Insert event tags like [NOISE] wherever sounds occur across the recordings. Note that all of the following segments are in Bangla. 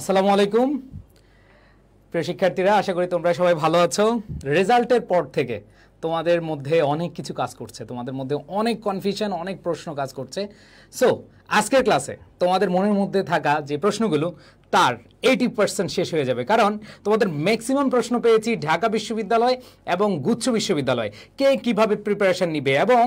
আসসালামু আলাইকুম প্রিয় শিক্ষার্থীরা আশা করি তোমরা সবাই ভালো আছো রেজাল্টের পর থেকে তোমাদের মধ্যে অনেক কিছু কাজ করছে তোমাদের মধ্যে অনেক কনফিউশন অনেক প্রশ্ন কাজ করছে সো আজকের ক্লাসে তোমাদের মনের মধ্যে থাকা যে প্রশ্নগুলো তার এইটি পার্সেন্ট শেষ হয়ে যাবে কারণ তোমাদের ম্যাক্সিমাম প্রশ্ন পেয়েছি ঢাকা বিশ্ববিদ্যালয় এবং গুচ্ছ বিশ্ববিদ্যালয় কে কিভাবে প্রিপারেশান নিবে এবং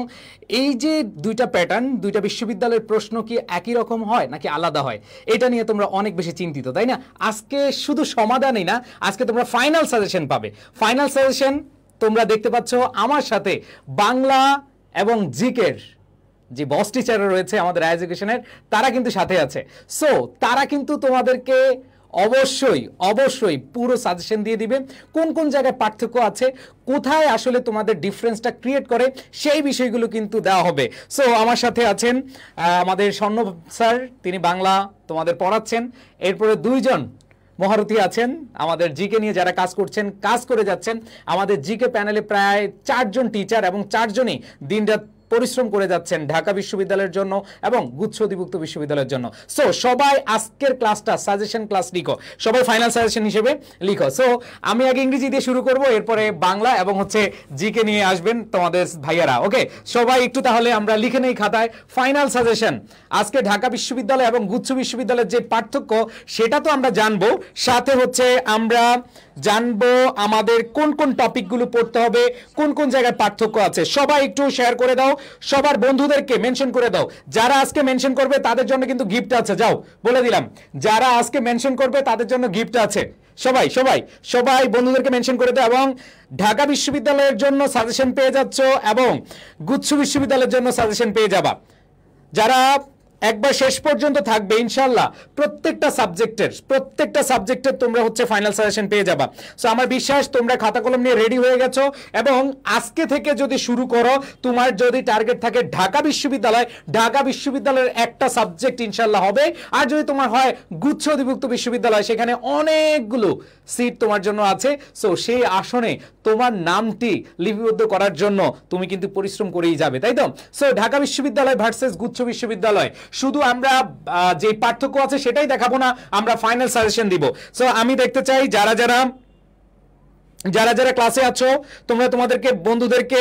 এই যে দুইটা প্যাটার্ন দুইটা বিশ্ববিদ্যালয়ের প্রশ্ন কি একই রকম হয় নাকি আলাদা হয় এটা নিয়ে তোমরা অনেক বেশি চিন্তিত তাই না আজকে শুধু সমাধানই না আজকে তোমরা ফাইনাল সাজেশন পাবে ফাইনাল সাজেশন তোমরা দেখতে পাচ্ছ আমার সাথে বাংলা এবং জিকের যে বস টিচাররা রয়েছে আমাদের এডুকেশনের তারা কিন্তু সাথে আছে সো তারা কিন্তু তোমাদেরকে অবশ্যই অবশ্যই পুরো সাজেশন দিয়ে দিবে কোন কোন জায়গায় পার্থক্য আছে কোথায় আসলে তোমাদের ডিফারেন্সটা ক্রিয়েট করে সেই বিষয়গুলো কিন্তু দেওয়া হবে সো আমার সাথে আছেন আমাদের স্বর্ণ স্যার তিনি বাংলা তোমাদের পড়াচ্ছেন এরপরে দুইজন মহারথী আছেন আমাদের জিকে নিয়ে যারা কাজ করছেন কাজ করে যাচ্ছেন আমাদের জিকে প্যানেলে প্রায় চারজন টিচার এবং চারজনই দিনরাত পরিশ্রম করে যাচ্ছেন ঢাকা বিশ্ববিদ্যালয়ের জন্য এবং গুচ্ছ অধিভুক্ত বিশ্ববিদ্যালয়ের জন্য সো সবাই আজকের ক্লাসটা সাজেশন ক্লাস লিখো সবাই ফাইনাল সাজেশন হিসেবে লিখো সো আমি আগে ইংরেজি দিয়ে শুরু করব এরপরে বাংলা এবং হচ্ছে জিকে নিয়ে আসবেন তোমাদের ভাইয়ারা ওকে সবাই একটু তাহলে আমরা লিখে নেই খাতায় ফাইনাল সাজেশন আজকে ঢাকা বিশ্ববিদ্যালয় এবং গুচ্ছ বিশ্ববিদ্যালয়ের যে পার্থক্য সেটা তো আমরা জানবো সাথে হচ্ছে আমরা জানবো আমাদের কোন কোন টপিকগুলো পড়তে হবে কোন কোন জায়গায় পার্থক্য আছে সবাই একটু শেয়ার করে দাও সবার বন্ধুদেরকে মেনশন করে দাও যারা আজকে মেনশন করবে তাদের জন্য কিন্তু গিফট আছে যাও বলে দিলাম যারা আজকে মেনশন করবে তাদের জন্য গিফট আছে সবাই সবাই সবাই বন্ধুদেরকে মেনশন করে দাও এবং ঢাকা বিশ্ববিদ্যালয়ের জন্য সাজেশন পেয়ে যাচ্ছ এবং গুচ্ছ বিশ্ববিদ্যালয়ের জন্য সাজেশন পেয়ে যাবা যারা একবার শেষ পর্যন্ত থাকবে ইনশাল্লাহ প্রত্যেকটা সাবজেক্টের প্রত্যেকটা সাবজেক্টের তোমরা হচ্ছে ফাইনাল সাজেশন পেয়ে যাবা সো আমার বিশ্বাস তোমরা খাতা কলম নিয়ে রেডি হয়ে গেছো এবং আজকে থেকে যদি শুরু করো তোমার যদি টার্গেট থাকে ঢাকা বিশ্ববিদ্যালয় ঢাকা বিশ্ববিদ্যালয়ের একটা সাবজেক্ট ইনশাল্লাহ হবে আর যদি তোমার হয় গুচ্ছ অধিভুক্ত বিশ্ববিদ্যালয় সেখানে অনেকগুলো সিট তোমার জন্য আছে সো সেই আসনে তোমার নামটি লিপিবদ্ধ করার জন্য তুমি কিন্তু পরিশ্রম করেই যাবে তাই তো সো ঢাকা বিশ্ববিদ্যালয় ভার্সেস গুচ্ছ বিশ্ববিদ্যালয় শুধু আমরা যে পার্থক্য আছে সেটাই দেখাবো না আমরা ফাইনাল সাজেশন দিব সো আমি দেখতে চাই যারা যারা যারা যারা ক্লাসে আছো তোমরা তোমাদেরকে বন্ধুদেরকে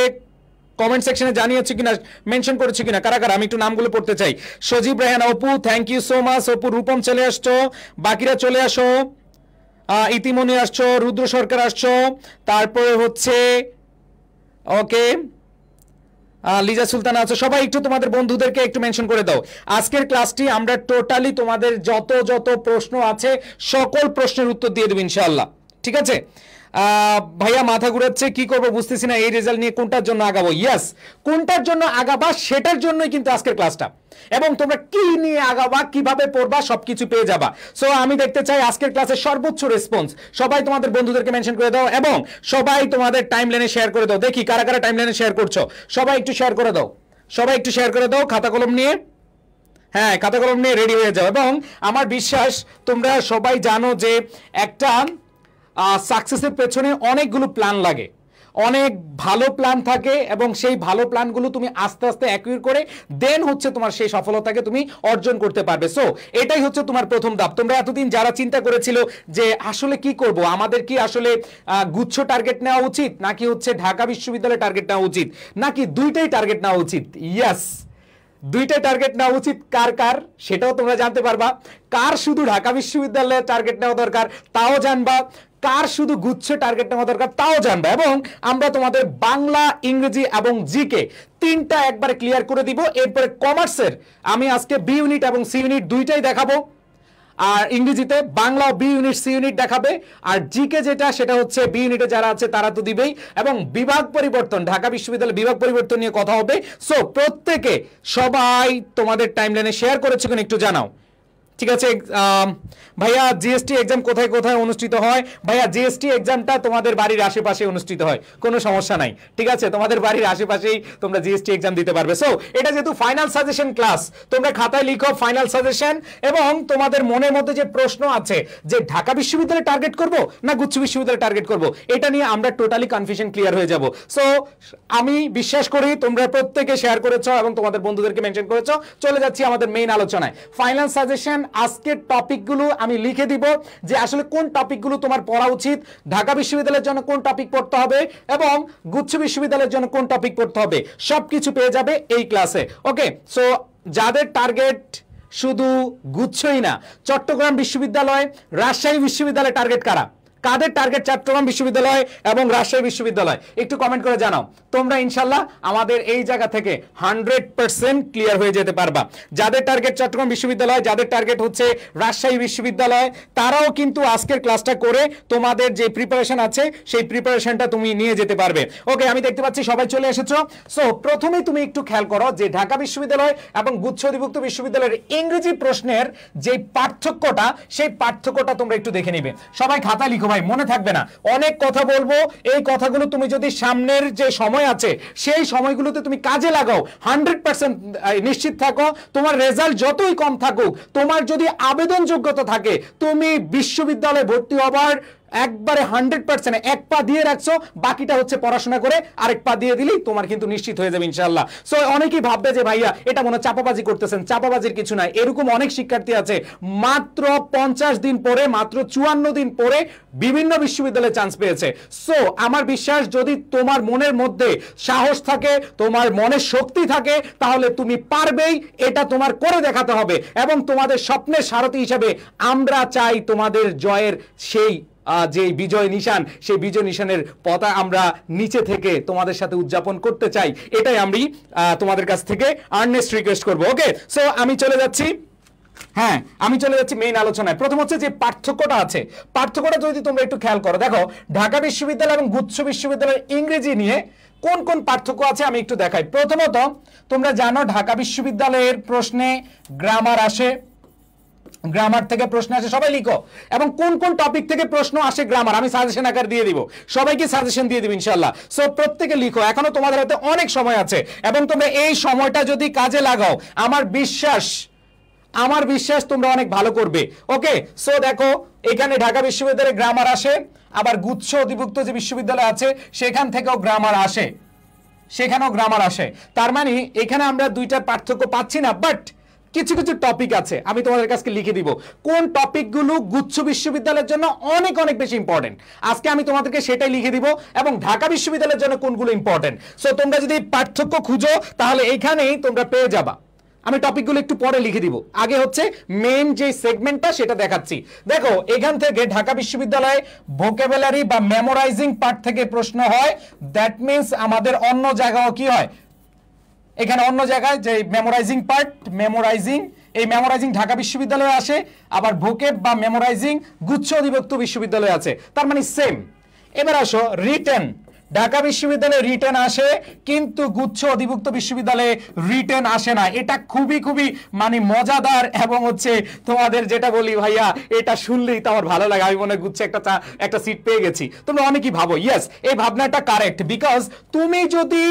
কমেন্ট সেকশনে জানিয়েছি কিনা মেনশন করেছি কিনা কারা কারা আমি একটু নামগুলো পড়তে চাই Sajib Rehan Apu thank you so much Apu Rupam চলে আসছো বাকিরা চলে আসো ইতিমনি আসছো রুদ্র সরকার আসছো তারপরে হচ্ছে ওকে লিজা সুলতান আছো সবাই একটু তোমাদের বন্ধুদেরকে একটু মেনশন করে দাও আজকের ক্লাসটি আমরা টোটালি তোমাদের যত যত প্রশ্ন আছে সকল প্রশ্নের উত্তর দিয়ে দেবো ইনশাল্লাহ ঠিক আছে ভাইয়া মাথা ঘুরাচ্ছে কি করবো বুঝতেছি না এই রেজাল্ট নিয়ে কোনটার জন্য আগাবো ইয়াস কোনটার জন্য আগাবা সেটার জন্যই কিন্তু আজকের ক্লাসটা এবং তোমরা কি নিয়ে আগাবা কিভাবে পড়বা সবকিছু পেয়ে যাবা সো আমি দেখতে চাই আজকের ক্লাসের সর্বোচ্চ রেসপন্স সবাই তোমাদের বন্ধুদেরকে মেনশন করে দাও এবং সবাই তোমাদের টাইম লাইনে শেয়ার করে দাও দেখি কারা কারা টাইম লাইনে শেয়ার করছো সবাই একটু শেয়ার করে দাও সবাই একটু শেয়ার করে দাও খাতা কলম নিয়ে হ্যাঁ খাতা কলম নিয়ে রেডি হয়ে যাও এবং আমার বিশ্বাস তোমরা সবাই জানো যে একটা সাকসেসের পেছনে অনেকগুলো প্ল্যান লাগে অনেক ভালো প্ল্যান থাকে এবং সেই ভালো প্ল্যানগুলো তুমি আস্তে আস্তে অ্যাকুইর করে দেন হচ্ছে তোমার সেই সফলতাকে তুমি অর্জন করতে পারবে সো এটাই হচ্ছে তোমার প্রথম ধাপ তোমরা এতদিন যারা চিন্তা করেছিল যে আসলে কি করব আমাদের কি আসলে গুচ্ছ টার্গেট নেওয়া উচিত নাকি হচ্ছে ঢাকা বিশ্ববিদ্যালয়ে টার্গেট নেওয়া উচিত নাকি দুইটাই টার্গেট নেওয়া উচিত ইয়াস দুইটা টার্গেট নেওয়া উচিত কার কার সেটাও তোমরা জানতে পারবা কার শুধু ঢাকা বিশ্ববিদ্যালয়ের টার্গেট নেওয়া দরকার তাও জানবা কার শুধু গুচ্ছ টার্গেট নেওয়া দরকার তাও জানবা এবং আমরা তোমাদের বাংলা ইংরেজি এবং জিকে তিনটা একবারে ক্লিয়ার করে দিব এরপরে কমার্সের আমি আজকে বি ইউনিট এবং সি ইউনিট দুইটাই দেখাবো আর ইংরেজিতে Bangla B unit C unit দেখাবে আর জিকে যেটা সেটা হচ্ছে বি ইউনিটে যারা আছে তারা তো দিবেই এবং বিভাগ পরিবর্তন ঢাকা বিশ্ববিদ্যালয় বিভাগ পরিবর্তন নিয়ে কথা হবে সো প্রত্যেকে সবাই তোমাদের টাইমলাইনে শেয়ার করেছে একটু জানাও ঠিক আছে ভাইয়া জিএসটি এক্সাম কোথায় কোথায় অনুষ্ঠিত হয় ভাইয়া জিএসটি এক্সামটা তোমাদের বাড়ির আশেপাশে অনুষ্ঠিত হয় কোনো সমস্যা নাই ঠিক আছে তোমাদের বাড়ির আশেপাশেই তোমরা জিএসটি এক্সাম দিতে পারবে সো এটা যেহেতু ফাইনাল সাজেশন ক্লাস তোমরা খাতায় লিখো ফাইনাল সাজেশন এবং তোমাদের মনের মধ্যে যে প্রশ্ন আছে যে ঢাকা বিশ্ববিদ্যালয়ে টার্গেট করব না গুচ্ছ বিশ্ববিদ্যালয়ে টার্গেট করব এটা নিয়ে আমরা টোটালি কনফিউশন ক্লিয়ার হয়ে যাব সো আমি বিশ্বাস করি তোমরা প্রত্যেকে শেয়ার করেছো এবং তোমাদের বন্ধুদেরকে মেনশন করেছো চলে যাচ্ছি আমাদের মেইন আলোচনায় ফাইনাল সাজেশন আজকের টপিকগুলো আমি লিখে দিব যে আসলে কোন টপিকগুলো তোমার পড়া উচিত ঢাকা বিশ্ববিদ্যালয়ের জন্য কোন টপিক পড়তে হবে এবং গুচ্ছ বিশ্ববিদ্যালয়ের জন্য কোন টপিক পড়তে হবে সব কিছু পেয়ে যাবে এই ক্লাসে ওকে সো যাদের টার্গেট শুধু গুচ্ছই না চট্টগ্রাম বিশ্ববিদ্যালয় রাজশাহী বিশ্ববিদ্যালয় টার্গেট কারা কাদের টার্গেট চট্টগ্রাম বিশ্ববিদ্যালয় এবং রাজশাহী বিশ্ববিদ্যালয় একটু কমেন্ট করে জানাও তোমরা ইনশাল্লাহ আমাদের এই জায়গা থেকে হান্ড্রেড পার্সেন্ট ক্লিয়ার হয়ে যেতে পারবা যাদের টার্গেট চট্টগ্রাম বিশ্ববিদ্যালয় যাদের টার্গেট হচ্ছে রাজশাহী বিশ্ববিদ্যালয় তারাও কিন্তু আজকের ক্লাসটা করে তোমাদের যে প্রিপারেশন আছে সেই প্রিপারেশনটা তুমি নিয়ে যেতে পারবে ওকে আমি দেখতে পাচ্ছি সবাই চলে এসেছো সো প্রথমেই তুমি একটু খেয়াল করো যে ঢাকা বিশ্ববিদ্যালয় এবং গুচ্ছ অধিভুক্ত বিশ্ববিদ্যালয়ের ইংরেজি প্রশ্নের যে পার্থক্যটা সেই পার্থক্যটা তোমরা একটু দেখে নিবে সবাই খাতা লিখো ভাই মনে থাকবে না অনেক কথা বলবো এই কথাগুলো তুমি যদি সামনের যে সময় আছে সেই সময়গুলোতে তুমি কাজে লাগাও হান্ড্রেড পার্সেন্ট নিশ্চিত থাকো তোমার রেজাল্ট যতই কম থাকুক তোমার যদি আবেদন যোগ্যতা থাকে তুমি বিশ্ববিদ্যালয়ে ভর্তি হবার একবারে হান্ড্রেড পার্সেন্ট এক পা দিয়ে রাখছো বাকিটা হচ্ছে পড়াশোনা করে আরেক পা দিয়ে দিলেই তোমার কিন্তু নিশ্চিত হয়ে যাবে ইনশাল্লাহ সো অনেকেই ভাববে যে ভাইয়া এটা মনে চাপাবাজি করতেছেন চাপাবাজির কিছু নাই এরকম অনেক শিক্ষার্থী আছে মাত্র পঞ্চাশ দিন পরে মাত্র চুয়ান্ন দিন পরে বিভিন্ন বিশ্ববিদ্যালয়ে চান্স পেয়েছে সো আমার বিশ্বাস যদি তোমার মনের মধ্যে সাহস থাকে তোমার মনে শক্তি থাকে তাহলে তুমি পারবেই এটা তোমার করে দেখাতে হবে এবং তোমাদের স্বপ্নের সারথি হিসাবে আমরা চাই তোমাদের জয়ের সেই যে বিজয় নিশান সেই বিজয় নিশানের পতা আমরা নিচে থেকে তোমাদের সাথে উদযাপন করতে চাই এটাই আমি তোমাদের কাছ থেকে আর্নেস্ট রিকোয়েস্ট করব ওকে সো আমি চলে যাচ্ছি হ্যাঁ আমি চলে যাচ্ছি মেইন আলোচনায় প্রথম হচ্ছে যে পার্থক্যটা আছে পার্থক্যটা যদি তোমরা একটু খেয়াল করো দেখো ঢাকা বিশ্ববিদ্যালয় এবং গুচ্ছ বিশ্ববিদ্যালয়ের ইংরেজি নিয়ে কোন কোন পার্থক্য আছে আমি একটু দেখাই প্রথমত তোমরা জানো ঢাকা বিশ্ববিদ্যালয়ের প্রশ্নে গ্রামার আসে গ্রামার থেকে প্রশ্ন আসে সবাই লিখো এবং কোন কোন টপিক থেকে প্রশ্ন আসে গ্রামার আমি সাজেশন আকার দিয়ে দিব সবাইকে সাজেশন দিয়ে দিব ইনশাল্লাহ সো প্রত্যেকে লিখো এখনো তোমাদের হাতে অনেক সময় আছে এবং তোমরা এই সময়টা যদি কাজে লাগাও আমার বিশ্বাস আমার বিশ্বাস তোমরা অনেক ভালো করবে ওকে সো দেখো এখানে ঢাকা বিশ্ববিদ্যালয়ে গ্রামার আসে আবার গুচ্ছ অধিভুক্ত যে বিশ্ববিদ্যালয় আছে সেখান থেকেও গ্রামার আসে সেখানেও গ্রামার আসে তার মানে এখানে আমরা দুইটা পার্থক্য পাচ্ছি না বাট কিছু কিছু টপিক আছে আমি তোমাদের কাছে লিখে দিব কোন টপিকগুলো গুচ্ছ বিশ্ববিদ্যালয়ের জন্য অনেক অনেক বেশি ইম্পর্টেন্ট আজকে আমি তোমাদেরকে সেটাই লিখে দিব এবং ঢাকা বিশ্ববিদ্যালয়ের জন্য কোনগুলো ইম্পর্টেন্ট সো তোমরা যদি পার্থক্য খুঁজো তাহলে এইখানেই তোমরা পেয়ে যাবা আমি টপিকগুলো একটু পরে লিখে দিব আগে হচ্ছে মেন যে সেগমেন্টটা সেটা দেখাচ্ছি দেখো এখান থেকে ঢাকা বিশ্ববিদ্যালয়ে ভোকেবেলারি বা মেমোরাইজিং পার্ট থেকে প্রশ্ন হয় দ্যাট মিন্স আমাদের অন্য জায়গাও কি হয় এখানে অন্য জায়গায় যে মেমোরাইজিং পার্ট মেমোরাইজিং এই মেমোরাইজিং ঢাকা বিশ্ববিদ্যালয়ে আসে আবার ভোকেট বা মেমোরাইজিং গুচ্ছ অধিভক্ত বিশ্ববিদ্যালয়ে আছে তার মানে সেম এবার আসো রিটেন ঢাকা বিশ্ববিদ্যালয়ে রিটেন আসে কিন্তু গুচ্ছ অধিভুক্ত বিশ্ববিদ্যালয়ে রিটেন আসে না এটা খুবই খুবই মানে মজাদার এবং হচ্ছে তোমাদের যেটা বলি ভাইয়া এটা শুনলেই তো আমার ভালো লাগে আমি মনে গুচ্ছে একটা একটা সিট পেয়ে গেছি তোমরা অনেকেই ভাবো ইয়েস এই ভাবনাটা কারেক্ট বিকজ তুমি যদি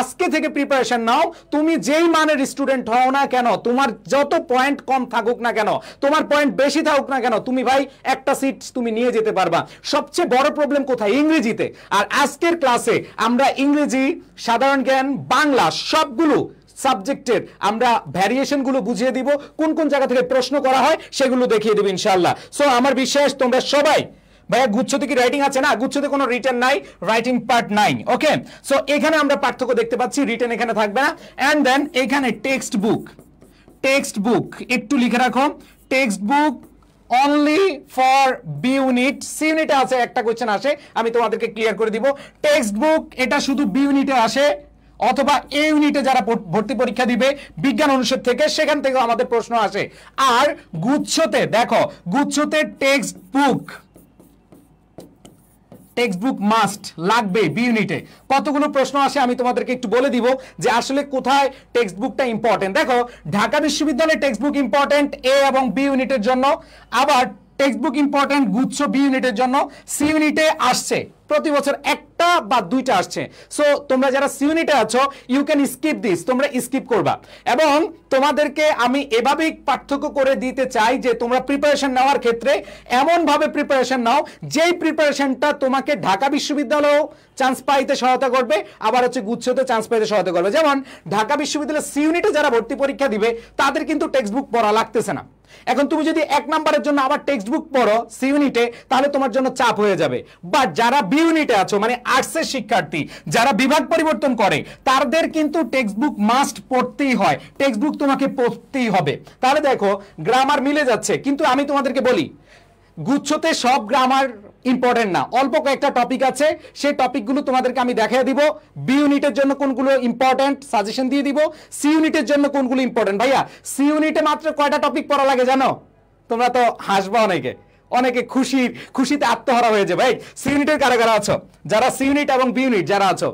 আজকে থেকে প্রিপারেশন নাও তুমি যেই মানের স্টুডেন্ট হও না কেন তোমার যত পয়েন্ট কম থাকুক না কেন তোমার পয়েন্ট বেশি থাকুক না কেন তুমি ভাই একটা সিট তুমি নিয়ে যেতে পারবা সবচেয়ে বড় প্রবলেম কোথায় ইংরেজিতে আর আজকের ক্লাসে আমরা ইংরেজি সাধারণ জ্ঞান বাংলা সবগুলো সাবজেক্টের আমরা ভ্যারিয়েশনগুলো বুঝিয়ে দিব কোন কোন জায়গা থেকে প্রশ্ন করা হয় সেগুলো দেখিয়ে দেবো ইনশাল্লাহ সো আমার বিশ্বাস তোমরা সবাই ভাইয়া গুচ্ছতে কি রাইটিং আছে না গুচ্ছতে কোনো রিটার্ন নাই রাইটিং পার্ট নাই ওকে সো এখানে আমরা পার্থক্য দেখতে পাচ্ছি রিটার্ন এখানে থাকবে না অ্যান্ড দেন এখানে টেক্সট বুক টেক্সট বুক একটু লিখে রাখো text book only for B unit C ইউনিটে আছে একটা কোয়েশ্চেন আসে আমি তোমাদেরকে ক্লিয়ার করে দিব টেক্সট বুক এটা শুধু বি ইউনিটে আসে অথবা এ ইউনিটে যারা ভর্তি পরীক্ষা দিবে বিজ্ঞান অনুষদ থেকে সেখান থেকেও আমাদের প্রশ্ন আসে আর গুচ্ছতে দেখো গুচ্ছতে text book text book must লাগবে বি ইউনিটে কতগুলো প্রশ্ন আসে আমি তোমাদেরকে একটু বলে দিব যে আসলে কোথায় টেক্সট বুকটা ইম্পর্টেন্ট দেখো ঢাকা বিশ্ববিদ্যালয়ে টেক্সটবুক ইম্পর্টেন্ট এ এবং বি ইউনিটের জন্য আবার টেক্সটবুক ইম্পর্টেন্ট গুচ্ছ বি ইউনিটের জন্য সি ইউনিটে আসছে প্রতি বছর একটা বা দুইটা আসছে সো তোমরা যারা সি ইউনিটে আছো ইউ ক্যান স্কিপ দিস তোমরা স্কিপ করবা এবং তোমাদেরকে আমি এভাবেই পার্থক্য করে দিতে চাই যে তোমরা প্রিপারেশন নেওয়ার ক্ষেত্রে এমনভাবে প্রিপারেশন নাও যেই প্রিপারেশনটা তোমাকে ঢাকা বিশ্ববিদ্যালয়েও চান্স পাইতে সহায়তা করবে আবার হচ্ছে গুচ্ছতে চান্স পাইতে সহায়তা করবে যেমন ঢাকা বিশ্ববিদ্যালয়ের সি ইউনিটে যারা ভর্তি পরীক্ষা দিবে তাদের কিন্তু টেক্সট বুক পড়া লাগতেছে না এখন তুমি যদি এক নাম্বারের জন্য আবার টেক্সট বুক পড়ো সি ইউনিটে তাহলে তোমার জন্য চাপ হয়ে যাবে বাট যারা বি ইউনিটে আছো মানে আর্টসের শিক্ষার্থী যারা বিভাগ পরিবর্তন করে তাদের কিন্তু টেক্সট বুক মাস্ট পড়তেই হয় টেক্সট বুক তোমাকে পড়তেই হবে তাহলে দেখো গ্রামার মিলে যাচ্ছে কিন্তু আমি তোমাদেরকে বলি গুচ্ছতে সব গ্রামার ইম্পর্টেন্ট না অল্প কয়েকটা টপিক আছে সেই টপিকগুলো তোমাদেরকে আমি দেখা দিব বি ইউনিটের জন্য কোনগুলো ইম্পর্টেন্ট সাজেশন দিয়ে দিব সি ইউনিটের জন্য কোনগুলো ইম্পর্টেন্ট ভাইয়া সি ইউনিটে মাত্র কয়টা টপিক পড়া লাগে জানো তোমরা তো হাসবা অনেকে অনেকে খুশি খুশিতে আত্মহারা হয়ে যাবে সি ইউনিটের কারা কারা আছো যারা সি ইউনিট এবং বি ইউনিট যারা আছো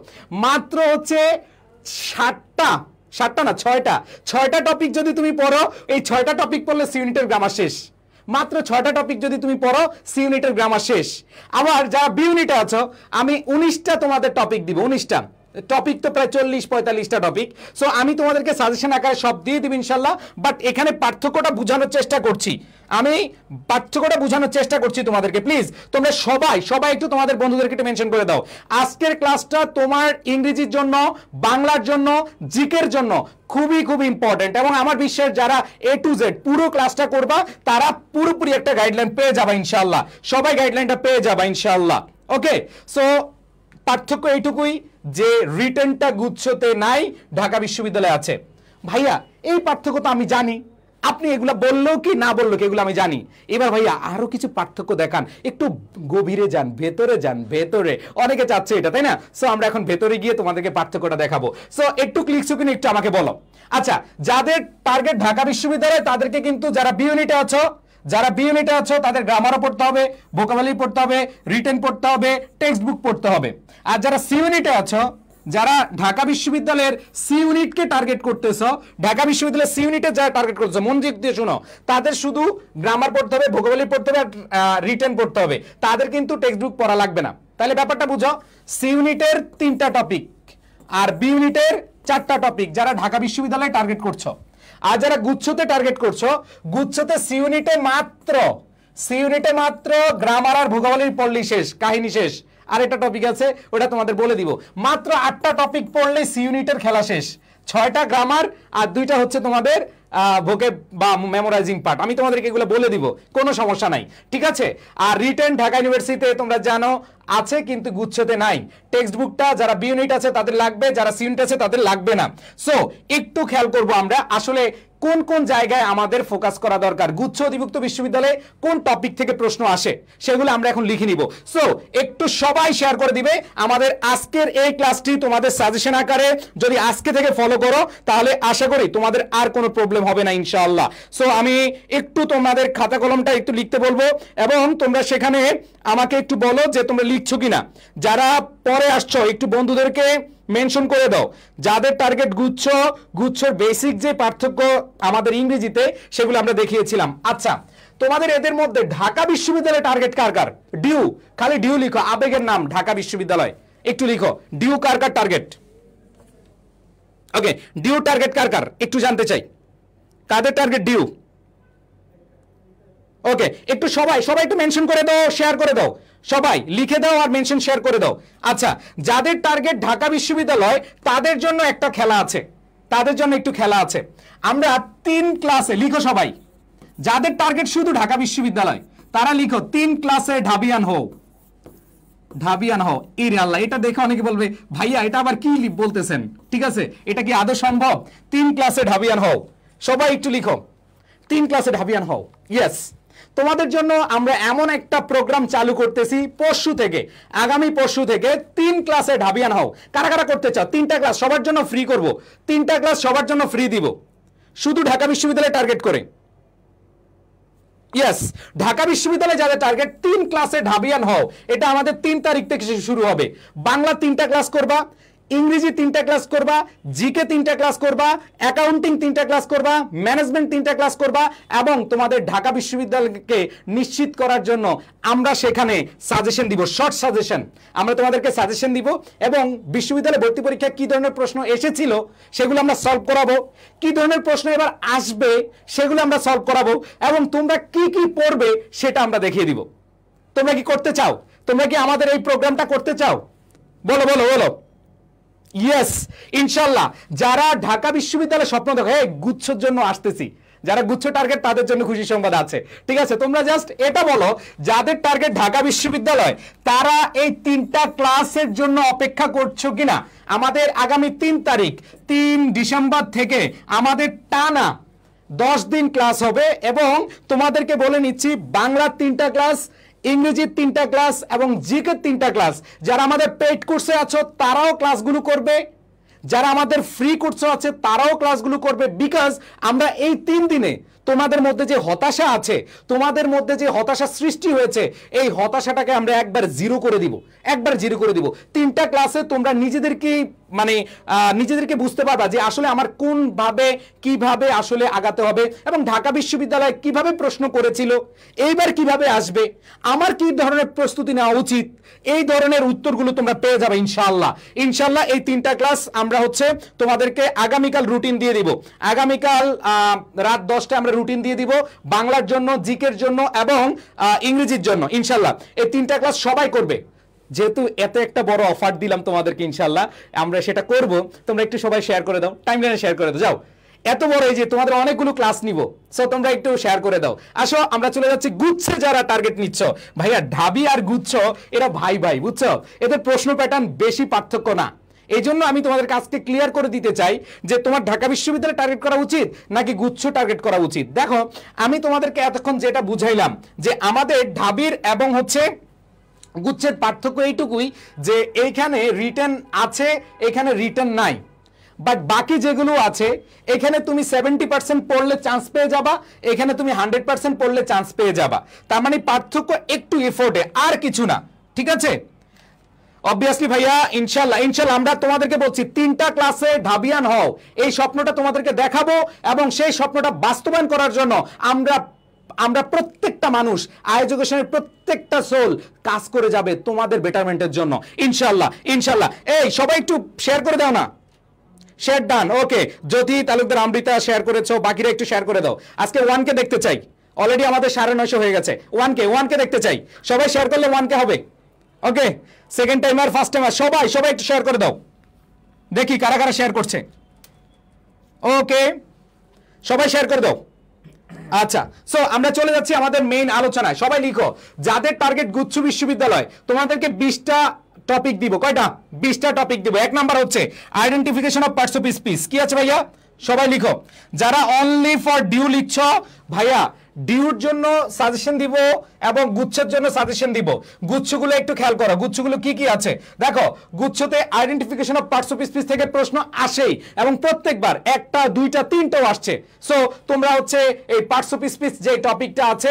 মাত্র হচ্ছে সাতটা সাতটা না ছয়টা ছয়টা টপিক যদি তুমি পড়ো এই ছয়টা টপিক পড়লে সি ইউনিটের গ্রামার শেষ মাত্র ছয়টা টপিক যদি তুমি পড়ো সি ইউনিটের গ্রামার শেষ আবার যারা বি ইউনিটে আছো আমি উনিশটা তোমাদের টপিক দিব উনিশটা টপিক তো প্রায় চল্লিশ পঁয়তাল্লিশটা টপিক সো আমি তোমাদেরকে সাজেশন আকারে সব দিয়ে দেবো ইনশাল্লাহ বাট এখানে পার্থক্যটা বোঝানোর চেষ্টা করছি আমি পার্থক্যটা বোঝানোর চেষ্টা করছি তোমাদেরকে প্লিজ তোমরা সবাই সবাই একটু তোমাদের বন্ধুদেরকে একটু মেনশন করে দাও আজকের ক্লাসটা তোমার ইংরেজির জন্য বাংলার জন্য জিকের জন্য খুবই খুব ইম্পর্টেন্ট এবং আমার বিশ্বের যারা এ টু জেড পুরো ক্লাসটা করবা তারা পুরোপুরি একটা গাইডলাইন পেয়ে যাবা ইনশাল্লাহ সবাই গাইডলাইনটা পেয়ে যাবা ইনশাল্লাহ ওকে সো পার্থক্য এইটুকুই যে রিটার্নটা গুচ্ছতে নাই ঢাকা বিশ্ববিদ্যালয়ে আছে ভাইয়া এই পার্থক্য তো আমি জানি আপনি এগুলা বললেও কি না বললো কি এগুলো আমি জানি এবার ভাইয়া আরও কিছু পার্থক্য দেখান একটু গভীরে যান ভেতরে যান ভেতরে অনেকে চাচ্ছে এটা তাই না সো আমরা এখন ভেতরে গিয়ে তোমাদেরকে পার্থক্যটা দেখাবো সো একটু ক্লিক সুকিন একটু আমাকে বলো আচ্ছা যাদের টার্গেট ঢাকা বিশ্ববিদ্যালয় তাদেরকে কিন্তু যারা বিউনিটে আছো যারা বি ইউনিটে আছো তাদের গ্রামারও পড়তে হবে বোকাবালি পড়তে হবে রিটেন পড়তে হবে টেক্সট বুক পড়তে হবে আর যারা সি ইউনিটে আছো যারা ঢাকা বিশ্ববিদ্যালয়ের সি ইউনিটকে টার্গেট করতেছ ঢাকা বিশ্ববিদ্যালয়ের সি ইউনিটে যারা টার্গেট করতেছ মন দিয়ে শোনো তাদের শুধু গ্রামার পড়তে হবে ভূগোলী পড়তে হবে আর রিটেন পড়তে হবে তাদের কিন্তু টেক্সট বুক পড়া লাগবে না তাহলে ব্যাপারটা বুঝো সি ইউনিটের তিনটা টপিক আর বি ইউনিটের চারটা টপিক যারা ঢাকা বিশ্ববিদ্যালয়ে টার্গেট করছো আর যারা গুচ্ছতে টার্গেট করছো গুচ্ছতে সিউনিটে মাত্র সি ইউনিটে মাত্র গ্রামার আর ভূগোলের পড়লি শেষ কাহিনী শেষ আর একটা টপিক আছে ওটা তোমাদের বলে দিব মাত্র আটটা টপিক পড়লে সি ইউনিটের খেলা শেষ ছয়টা গ্রামার আর দুইটা হচ্ছে তোমাদের ভোকে বা মেমোরাইজিং পার্ট আমি তোমাদেরকে এগুলো বলে দিব কোনো সমস্যা নাই ঠিক আছে আর রিটার্ন ঢাকা ইউনিভার্সিটিতে তোমরা জানো আছে কিন্তু গুচ্ছতে নাই টেক্সট বুকটা যারা বি ইউনিট আছে তাদের লাগবে যারা সি ইউনিট আছে তাদের লাগবে না সো একটু খেয়াল করব আমরা আসলে কোন কোন জায়গায় আমাদের ফোকাস করা দরকার গুচ্ছ অধিভুক্ত বিশ্ববিদ্যালয়ে কোন টপিক থেকে প্রশ্ন আসে সেগুলো আমরা এখন লিখে নিব সো একটু সবাই শেয়ার করে দিবে আমাদের আজকের এই ক্লাসটি তোমাদের সাজেশন আকারে যদি আজকে থেকে ফলো করো তাহলে আশা করি তোমাদের আর কোনো প্রবলেম হবে না ইনশাআল্লাহ সো আমি একটু তোমাদের খাতা কলমটা একটু লিখতে বলবো এবং তোমরা সেখানে আমাকে একটু বলো যে তোমরা লিখছো কিনা যারা পরে আসছো একটু বন্ধুদেরকে মেনশন করে দাও যাদের টার্গেট গুচ্ছ গুচ্ছর বেসিক যে পার্থক্য আমাদের ইংরেজিতে সেগুলো আমরা দেখিয়েছিলাম আচ্ছা তোমাদের এদের মধ্যে ঢাকা বিশ্ববিদ্যালয় টার্গেট কার কার ডিউ খালি ডিউ লিখো আবেগের নাম ঢাকা বিশ্ববিদ্যালয় একটু লিখো ডিউ কার কার টার্গেট ওকে ডিউ টার্গেট কার কার একটু জানতে চাই কাদের টার্গেট ডিউ ওকে একটু সবাই সবাই একটু মেনশন করে দাও শেয়ার করে দাও সবাই লিখে দাও আর মেনশন শেয়ার করে দাও আচ্ছা যাদের টার্গেট ঢাকা বিশ্ববিদ্যালয় তাদের জন্য একটা খেলা আছে তাদের জন্য একটু খেলা আছে আমরা তিন ক্লাসে লিখো সবাই যাদের টার্গেট শুধু ঢাকা বিশ্ববিদ্যালয় তারা লিখো তিন ক্লাসে ঢাবিয়ান হোক ঢাবিয়ান হোক ইরে আল্লাহ এটা দেখে অনেকে বলবে ভাইয়া এটা আবার কি বলতেছেন ঠিক আছে এটা কি আদৌ সম্ভব তিন ক্লাসে ঢাবিয়ান হও সবাই একটু লিখো তিন ক্লাসে ঢাবিয়ান হও ইয়েস তোমাদের জন্য আমরা এমন একটা প্রোগ্রাম চালু করতেছি পরশু থেকে আগামী পরশু থেকে তিন ক্লাসে ঢাবিয়ান হও কারা কারা করতে চাও তিনটা ক্লাস সবার জন্য ফ্রি করব তিনটা ক্লাস সবার জন্য ফ্রি দিব শুধু ঢাকা বিশ্ববিদ্যালয়ে টার্গেট করে ইয়েস ঢাকা বিশ্ববিদ্যালয়ে যাদের টার্গেট তিন ক্লাসে ঢাবিয়ান হও এটা আমাদের তিন তারিখ থেকে শুরু হবে বাংলা তিনটা ক্লাস করবা ইংরেজি তিনটা ক্লাস করবা জিকে তিনটা ক্লাস করবা অ্যাকাউন্টিং তিনটা ক্লাস করবা ম্যানেজমেন্ট তিনটা ক্লাস করবা এবং তোমাদের ঢাকা বিশ্ববিদ্যালয়কে নিশ্চিত করার জন্য আমরা সেখানে সাজেশন দিব শর্ট সাজেশন আমরা তোমাদেরকে সাজেশন দিব এবং বিশ্ববিদ্যালয়ে ভর্তি পরীক্ষায় কী ধরনের প্রশ্ন এসেছিল সেগুলো আমরা সলভ করাবো কি ধরনের প্রশ্ন এবার আসবে সেগুলো আমরা সলভ করাবো এবং তোমরা কি কি পড়বে সেটা আমরা দেখিয়ে দিব তোমরা কি করতে চাও তোমরা কি আমাদের এই প্রোগ্রামটা করতে চাও বলো বলো বলো ইয়েস ইনশাল্লাহ যারা ঢাকা বিশ্ববিদ্যালয়ের স্বপ্ন দেখো হ্যাঁ গুচ্ছর জন্য আসতেছি যারা গুচ্ছ টার্গেট তাদের জন্য খুশি সংবাদ আছে ঠিক আছে তোমরা জাস্ট এটা বলো যাদের টার্গেট ঢাকা বিশ্ববিদ্যালয় তারা এই তিনটা ক্লাসের জন্য অপেক্ষা করছো কিনা আমাদের আগামী তিন তারিখ তিন ডিসেম্বর থেকে আমাদের টানা দশ দিন ক্লাস হবে এবং তোমাদেরকে বলে নিচ্ছি বাংলার তিনটা ক্লাস ইংরেজির তিনটা ক্লাস এবং জিকের তিনটা ক্লাস যারা আমাদের পেড কোর্সে আছো তারাও ক্লাসগুলো করবে যারা আমাদের ফ্রি কোর্সও আছে তারাও ক্লাসগুলো করবে বিকজ আমরা এই তিন দিনে তোমাদের মধ্যে যে হতাশা আছে তোমাদের মধ্যে যে হতাশা সৃষ্টি হয়েছে এই হতাশাটাকে আমরা একবার জিরো করে দিব একবার জিরো করে দিব তিনটা ক্লাসে তোমরা নিজেদেরকেই মানে নিজেদেরকে বুঝতে পারবা যে আসলে আমার কোনভাবে কিভাবে আসলে আগাতে হবে এবং ঢাকা বিশ্ববিদ্যালয় কিভাবে প্রশ্ন করেছিল এইবার কিভাবে আসবে আমার কি ধরনের প্রস্তুতি নেওয়া উচিত এই ধরনের উত্তরগুলো তোমরা পেয়ে যাবে ইনশাল্লাহ ইনশাল্লাহ এই তিনটা ক্লাস আমরা হচ্ছে তোমাদেরকে আগামীকাল রুটিন দিয়ে দিব আগামীকাল রাত দশটায় আমরা করে রুটিন দিয়ে দিব বাংলার জন্য জিকের জন্য এবং ইংরেজির জন্য ইনশাল্লাহ এই তিনটা ক্লাস সবাই করবে যেহেতু এত একটা বড় অফার দিলাম তোমাদেরকে ইনশাল্লাহ আমরা সেটা করব তোমরা একটু সবাই শেয়ার করে দাও টাইম লাইনে শেয়ার করে দাও যাও এত বড় এই যে তোমাদের অনেকগুলো ক্লাস নিব সো তোমরা একটু শেয়ার করে দাও আসো আমরা চলে যাচ্ছি গুচ্ছে যারা টার্গেট নিচ্ছ ভাইয়া ঢাবি আর গুচ্ছ এরা ভাই ভাই বুঝছো এদের প্রশ্ন প্যাটার্ন বেশি পার্থক্য না এই জন্য আমি তোমাদের কাজকে ক্লিয়ার করে দিতে চাই যে তোমার ঢাকা বিশ্ববিদ্যালয় টার্গেট করা উচিত নাকি গুচ্ছ টার্গেট করা উচিত দেখো আমি তোমাদেরকে এতক্ষণ যেটা বুঝাইলাম যে আমাদের ঢাবির এবং হচ্ছে গুচ্ছের পার্থক্য এইটুকুই যে এইখানে রিটার্ন আছে এখানে রিটার্ন নাই বাট বাকি যেগুলো আছে এখানে তুমি সেভেন্টি পার্সেন্ট পড়লে চান্স পেয়ে যাবা এখানে তুমি হান্ড্রেড পার্সেন্ট পড়লে চান্স পেয়ে যাবা তার মানে পার্থক্য একটু এফোর্টে আর কিছু না ঠিক আছে অবভিয়াসলি ভাইয়া ইনশাল্লাহ ইনশাল্লাহ আমরা তোমাদেরকে বলছি তিনটা ক্লাসে ধাবিয়ান হও এই স্বপ্নটা তোমাদেরকে দেখাবো এবং সেই স্বপ্নটা বাস্তবায়ন করার জন্য আমরা আমরা প্রত্যেকটা মানুষ আয়োজকেশনের প্রত্যেকটা সোল কাজ করে যাবে তোমাদের বেটারমেন্টের জন্য ইনশাল্লাহ ইনশাল্লাহ এই সবাই একটু শেয়ার করে দাও না শেয়ার ডান ওকে যদি তালুকদার আমৃতা শেয়ার করেছো বাকিরা একটু শেয়ার করে দাও আজকে ওয়ানকে দেখতে চাই অলরেডি আমাদের সাড়ে নয়শো হয়ে গেছে ওয়ানকে ওয়ানকে দেখতে চাই সবাই শেয়ার করলে ওয়ানকে হবে ওকে সেকেন্ড টাইম আর ফার্স্ট টাইম আর সবাই সবাই একটু শেয়ার করে দাও দেখি কারা কারা শেয়ার করছে ওকে সবাই শেয়ার করে দাও আচ্ছা সো আমরা চলে যাচ্ছি আমাদের মেইন আলোচনায় সবাই লিখো যাদের টার্গেট গুচ্ছ বিশ্ববিদ্যালয় তোমাদেরকে বিশটা টপিক দিব কয়টা বিশটা টপিক দিব এক নাম্বার হচ্ছে identification of parts of speech কি আছে ভাইয়া সবাই লিখো যারা অনলি ফর ডিউ লিখছ ভাইয়া ডিউর জন্য সাজেশন দিব এবং গুচ্ছের জন্য সাজেশন দিব গুচ্ছগুলো একটু খেয়াল করো গুচ্ছগুলো কি কি আছে দেখো গুচ্ছতে identification of parts of speech থেকে প্রশ্ন আসেই এবং প্রত্যেকবার একটা দুইটা তিনটাও আসছে সো তোমরা হচ্ছে এই পার্টস অফ স্পিচ যে টপিকটা আছে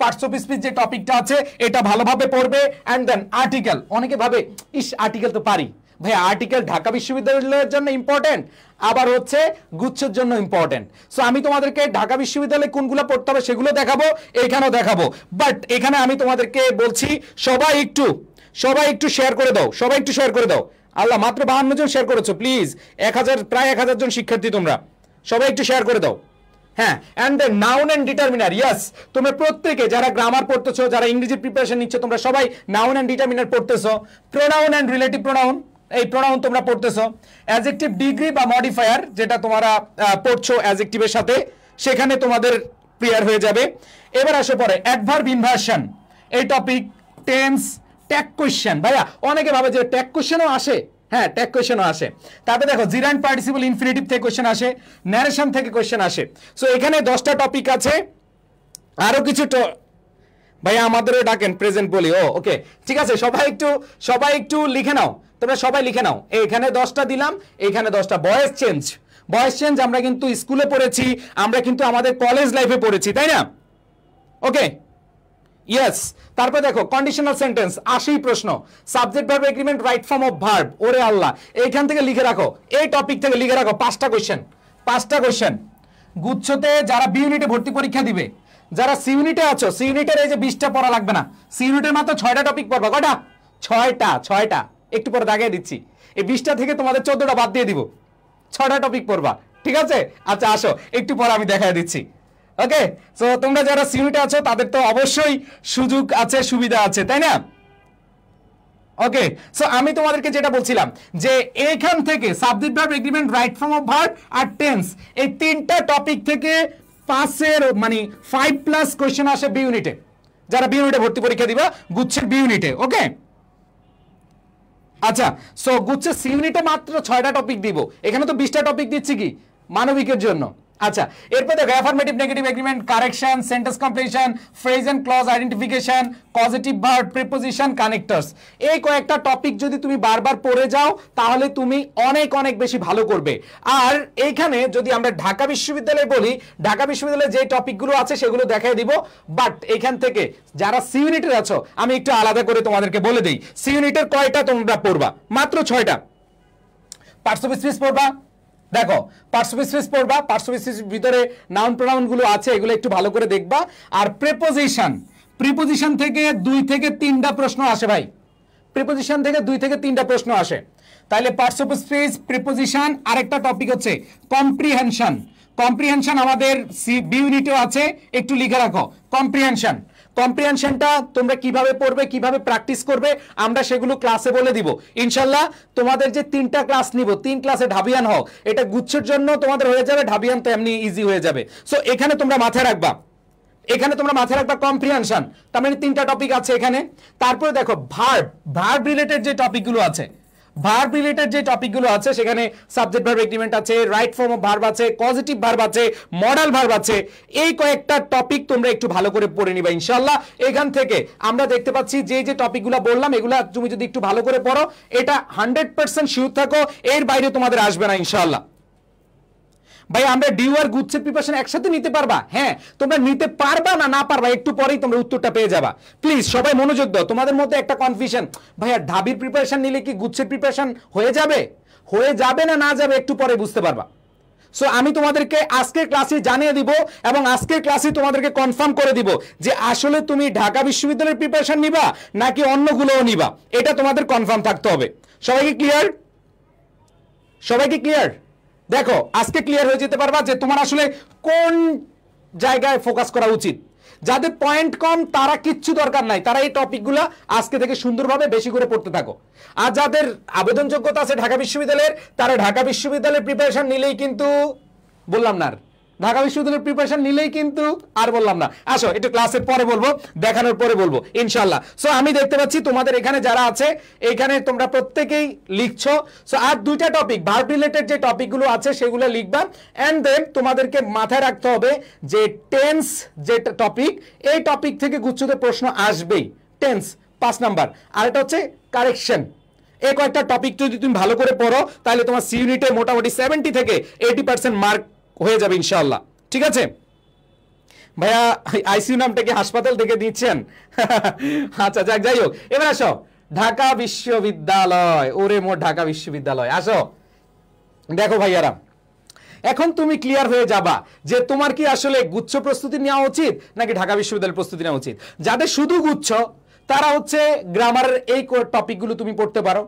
পার্টস অফ স্পিচ যে টপিকটা আছে এটা ভালোভাবে পড়বে অ্যান্ড দেন আর্টিকেল অনেকে ভাবে ইস আর্টিকেল তো পারি ভাই আর্টিকেল ঢাকা বিশ্ববিদ্যালয়ের জন্য ইম্পর্টেন্ট আবার হচ্ছে গুচ্ছের জন্য ইম্পর্টেন্ট সো আমি তোমাদেরকে ঢাকা বিশ্ববিদ্যালয়ে কোনগুলো পড়তে হবে সেগুলো দেখাবো এখানেও দেখাবো বাট এখানে আমি তোমাদেরকে বলছি সবাই একটু সবাই একটু শেয়ার করে দাও সবাই একটু শেয়ার করে দাও আল্লাহ মাত্র বাহান্ন জন শেয়ার করেছো প্লিজ এক হাজার প্রায় এক হাজার জন শিক্ষার্থী তোমরা সবাই একটু শেয়ার করে দাও হ্যাঁ and the noun and determiner yes তোমরা প্রত্যেকে যারা গ্রামার পড়তেছো যারা ইংরেজি প্রিপারেশন নিচ্ছ তোমরা সবাই নাউন অ্যান্ড ডিটারমিনার পড়তেছো প্রোনাউন অ্যান্ড রিলেটিভ প্রোনাউন এই প্রোনাউন তোমরা পড়তেছো অ্যাজেক্টিভ ডিগ্রি বা মডিফায়ার যেটা তোমরা পড়ছো অ্যাজেক্টিভের সাথে সেখানে তোমাদের ক্লিয়ার হয়ে যাবে এবার আসে পরে অ্যাডভার্ব ইনভার্সন এই টপিক টেন্স ট্যাগ কোয়েশ্চেন ভাইয়া অনেকে ভাবে যে ট্যাগ কোয়েশ্চেনও আসে হ্যাঁ ট্যাগ কোয়েশ্চেনও আসে তারপরে দেখো জিরান পার্টিসিপল ইনফিনিটিভ থেকে কোয়েশ্চেন আসে ন্যারেশন থেকে কোয়েশ্চেন আসে সো এখানে দশটা টপিক আছে আরও কিছু ভাইয়া আমাদেরও ডাকেন প্রেজেন্ট বলি ও ওকে ঠিক আছে সবাই একটু সবাই একটু লিখে নাও তোমরা সবাই লিখে নাও এখানে দশটা দিলাম এখানে দশটা বয়েস চেঞ্জ বয়েস চেঞ্জ আমরা কিন্তু স্কুলে পড়েছি আমরা কিন্তু আমাদের কলেজ লাইফে পড়েছি তাই না ওকে ইয়েস তারপর দেখো কন্ডিশনাল সেন্টেন্স আসেই প্রশ্ন subject verb agreement right form of verb ওরে আল্লাহ এইখান থেকে লিখে রাখো এই টপিক থেকে লিখে রাখো পাঁচটা কোয়েশ্চেন পাঁচটা কোয়েশ্চেন গুচ্ছতে যারা বি ইউনিটে ভর্তি পরীক্ষা দিবে যারা সি ইউনিটে আছো সি ইউনিটের এই যে বিশটা পড়া লাগবে না সি ইউনিটের মাত্র ছয়টা টপিক পড়বা কটা ছয়টা ছয়টা একটু পরে দাগিয়ে দিচ্ছি এই বিশটা থেকে তোমাদের চোদ্দটা বাদ দিয়ে দিব ছটা টপিক পড়বা ঠিক আছে আচ্ছা আসো একটু পর আমি দেখা দিচ্ছি ওকে তো তোমরা যারা সিউনিটে আছো তাদের তো অবশ্যই সুযোগ আছে সুবিধা আছে তাই না ওকে সো আমি তোমাদেরকে যেটা বলছিলাম যে এইখান থেকে subject verb agreement right form of verb আর টেন্স এই তিনটা টপিক থেকে পাসের মানে ফাইভ প্লাস কোয়েশ্চেন আসে বি ইউনিটে যারা বি ইউনিটে ভর্তি পরীক্ষা দিবা গুচ্ছের বি ইউনিটে ওকে আচ্ছা সো গুচ্ছে সি ইউনিটে মাত্র ছয়টা টপিক দিব এখানে তো বিশটা টপিক দিচ্ছি কি মানবিকের জন্য আচ্ছা এরপর দেখো affirmative negative agreement correction sentence completion phrase and clause identification positive verb preposition connectors এই কয়েকটা টপিক যদি তুমি বারবার পড়ে যাও তাহলে তুমি অনেক অনেক বেশি ভালো করবে আর এইখানে যদি আমরা ঢাকা বিশ্ববিদ্যালয়ে বলি ঢাকা বিশ্ববিদ্যালয়ে যে টপিকগুলো আছে সেগুলো দেখাই দিব বাট এখান থেকে যারা সি ইউনিটের আছো আমি একটু আলাদা করে তোমাদেরকে বলে দিই সি ইউনিটের কয়টা তোমরা পড়বা মাত্র ছয়টা পার্টস পিস স্পিচ পড়বা দেখো পার্সোবিসিস পড়বা পার্সোবিসিস ভিতরে নাউন প্রোনাউনগুলো আছে এগুলো একটু ভালো করে দেখবা আর প্রেপোজিশন প্রিপোজিশন থেকে দুই থেকে তিনটা প্রশ্ন আসে ভাই প্রিপোজিশন থেকে দুই থেকে তিনটা প্রশ্ন আসে তাহলে পার্সোবিসিস প্রিপোজিশন আরেকটা টপিক হচ্ছে কম্প্রিহেনশন কম্প্রিহেনশন আমাদের সি বি ইউনিটেও আছে একটু লিখে রাখো কম্প্রিহেনশন কম্প্রিহেনশনটা তোমরা কিভাবে পড়বে কিভাবে প্র্যাকটিস করবে আমরা সেগুলো ক্লাসে বলে দিব ইনশাল্লাহ তোমাদের যে তিনটা ক্লাস নিব তিন ক্লাসে ঢাবিয়ান হোক এটা গুচ্ছের জন্য তোমাদের হয়ে যাবে ঢাবিয়ান তো এমনি ইজি হয়ে যাবে সো এখানে তোমরা মাথায় রাখবা এখানে তোমরা মাথায় রাখবা কম্প্রিহেনশন তার মানে তিনটা টপিক আছে এখানে তারপরে দেখো ভার্ব ভার্ব রিলেটেড যে টপিকগুলো আছে ভার্ব রিলেটেড যে টপিকগুলো আছে সেখানে সাবজেক্ট ভার্ব এগ্রিমেন্ট আছে রাইট ফর্ম অফ ভার্ব আছে পজিটিভ ভার্ব আছে মডাল ভার্ব আছে এই কয়েকটা টপিক তোমরা একটু ভালো করে পড়ে নিবা ইনশাল্লাহ এখান থেকে আমরা দেখতে পাচ্ছি যে যে টপিকগুলো বললাম এগুলো তুমি যদি একটু ভালো করে পড়ো এটা হান্ড্রেড পার্সেন্ট থাকো এর বাইরে তোমাদের আসবে না ইনশাল্লাহ ভাই আমরা ডিউ আর গুচ্ছের প্রিপারেশন একসাথে নিতে পারবা হ্যাঁ তোমরা নিতে পারবা না না পারবা একটু পরেই তোমরা উত্তরটা পেয়ে যাবা প্লিজ সবাই মনোযোগ দাও তোমাদের মধ্যে একটা কনফিউশন ভাইয়া ঢাবির প্রিপারেশন নিলে কি গুচ্ছের প্রিপারেশন হয়ে যাবে হয়ে যাবে না না যাবে একটু পরে বুঝতে পারবা সো আমি তোমাদেরকে আজকের ক্লাসে জানিয়ে দিব এবং আজকের ক্লাসে তোমাদেরকে কনফার্ম করে দিব যে আসলে তুমি ঢাকা বিশ্ববিদ্যালয়ের প্রিপারেশন নিবা নাকি অন্যগুলোও নিবা এটা তোমাদের কনফার্ম থাকতে হবে সবাইকে ক্লিয়ার সবাইকে ক্লিয়ার দেখো আজকে ক্লিয়ার হয়ে যেতে পারবা যে তোমার আসলে কোন জায়গায় ফোকাস করা উচিত যাদের পয়েন্ট কম তারা কিচ্ছু দরকার নাই তারা এই টপিকগুলো আজকে থেকে সুন্দরভাবে বেশি করে পড়তে থাকো আর যাদের আবেদনযোগ্যতা আছে ঢাকা বিশ্ববিদ্যালয়ের তারা ঢাকা বিশ্ববিদ্যালয়ের প্রিপারেশন নিলেই কিন্তু বললাম না আর ঢাকা বিশ্ববিদ্যালয়ের প্রিপারেশন নিলেই কিন্তু আর বললাম না আসো একটু ক্লাসের পরে বলবো দেখানোর পরে বলবো ইনশাল্লাহ সো আমি দেখতে পাচ্ছি তোমাদের এখানে যারা আছে এখানে তোমরা প্রত্যেকেই লিখছো সো আর দুইটা টপিক ভার্ব রিলেটেড যে টপিকগুলো আছে সেগুলো লিখবা অ্যান্ড দেন তোমাদেরকে মাথায় রাখতে হবে যে টেন্স যে টপিক এই টপিক থেকে গুচ্ছতে প্রশ্ন আসবেই টেন্স পাঁচ নাম্বার আর এটা হচ্ছে কারেকশন এই কয়েকটা টপিক যদি তুমি ভালো করে পড়ো তাহলে তোমার সি ইউনিটে মোটামুটি সেভেন্টি থেকে এইটি পার্সেন্ট মার্ক হয়ে যাবে ইনশাল্লাহ ঠিক আছে ভাইয়া আইসিউ নামটা কি হাসপাতাল থেকে দিচ্ছেন [LAUGHS] আচ্ছা যাক যাই হোক এবার আসো ঢাকা বিশ্ববিদ্যালয় ওরে মোর ঢাকা বিশ্ববিদ্যালয় আসো দেখো ভাইয়ারা এখন তুমি ক্লিয়ার হয়ে যাবা যে তোমার কি আসলে গুচ্ছ প্রস্তুতি নেওয়া উচিত নাকি ঢাকা বিশ্ববিদ্যালয়ের প্রস্তুতি নেওয়া উচিত যাদের শুধু গুচ্ছ তারা হচ্ছে গ্রামারের এই টপিকগুলো তুমি পড়তে পারো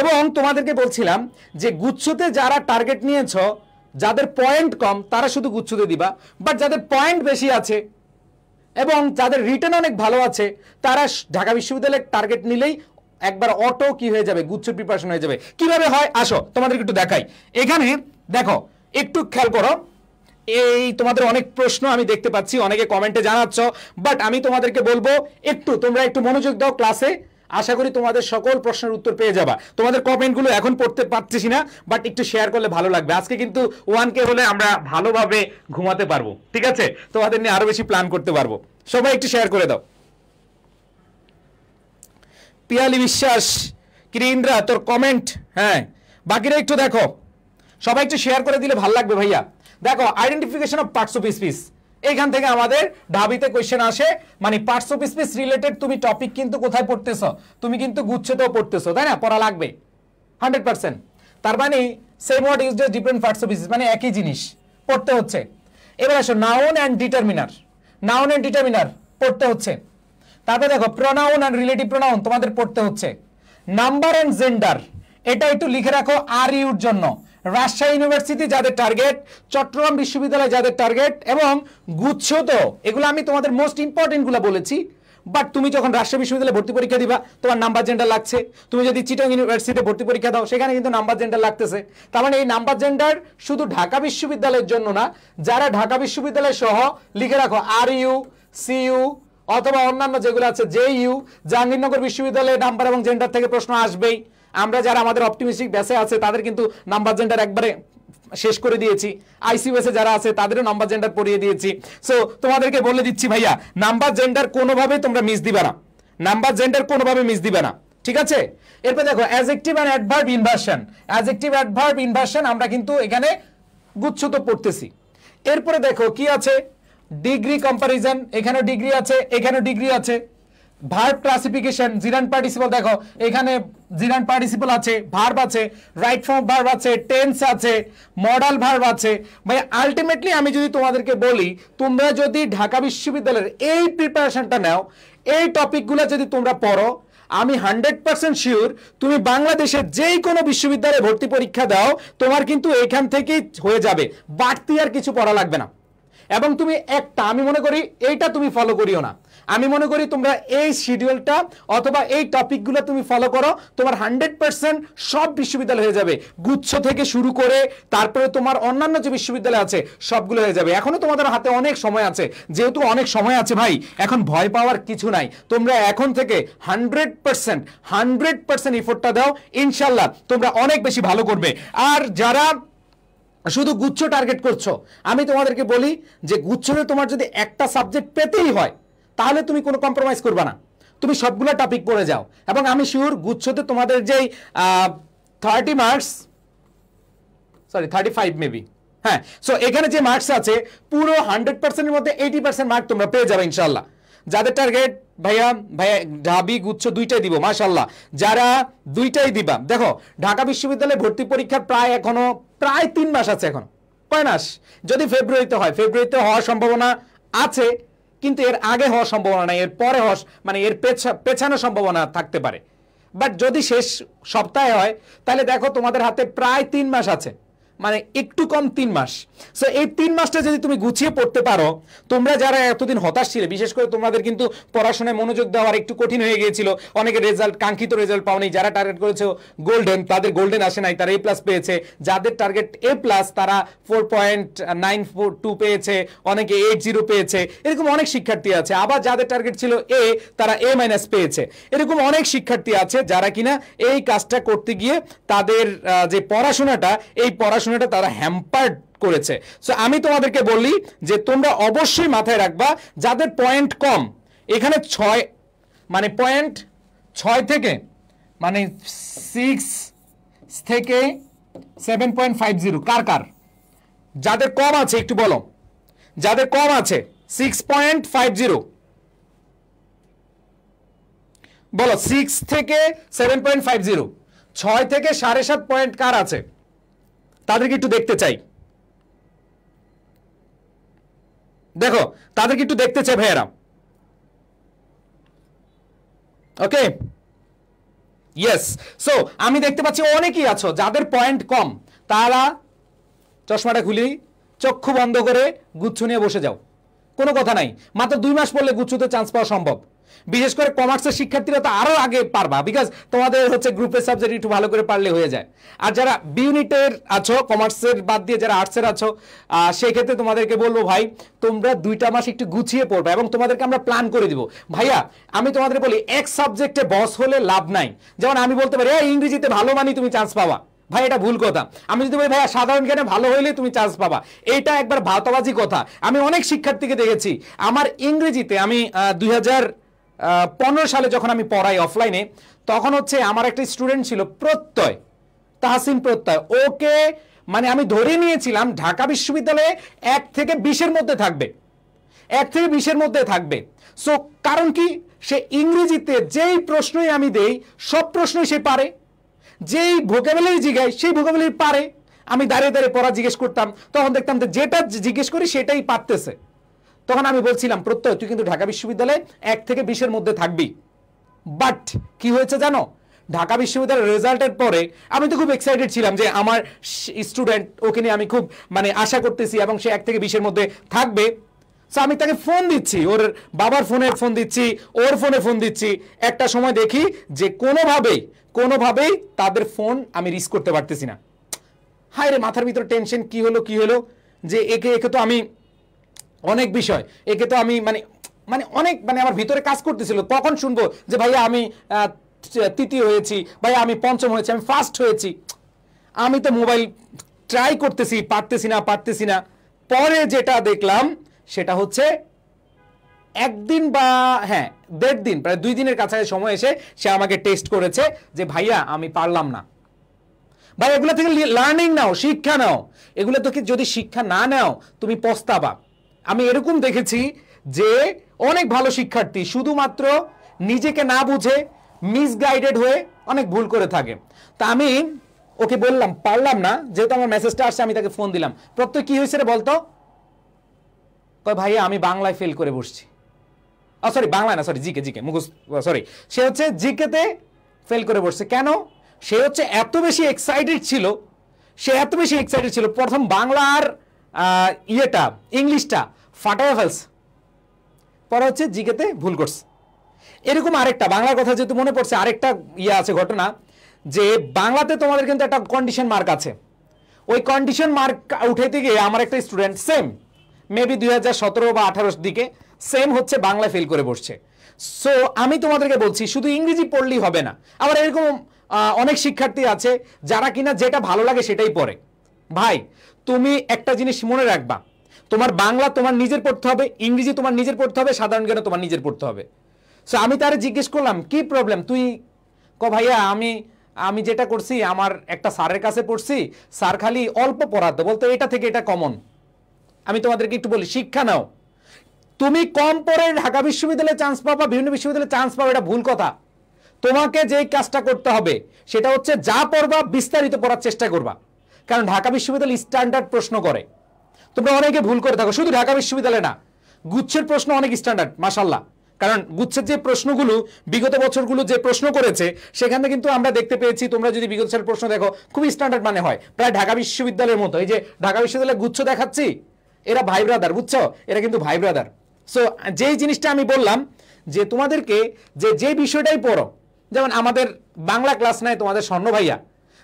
এবং তোমাদেরকে বলছিলাম যে গুচ্ছতে যারা টার্গেট নিয়েছো যাদের পয়েন্ট কম তারা শুধু গুচ্ছতে দিবা বাট যাদের পয়েন্ট বেশি আছে এবং যাদের রিটার্ন অনেক ভালো আছে তারা ঢাকা বিশ্ববিদ্যালয়ের টার্গেট নিলেই একবার অটো কি হয়ে যাবে গুচ্ছ প্রিপারেশন হয়ে যাবে কিভাবে হয় আসো তোমাদেরকে একটু দেখাই এখানে দেখো একটু খেয়াল করো এই তোমাদের অনেক প্রশ্ন আমি দেখতে পাচ্ছি অনেকে কমেন্টে জানাচ্ছ বাট আমি তোমাদেরকে বলবো একটু তোমরা একটু মনোযোগ দাও ক্লাসে আশা করি তোমাদের সকল প্রশ্নের উত্তর পেয়ে যাবা তোমাদের কমেন্টগুলো এখন পড়তে পারতেছি না বাট একটু শেয়ার করলে ভালো লাগবে আজকে কিন্তু ওয়ান কে হলে আমরা ভালোভাবে ঘুমাতে পারবো ঠিক আছে তোমাদের নিয়ে আরো বেশি প্ল্যান করতে পারবো সবাই একটু শেয়ার করে দাও পিয়ালি বিশ্বাস কিরিন্দ্রা তোর কমেন্ট হ্যাঁ বাকিরা একটু দেখো সবাই একটু শেয়ার করে দিলে ভালো লাগবে ভাইয়া দেখো identification of parts of speech এখান থেকে আমাদের ঢাবিতে কোয়েশ্চেন আসে মানে পার্টস অফ স্পিচ রিলেটেড তুমি টপিক কিন্তু কোথায় পড়তেছ তুমি কিন্তু গুচ্ছেতেও পড়তেছো তাই না পড়া লাগবে হান্ড্রেড পার্সেন্ট তার মানে same word use different parts of speech মানে একই জিনিস পড়তে হচ্ছে এবার আসো noun and determiner noun and determiner পড়তে হচ্ছে তারপরে দেখো প্রোনাউন অ্যান্ড রিলেটিভ প্রোনাউন তোমাদের পড়তে হচ্ছে নাম্বার অ্যান্ড জেন্ডার এটা একটু লিখে রাখো আর ইউর জন্য রাজশাহী ইউনিভার্সিটি যাদের টার্গেট চট্টগ্রাম বিশ্ববিদ্যালয় যাদের টার্গেট এবং গুচ্ছ তো এগুলো আমি তোমাদের মোস্ট ইম্পর্টেন্টগুলো বলেছি বাট তুমি যখন রাষ্ট্রীয় বিশ্ববিদ্যালয়ে ভর্তি পরীক্ষা দিবা তোমার নাম্বার জেন্ডার লাগছে তুমি যদি চিটং ইউনিভার্সিটিতে ভর্তি পরীক্ষা দাও সেখানে কিন্তু নাম্বার জেন্ডার লাগতেছে তার মানে এই নাম্বার জেন্ডার শুধু ঢাকা বিশ্ববিদ্যালয়ের জন্য না যারা ঢাকা বিশ্ববিদ্যালয় সহ লিখে রাখো আর ইউ সি ইউ অথবা অন্যান্য যেগুলো আছে জে ইউ জাহাঙ্গীরনগর বিশ্ববিদ্যালয়ে নাম্বার এবং জেন্ডার থেকে প্রশ্ন আসবেই আমরা যারা আমাদের অপটিমিস্টিক ব্যাসে আছে তাদের কিন্তু নাম্বার জেন্ডার একবারে শেষ করে দিয়েছি আইসিউএসে যারা আছে তাদেরও নাম্বার জেন্ডার পড়িয়ে দিয়েছি সো তোমাদেরকে বলে দিচ্ছি ভাইয়া নাম্বার জেন্ডার কোনোভাবে তোমরা মিস দিবে না নাম্বার জেন্ডার কোনোভাবে মিস দিবে না ঠিক আছে এরপর দেখো adjective and adverb inversion adjective adverb inversion আমরা কিন্তু এখানে গুচ্ছত পড়তেছি এরপরে দেখো কি আছে ডিগ্রি কম্পারিজন এখানেও ডিগ্রি আছে এখানেও ডিগ্রি আছে ভার্ব ক্লাসিফিকেশন জিরান পার্টিসিপাল দেখো এখানে জিরান পার্টিসিপাল আছে ভার্ব আছে রাইট ফর্ম ভার্ব আছে টেন্স আছে মডাল ভার্ব আছে ভাই আলটিমেটলি আমি যদি তোমাদেরকে বলি তোমরা যদি ঢাকা বিশ্ববিদ্যালয়ের এই প্রিপারেশনটা নাও এই টপিকগুলো যদি তোমরা পড়ো আমি হান্ড্রেড পার্সেন্ট শিওর তুমি বাংলাদেশের যেই কোনো বিশ্ববিদ্যালয়ে ভর্তি পরীক্ষা দাও তোমার কিন্তু এখান থেকেই হয়ে যাবে বাড়তি আর কিছু পড়া লাগবে না এবং তুমি একটা আমি মনে করি এইটা তুমি ফলো করিও না আমি মনে করি তোমরা এই শিডিউলটা অথবা এই টপিকগুলো তুমি ফলো করো তোমার হান্ড্রেড পার্সেন্ট সব বিশ্ববিদ্যালয় হয়ে যাবে গুচ্ছ থেকে শুরু করে তারপরে তোমার অন্যান্য যে বিশ্ববিদ্যালয় আছে সবগুলো হয়ে যাবে এখনও তোমাদের হাতে অনেক সময় আছে যেহেতু অনেক সময় আছে ভাই এখন ভয় পাওয়ার কিছু নাই তোমরা এখন থেকে হান্ড্রেড পার্সেন্ট হান্ড্রেড পার্সেন্ট ইফোর্টটা দাও ইনশাল্লাহ তোমরা অনেক বেশি ভালো করবে আর যারা শুধু গুচ্ছ টার্গেট করছো আমি তোমাদেরকে বলি যে গুচ্ছতে তোমার যদি একটা সাবজেক্ট পেতেই হয় তাহলে তুমি কোনো কম্প্রোমাইজ করবে না তুমি সবগুলো টপিক পড়ে যাও এবং আমি শিওর গুচ্ছতে তোমাদের যেই thirty marks sorry thirty five maybe হ্যাঁ সো এখানে যে মার্কস আছে পুরো হান্ড্রেড পার্সেন্টের মধ্যে এইটি পার্সেন্ট মার্ক তোমরা পেয়ে যাবে ইনশাল্লাহ যাদের টার্গেট ভাইয়া ভাইয়া ঢাবি গুচ্ছ দুইটাই দিব মাশাল্লাহ যারা দুইটাই দিবা দেখো ঢাকা বিশ্ববিদ্যালয়ে ভর্তি পরীক্ষার প্রায় এখনো প্রায় তিন মাস আছে এখন কয় মাস যদি ফেব্রুয়ারিতে হয় ফেব্রুয়ারিতে হওয়ার সম্ভাবনা আছে কিন্তু এর আগে হওয়ার সম্ভাবনা নাই এর পরে হওয়া মানে এর পেছা পেছানোর সম্ভাবনা থাকতে পারে বাট যদি শেষ সপ্তাহে হয় তাহলে দেখো তোমাদের হাতে প্রায় তিন মাস আছে মানে একটু কম তিন মাস সো এই তিন মাসটা যদি তুমি গুছিয়ে পড়তে পারো তোমরা যারা এতদিন হতাশ ছিলে বিশেষ করে তোমাদের কিন্তু পড়াশোনায় মনোযোগ দেওয়ার একটু কঠিন হয়ে গিয়েছিল অনেকে রেজাল্ট কাঙ্ক্ষিত রেজাল্ট পাওনি যারা টার্গেট করেছে গোল্ডেন তাদের গোল্ডেন আসে নাই তারা এ প্লাস পেয়েছে যাদের টার্গেট এ প্লাস তারা four point nine four two পেয়েছে অনেকে এইট জিরো পেয়েছে এরকম অনেক শিক্ষার্থী আছে আবার যাদের টার্গেট ছিল এ তারা এ মাইনাস পেয়েছে এরকম অনেক শিক্ষার্থী আছে যারা কিনা এই কাজটা করতে গিয়ে তাদের যে পড়াশোনাটা এই পড়াশোনা পড়াশোনাটা তারা হ্যাম্পার্ড করেছে সো আমি তোমাদেরকে বলি যে তোমরা অবশ্যই মাথায় রাখবা যাদের পয়েন্ট কম এখানে ছয় মানে পয়েন্ট ছয় থেকে মানে সিক্স থেকে সেভেন পয়েন্ট ফাইভ জিরো কার কার যাদের কম আছে একটু বলো যাদের কম আছে সিক্স পয়েন্ট ফাইভ জিরো বলো সিক্স থেকে সেভেন পয়েন্ট ফাইভ জিরো ছয় থেকে সাড়ে সাত পয়েন্ট কার আছে তাদেরকে একটু দেখতে চাই দেখো তাদেরকে একটু দেখতে চাই ভাইয়েরা ওকে ইয়েস সো আমি দেখতে পাচ্ছি অনেকেই আছো যাদের পয়েন্ট কম তারা চশমাটা খুলি চক্ষু বন্ধ করে গুচ্ছ নিয়ে বসে যাও কোনো কথা নাই মাত্র দুই মাস পড়লে গুচ্ছুতে চান্স পাওয়া সম্ভব বিশেষ করে কমার্সের শিক্ষার্থীরা তো আরও আগে পারবা বিকজ তোমাদের হচ্ছে গ্রুপের সাবজেক্ট একটু ভালো করে পারলে হয়ে যায় আর যারা বিউনিটের আছো কমার্সের বাদ দিয়ে যারা আর্টসের আছো সেই ক্ষেত্রে তোমাদেরকে বলবো ভাই তোমরা দুইটা মাস একটু গুছিয়ে পড়বা এবং তোমাদেরকে আমরা প্ল্যান করে দিব ভাইয়া আমি তোমাদের বলি এক সাবজেক্টে বস হলে লাভ নাই যেমন আমি বলতে পারি ইংরেজিতে ভালো মানি তুমি চান্স পাবা ভাই এটা ভুল কথা আমি যদি বলি ভাইয়া সাধারণ জ্ঞানে ভালো হইলে তুমি চান্স পাবা এটা একবার ভাতবাজি কথা আমি অনেক শিক্ষার্থীকে দেখেছি আমার ইংরেজিতে আমি দুই পনেরো সালে যখন আমি পড়াই অফলাইনে তখন হচ্ছে আমার একটা স্টুডেন্ট ছিল প্রত্যয় তাহসিন প্রত্যয় ওকে মানে আমি ধরে নিয়েছিলাম ঢাকা বিশ্ববিদ্যালয়ে এক থেকে বিশের মধ্যে থাকবে এক থেকে বিশের মধ্যে থাকবে সো কারণ কি সে ইংরেজিতে যেই প্রশ্নই আমি দেই সব প্রশ্নই সে পারে যেই ভোকাবেলারি জিজ্ঞায় সেই ভোকাবেলারি পারে আমি দাঁড়িয়ে দাঁড়িয়ে পড়া জিজ্ঞেস করতাম তখন দেখতাম যে যেটা জিজ্ঞেস করি সেটাই পারতেছে তখন আমি বলছিলাম প্রত্যয় তুই কিন্তু ঢাকা বিশ্ববিদ্যালয়ে এক থেকে বিশের মধ্যে থাকবি বাট কি হয়েছে জানো ঢাকা বিশ্ববিদ্যালয়ের রেজাল্টের পরে আমি তো খুব এক্সাইটেড ছিলাম যে আমার স্টুডেন্ট ওকে নিয়ে আমি খুব মানে আশা করতেছি এবং সে এক থেকে বিশের মধ্যে থাকবে সো আমি তাকে ফোন দিচ্ছি ওর বাবার ফোনে ফোন দিচ্ছি ওর ফোনে ফোন দিচ্ছি একটা সময় দেখি যে কোনোভাবেই কোনোভাবেই তাদের ফোন আমি রিস করতে পারতেছি না হায় রে মাথার ভিতরে টেনশন কি হলো কি হলো যে একে একে তো আমি অনেক বিষয় একে তো আমি মানে মানে অনেক মানে আমার ভিতরে কাজ করতেছিল কখন শুনবো যে ভাইয়া আমি তৃতীয় হয়েছি ভাইয়া আমি পঞ্চম হয়েছি আমি ফার্স্ট হয়েছি আমি তো মোবাইল ট্রাই করতেছি পারতেছি না পারতেছি না পরে যেটা দেখলাম সেটা হচ্ছে একদিন বা হ্যাঁ দেড় দিন প্রায় দুই দিনের কাছাকাছি সময় এসে সে আমাকে টেস্ট করেছে যে ভাইয়া আমি পারলাম না ভাই এগুলো থেকে লার্নিং নাও শিক্ষা নাও এগুলো তোকে যদি শিক্ষা না নাও তুমি পস্তাবা আমি এরকম দেখেছি যে অনেক ভালো শিক্ষার্থী শুধুমাত্র নিজেকে না বুঝে মিসগাইডেড হয়ে অনেক ভুল করে থাকে তা আমি ওকে বললাম পারলাম না যেহেতু আমার মেসেজটা আসছে আমি তাকে ফোন দিলাম প্রত্যয় কী হয়েছে রে বলতো কয় ভাইয়া আমি বাংলায় ফেল করে বসছি সরি বাংলায় না সরি জিকে জিকে মুখোশ সরি সে হচ্ছে জিকেতে ফেল করে বসছে কেন সে হচ্ছে এত বেশি এক্সাইটেড ছিল সে এত বেশি এক্সাইটেড ছিল প্রথম বাংলার ইয়েটা ইংলিশটা ফাটায় ফেলস পরে হচ্ছে জিকেতে ভুল করছে এরকম আরেকটা বাংলার কথা যেহেতু মনে পড়ছে আরেকটা ইয়ে আছে ঘটনা যে বাংলাতে তোমাদের কিন্তু একটা কন্ডিশন মার্ক আছে ওই কন্ডিশন মার্ক উঠাইতে গিয়ে আমার একটা স্টুডেন্ট সেম মেবি দুই বা আঠারোর দিকে সেম হচ্ছে বাংলায় ফেল করে বসছে সো আমি তোমাদেরকে বলছি শুধু ইংরেজি পড়লেই হবে না আবার এরকম অনেক শিক্ষার্থী আছে যারা কিনা যেটা ভালো লাগে সেটাই পড়ে ভাই তুমি একটা জিনিস মনে রাখবা তোমার বাংলা তোমার নিজের পড়তে হবে ইংরেজি তোমার নিজের পড়তে হবে সাধারণ জ্ঞান তোমার নিজের পড়তে হবে সো আমি তার জিজ্ঞেস করলাম কি প্রবলেম তুই ক ভাইয়া আমি আমি যেটা করছি আমার একটা স্যারের কাছে পড়ছি স্যার খালি অল্প পড়াতো বলতো এটা থেকে এটা কমন আমি তোমাদেরকে একটু বলি শিক্ষা নাও তুমি কম পড়ে ঢাকা বিশ্ববিদ্যালয়ে চান্স পাবা বিভিন্ন বিশ্ববিদ্যালয়ে চান্স পাবা এটা ভুল কথা তোমাকে যেই কাজটা করতে হবে সেটা হচ্ছে যা পড়বা বিস্তারিত পড়ার চেষ্টা করবা কারণ ঢাকা বিশ্ববিদ্যালয় স্ট্যান্ডার্ড প্রশ্ন করে তোমরা অনেকে ভুল করে থাকো শুধু ঢাকা বিশ্ববিদ্যালয় না গুচ্ছের প্রশ্ন অনেক স্ট্যান্ডার্ড মাসাল্লাহ কারণ গুচ্ছের যে প্রশ্নগুলো বিগত বছরগুলো যে প্রশ্ন করেছে সেখানে কিন্তু আমরা দেখতে পেয়েছি তোমরা যদি বিগত সালের প্রশ্ন দেখো খুবই স্ট্যান্ডার্ড মানে হয় প্রায় ঢাকা বিশ্ববিদ্যালয়ের মতো এই যে ঢাকা বিশ্ববিদ্যালয়ে গুচ্ছ দেখাচ্ছি এরা ভাই ব্রাদার বুঝছো এরা কিন্তু ভাই ব্রাদার সো যেই জিনিসটা আমি বললাম যে তোমাদেরকে যে যে বিষয়টাই পড়ো যেমন আমাদের বাংলা ক্লাস নেয় তোমাদের স্বর্ণ ভাইয়া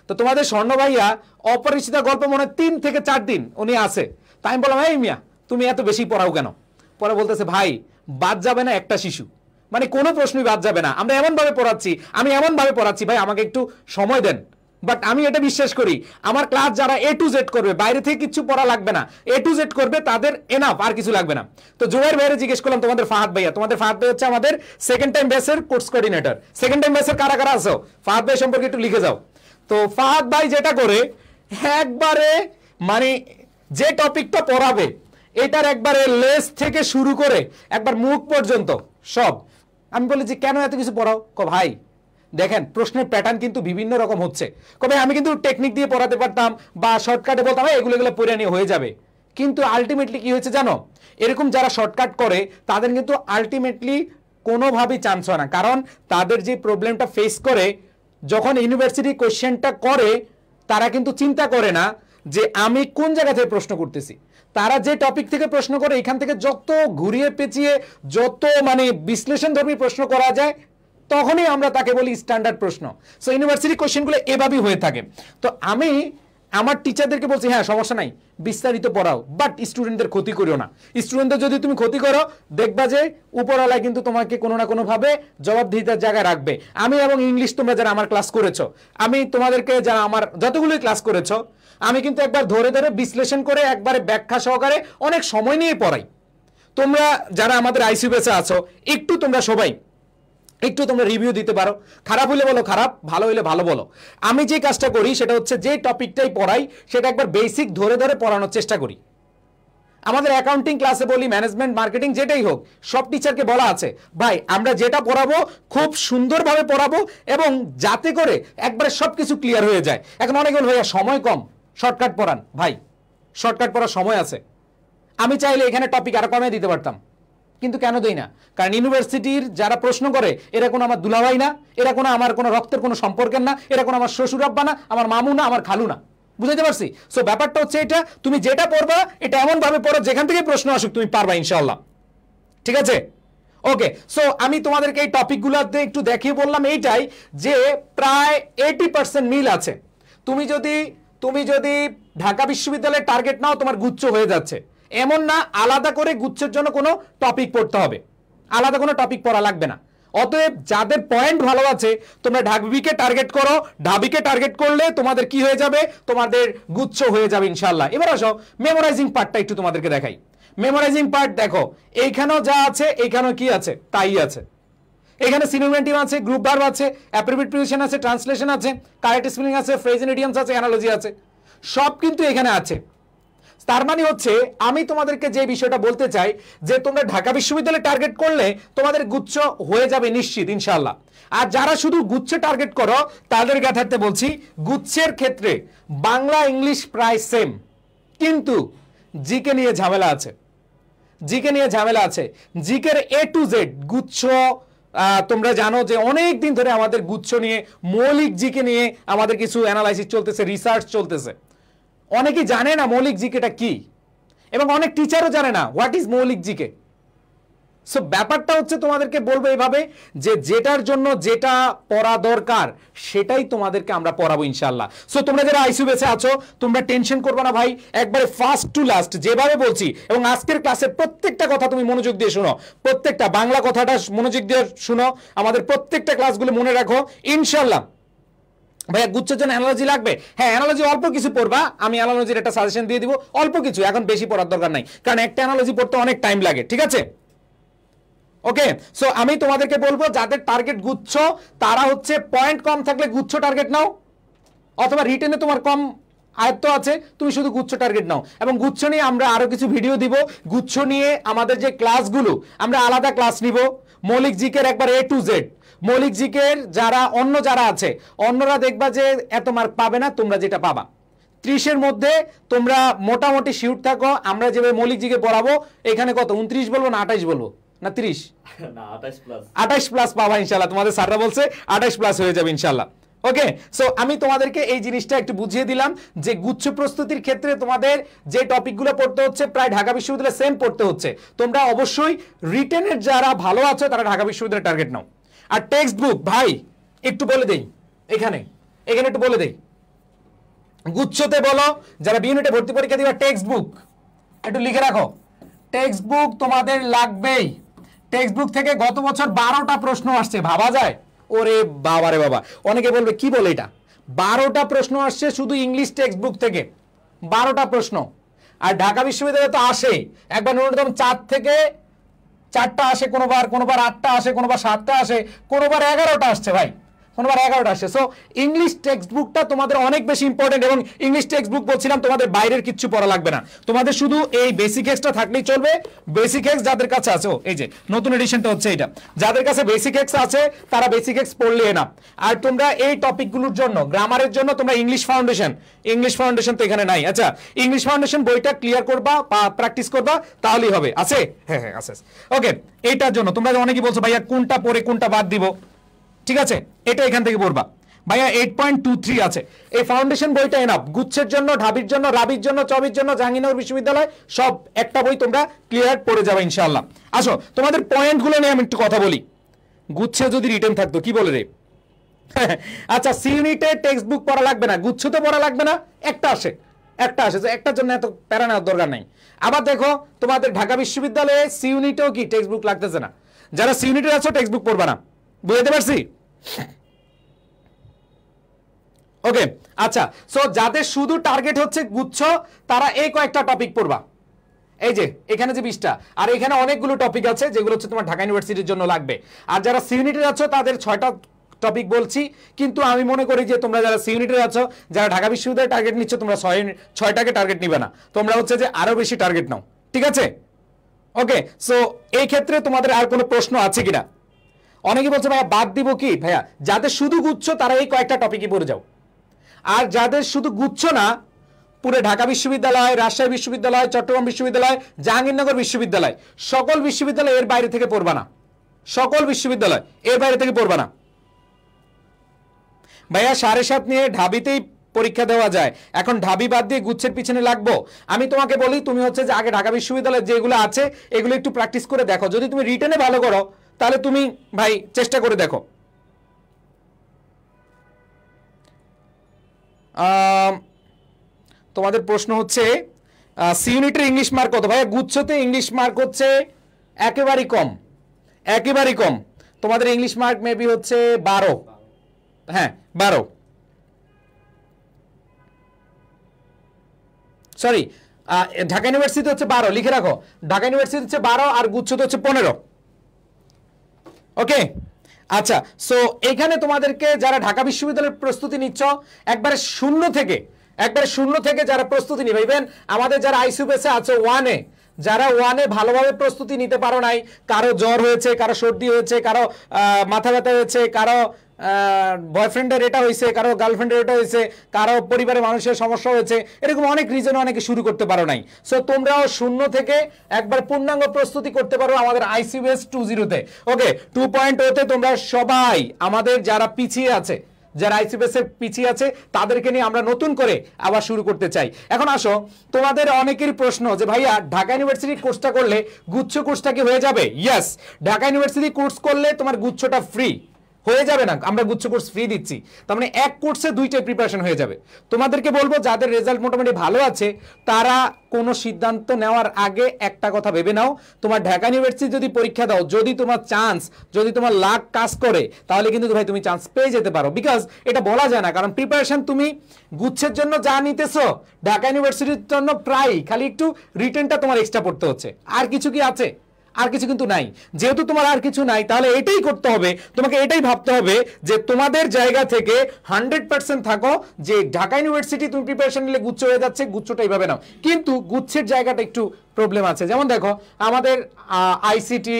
তো তোমাদের স্বর্ণ ভাইয়া অপরিচিত গল্প মনে তিন থেকে চার দিন উনি আছে তা আমি বললাম এই মিয়া তুমি এত বেশি পড়াও কেন পরে বলতেছে ভাই বাদ যাবে না একটা শিশু মানে কোনো প্রশ্নই বাদ যাবে না আমরা এমনভাবে পড়াচ্ছি আমি এমনভাবে পড়াচ্ছি ভাই আমাকে একটু সময় দেন বাট আমি এটা বিশ্বাস করি আমার ক্লাস যারা এ টু জেড করবে বাইরে থেকে কিছু পড়া লাগবে না এ টু জেড করবে তাদের এনাফ আর কিছু লাগবে না তো জোয়ার বাইরে জিজ্ঞেস করলাম তোমাদের ফাহাদ ভাইয়া তোমাদের ফাহাদ ভাই হচ্ছে আমাদের সেকেন্ড টাইম বেসের কোর্স কোর্ডিনেটর সেকেন্ড টাইম বেসের কারা কারা আছো ফাহাদ ভাই সম্পর্কে একটু লিখে যাও তো ফাহাদ ভাই যেটা করে একবারে মানে যে টপিকটা পড়াবে এটার একবারে লেস থেকে শুরু করে একবার মুখ পর্যন্ত সব আমি বলি যে কেন এত কিছু পড়াও ক ভাই দেখেন প্রশ্নের প্যাটার্ন কিন্তু বিভিন্ন রকম হচ্ছে কবে আমি কিন্তু টেকনিক দিয়ে পড়াতে পারতাম বা শর্টকাটে বলতাম এগুলো এগুলো পড়ে নিয়ে হয়ে যাবে কিন্তু আলটিমেটলি কি হয়েছে জানো এরকম যারা শর্টকাট করে তাদের কিন্তু আলটিমেটলি কোনোভাবেই চান্স হয় না কারণ তাদের যে প্রবলেমটা ফেস করে যখন ইউনিভার্সিটি কোয়েশ্চেনটা করে তারা কিন্তু চিন্তা করে না যে আমি কোন জায়গা থেকে প্রশ্ন করতেছি তারা যে টপিক থেকে প্রশ্ন করে এখান থেকে যত ঘুরিয়ে পেঁচিয়ে যত মানে বিশ্লেষণ ধর্মী প্রশ্ন করা যায় তখনই আমরা তাকে বলি স্ট্যান্ডার্ড প্রশ্ন সো ইউনিভার্সিটি কোয়েশ্চেনগুলো এভাবেই হয়ে থাকে তো আমি আমার টিচারদেরকে বলছি হ্যাঁ সমস্যা নাই বিস্তারিত পড়াও বাট স্টুডেন্টদের ক্ষতি করিও না স্টুডেন্টদের যদি তুমি ক্ষতি করো দেখবা যে উপরওয়ালা কিন্তু তোমাকে কোনো না কোনোভাবে জবাবদিহিতার জায়গায় রাখবে আমি এবং ইংলিশ তোমরা যারা আমার ক্লাস করেছো আমি তোমাদেরকে যারা আমার যতগুলোই ক্লাস করেছো আমি কিন্তু একবার ধরে ধরে বিশ্লেষণ করে একবারে ব্যাখ্যা সহকারে অনেক সময় নিয়ে পড়াই তোমরা যারা আমাদের আইসিউ বেসে আছো একটু তোমরা সবাই একটু তোমরা রিভিউ দিতে পারো খারাপ হলে বলো খারাপ ভালো হলে ভালো বলো আমি যে কাজটা করি সেটা হচ্ছে যে টপিকটাই পড়াই সেটা একবার বেসিক ধরে ধরে পড়ানোর চেষ্টা করি আমাদের অ্যাকাউন্টিং ক্লাসে বলি ম্যানেজমেন্ট মার্কেটিং যেটাই হোক সব টিচারকে বলা আছে ভাই আমরা যেটা পড়াবো খুব সুন্দরভাবে পড়াবো এবং যাতে করে একবারে সব কিছু ক্লিয়ার হয়ে যায় এখন অনেকগুলো ভাইয়া সময় কম শর্টকাট পড়ান ভাই শর্টকাট পড়ার সময় আছে আমি চাইলে এখানে টপিক আরো কমে দিতে পারতাম কিন্তু কেন দেই না কারণ ইউনিভার্সিটির যারা প্রশ্ন করে এরা কোনো আমার দুলাভাই না এরা কোনো আমার কোনো রক্তের কোনো সম্পর্কের না এরা কোনো আমার শ্বশুরাব্বা না আমার মামু না আমার খালু না বুঝাইতে পারছি সো ব্যাপারটা হচ্ছে এটা তুমি যেটা পড়বা এটা এমনভাবে পড়ো যেখান থেকে প্রশ্ন আসুক তুমি পারবা ইনশাল্লাহ ঠিক আছে ওকে সো আমি তোমাদেরকে এই টপিকগুলোতে একটু দেখিয়ে বললাম এইটাই যে প্রায় এইটি পার্সেন্ট মিল আছে তুমি যদি তুমি যদি ঢাকা বিশ্ববিদ্যালয়ের টার্গেট নাও তোমার গুচ্ছ হয়ে যাচ্ছে এমন না আলাদা করে গুচ্ছের জন্য কোনো টপিক পড়তে হবে আলাদা কোনো টপিক পড়া লাগবে না অতএব যাদের পয়েন্ট ভালো আছে তোমরা ঢাকবিকে টার্গেট করো ঢাবিকে টার্গেট করলে তোমাদের কি হয়ে যাবে তোমাদের গুচ্ছ হয়ে যাবে ইনশাল্লাহ এবার আসো মেমোরাইজিং পার্টটা একটু তোমাদেরকে দেখাই মেমোরাইজিং পার্ট দেখো এইখানেও যা আছে এইখানেও কি আছে তাই আছে এখানে সিনোনিম আছে গ্রুপ ভার্ব আছে অ্যাপ্রোপ্রিয়েট পজিশন আছে ট্রান্সলেশন আছে কারেক্ট স্পেলিং আছে ফ্রেজ ইডিয়ামস আছে অ্যানালজি আছে সব কিন্তু এখানে আছে তার মানে হচ্ছে আমি তোমাদেরকে যে বিষয়টা বলতে চাই যে তোমরা ঢাকা বিশ্ববিদ্যালয়ে টার্গেট করলে তোমাদের গুচ্ছ হয়ে যাবে নিশ্চিত ইনশাল্লাহ আর যারা শুধু গুচ্ছে টার্গেট করো তাদের গাথার্থে বলছি গুচ্ছের ক্ষেত্রে বাংলা ইংলিশ প্রায় সেম কিন্তু জিকে নিয়ে ঝামেলা আছে জিকে নিয়ে ঝামেলা আছে জিকের এ টু জেড গুচ্ছ তোমরা জানো যে অনেক দিন ধরে আমাদের গুচ্ছ নিয়ে মৌলিক জিকে নিয়ে আমাদের কিছু অ্যানালাইসিস চলতেছে রিসার্চ চলতেছে অনেকেই জানে না মৌলিক জিকেটা কি এবং অনেক টিচারও জানে না হোয়াট ইজ মৌলিক জিকে সো ব্যাপারটা হচ্ছে তোমাদেরকে বলবো এভাবে যে যেটার জন্য যেটা পড়া দরকার সেটাই তোমাদেরকে আমরা পড়াবো ইনশাল্লাহ সো তোমরা যারা আইসিউ বেসে আছো তোমরা টেনশন করবে না ভাই একবারে ফার্স্ট টু লাস্ট যেভাবে বলছি এবং আজকের ক্লাসের প্রত্যেকটা কথা তুমি মনোযোগ দিয়ে শোনো প্রত্যেকটা বাংলা কথাটা মনোযোগ দিয়ে শোনো আমাদের প্রত্যেকটা ক্লাসগুলো মনে রাখো ইনশাল্লাহ ভাইয়া গুচ্ছের জন্য অ্যানালজি লাগবে হ্যাঁ অ্যানালজি অল্প কিছু পড়বা আমি অ্যানালজির একটা সাজেশন দিয়ে দিব অল্প কিছু এখন বেশি পড়ার দরকার নাই কারণ একটা অ্যানালজি পড়তে অনেক টাইম লাগে ঠিক আছে ওকে সো আমি তোমাদেরকে বলবো যাদের টার্গেট গুচ্ছ তারা হচ্ছে পয়েন্ট কম থাকলে গুচ্ছ টার্গেট নাও অথবা রিটেনে তোমার কম আয়ত্ত আছে তুমি শুধু গুচ্ছ টার্গেট নাও এবং গুচ্ছ নিয়ে আমরা আরও কিছু ভিডিও দিব গুচ্ছ নিয়ে আমাদের যে ক্লাসগুলো আমরা আলাদা ক্লাস নিব মৌলিক জিকের একবার এ টু জেড মৌলিক জিকের যারা অন্য যারা আছে অন্যরা দেখবা যে এত মার্ক পাবে না তোমরা যেটা পাবা ত্রিশের মধ্যে তোমরা মোটামুটি শিউট থাকো আমরা যেভাবে মৌলিক জিকে পড়াবো এখানে কত উনত্রিশ বলবো না আঠাইশ বলবো না তিরিশ [LAUGHS] আঠাশ প্লাস পাবা ইনশাল্লাহ তোমাদের স্যাররা বলছে আঠাশ প্লাস হয়ে যাবে ইনশাল্লাহ ওকে সো আমি তোমাদেরকে এই জিনিসটা একটু বুঝিয়ে দিলাম যে গুচ্ছ প্রস্তুতির ক্ষেত্রে তোমাদের যে টপিকগুলো পড়তে হচ্ছে প্রায় ঢাকা বিশ্ববিদ্যালয়ে সেম পড়তে হচ্ছে তোমরা অবশ্যই রিটেনের যারা ভালো আছো তারা ঢাকা বিশ্ববিদ্যালয়ের টার্গেট নাও আর টেক্সট বুক ভাই একটু বলে দেই এখানে এখানে একটু বলে দেই গুচ্ছতে বলো যারা বিউনিটে ভর্তি পরীক্ষা দিবা টেক্সট বুক একটু লিখে রাখো টেক্সট বুক তোমাদের লাগবেই টেক্সট বুক থেকে গত বছর বারোটা প্রশ্ন আসছে ভাবা যায় ওরে বাবা রে বাবা অনেকে বলবে কি বলে এটা বারোটা প্রশ্ন আসছে শুধু ইংলিশ টেক্সট বুক থেকে বারোটা প্রশ্ন আর ঢাকা বিশ্ববিদ্যালয়ে তো আসে একবার ন্যূনতম চার থেকে চারটা আসে কোনোবার কোনোবার আটটা আসে কোনোবার সাতটা আসে কোনোবার এগারোটা আসছে ভাই নাম্বার এগারোটা আসে সো ইংলিশ টেক্সট বুকটা তোমাদের অনেক বেশি ইম্পর্টেন্ট এবং ইংলিশ টেক্সট বুক বলছিলাম তোমাদের বাইরের কিছু পড়া লাগবে না তোমাদের শুধু এই বেসিক এক্সটা থাকলেই চলবে বেসিক এক্স যাদের কাছে আছে এই যে নতুন এডিশনটা হচ্ছে এটা যাদের কাছে বেসিক এক্স আছে তারা বেসিক এক্স পড়লে না আর তোমরা এই টপিকগুলোর জন্য গ্রামারের জন্য তোমরা ইংলিশ ফাউন্ডেশন ইংলিশ ফাউন্ডেশন তো এখানে নাই আচ্ছা ইংলিশ ফাউন্ডেশন বইটা ক্লিয়ার করবা বা প্র্যাকটিস করবা তাহলেই হবে আছে হ্যাঁ হ্যাঁ আছে ওকে এইটার জন্য তোমরা অনেকেই বলছো ভাইয়া কোনটা পড়ে কোনটা বাদ দিব ঠিক আছে এটা এখান থেকে পড়বা ভাইয়া এইট পয়েন্ট টু থ্রি আছে এই ফাউন্ডেশন বইটা এনাফ গুচ্ছের জন্য ঢাবির জন্য রাবির জন্য চবির জন্য জাহাঙ্গীরনগর বিশ্ববিদ্যালয় সব একটা বই তোমরা ক্লিয়ার পড়ে যাবে ইনশাল্লাহ আসো তোমাদের পয়েন্টগুলো নিয়ে আমি একটু কথা বলি গুচ্ছে যদি রিটার্ন থাকতো কি বলে রে [LAUGHS] আচ্ছা সি ইউনিটে টেক্সট বুক পড়া লাগবে না গুচ্ছ তো পড়া লাগবে না একটা আসে একটা আসে একটার জন্য এত প্যারা নেওয়ার দরকার নেই আবার দেখো তোমাদের ঢাকা বিশ্ববিদ্যালয়ে সি ইউনিটেও কি টেক্সট বুক লাগতেছে না যারা সি ইউনিটে আছো টেক্সট বুক পড়বা না বুঝতে পারছি ওকে আচ্ছা সো যাদের শুধু টার্গেট হচ্ছে গুচ্ছ তারা এই কয়েকটা টপিক পড়বা এই যে এখানে যে বিশটা আর এখানে অনেকগুলো টপিক আছে যেগুলো হচ্ছে তোমার ঢাকা ইউনিভার্সিটির জন্য লাগবে আর যারা সিউনিটে যাচ্ছ আছো তাদের ছয়টা টপিক বলছি কিন্তু আমি মনে করি যে তোমরা যারা সিউনিটে যাচ্ছ যারা ঢাকা বিশ্ববিদ্যালয়ের টার্গেট নিচ্ছ তোমরা ছয় ছয়টাকে টার্গেট নিবে না তোমরা হচ্ছে যে আরও বেশি টার্গেট নাও ঠিক আছে ওকে সো এই ক্ষেত্রে তোমাদের আর কোনো প্রশ্ন আছে কিনা অনেকে বলছে ভাইয়া বাদ দিব কি ভাইয়া যাদের শুধু গুচ্ছ তারা এই কয়েকটা টপিকই পড়ে যাও আর যাদের শুধু গুচ্ছ না পুরে ঢাকা বিশ্ববিদ্যালয় রাজশাহী বিশ্ববিদ্যালয় চট্টগ্রাম বিশ্ববিদ্যালয় জাহাঙ্গীরনগর বিশ্ববিদ্যালয় সকল বিশ্ববিদ্যালয় এর বাইরে থেকে পড়বা না সকল বিশ্ববিদ্যালয় এর বাইরে থেকে পড়বা না ভাইয়া সাড়ে সাত নিয়ে ঢাবিতেই পরীক্ষা দেওয়া যায় এখন ঢাবি বাদ দিয়ে গুচ্ছের পিছনে লাগবো আমি তোমাকে বলি তুমি হচ্ছে যে আগে ঢাকা বিশ্ববিদ্যালয়ে যেগুলো আছে এগুলো একটু প্র্যাকটিস করে দেখো যদি তুমি রিটার্নে ভালো করো তাহলে তুমি ভাই চেষ্টা করে দেখো তোমাদের প্রশ্ন হচ্ছে সি ইউনিটের ইংলিশ মার্ক কত ভাই গুচ্ছতে ইংলিশ মার্ক হচ্ছে একেবারেই কম একেবারেই কম তোমাদের ইংলিশ মার্ক মেবি হচ্ছে বারো হ্যাঁ বারো সরি ঢাকা ইউনিভার্সিটি হচ্ছে বারো লিখে রাখো ঢাকা ইউনিভার্সিটি হচ্ছে বারো আর গুচ্ছতে হচ্ছে পনেরো ওকে আচ্ছা সো এখানে তোমাদেরকে যারা ঢাকা বিশ্ববিদ্যালয়ের প্রস্তুতি নিচ্ছ একবারে শূন্য থেকে একবারে শূন্য থেকে যারা প্রস্তুতি নিবে ইভেন আমাদের যারা আইসিউপিএসে আছে ওয়ানে যারা ওয়ানে ভালোভাবে প্রস্তুতি নিতে পারো নাই কারো জ্বর হয়েছে কারো সর্দি হয়েছে কারো মাথা ব্যথা হয়েছে কারো বয়ফ্রেন্ডের এটা হয়েছে কারো গার্লফ্রেন্ডের এটা হয়েছে কারো পরিবারের মানুষের সমস্যা হয়েছে এরকম অনেক রিজনে অনেকে শুরু করতে পারো নাই সো তোমরাও শূন্য থেকে একবার পূর্ণাঙ্গ প্রস্তুতি করতে পারো আমাদের আইসিউএস টু জিরোতে ওকে টু পয়েন্ট ওতে তোমরা সবাই আমাদের যারা পিছিয়ে আছে যারা আইসিবিএসের পিছিয়ে আছে তাদেরকে নিয়ে আমরা নতুন করে আবার শুরু করতে চাই এখন আসো তোমাদের অনেকের প্রশ্ন যে ভাইয়া ঢাকা ইউনিভার্সিটি কোর্সটা করলে গুচ্ছ কোর্সটা কি হয়ে যাবে ইয়াস ঢাকা ইউনিভার্সিটি কোর্স করলে তোমার গুচ্ছটা ফ্রি হয়ে যাবে না আমরা গুচ্ছ কোর্স ফ্রি দিচ্ছি তার মানে এক কোর্সে দুইটাই প্রিপারেশন হয়ে যাবে তোমাদেরকে বলবো যাদের রেজাল্ট মোটামুটি ভালো আছে তারা কোনো সিদ্ধান্ত নেওয়ার আগে একটা কথা ভেবে নাও তোমার ঢাকা ইউনিভার্সিটি যদি পরীক্ষা দাও যদি তোমার চান্স যদি তোমার লাখ কাজ করে তাহলে কিন্তু ভাই তুমি চান্স পেয়ে যেতে পারো বিকজ এটা বলা যায় না কারণ প্রিপারেশন তুমি গুচ্ছের জন্য যা নিতেছো ঢাকা ইউনিভার্সিটির জন্য প্রায় খালি একটু রিটেনটা তোমার এক্সট্রা পড়তে হচ্ছে আর কিছু কি আছে আর কিছু কিন্তু নাই যেহেতু তোমার আর কিছু নাই তাহলে এটাই করতে হবে তোমাকে এটাই ভাবতে হবে যে তোমাদের জায়গা থেকে হান্ড্রেড পার্সেন্ট থাকো যে ঢাকা ইউনিভার্সিটি তুমি প্রিপারেশন নিলে গুচ্ছ হয়ে যাচ্ছে গুচ্ছটা এইভাবে নাও কিন্তু গুচ্ছের জায়গাটা একটু প্রবলেম আছে যেমন দেখো আমাদের আইসিটি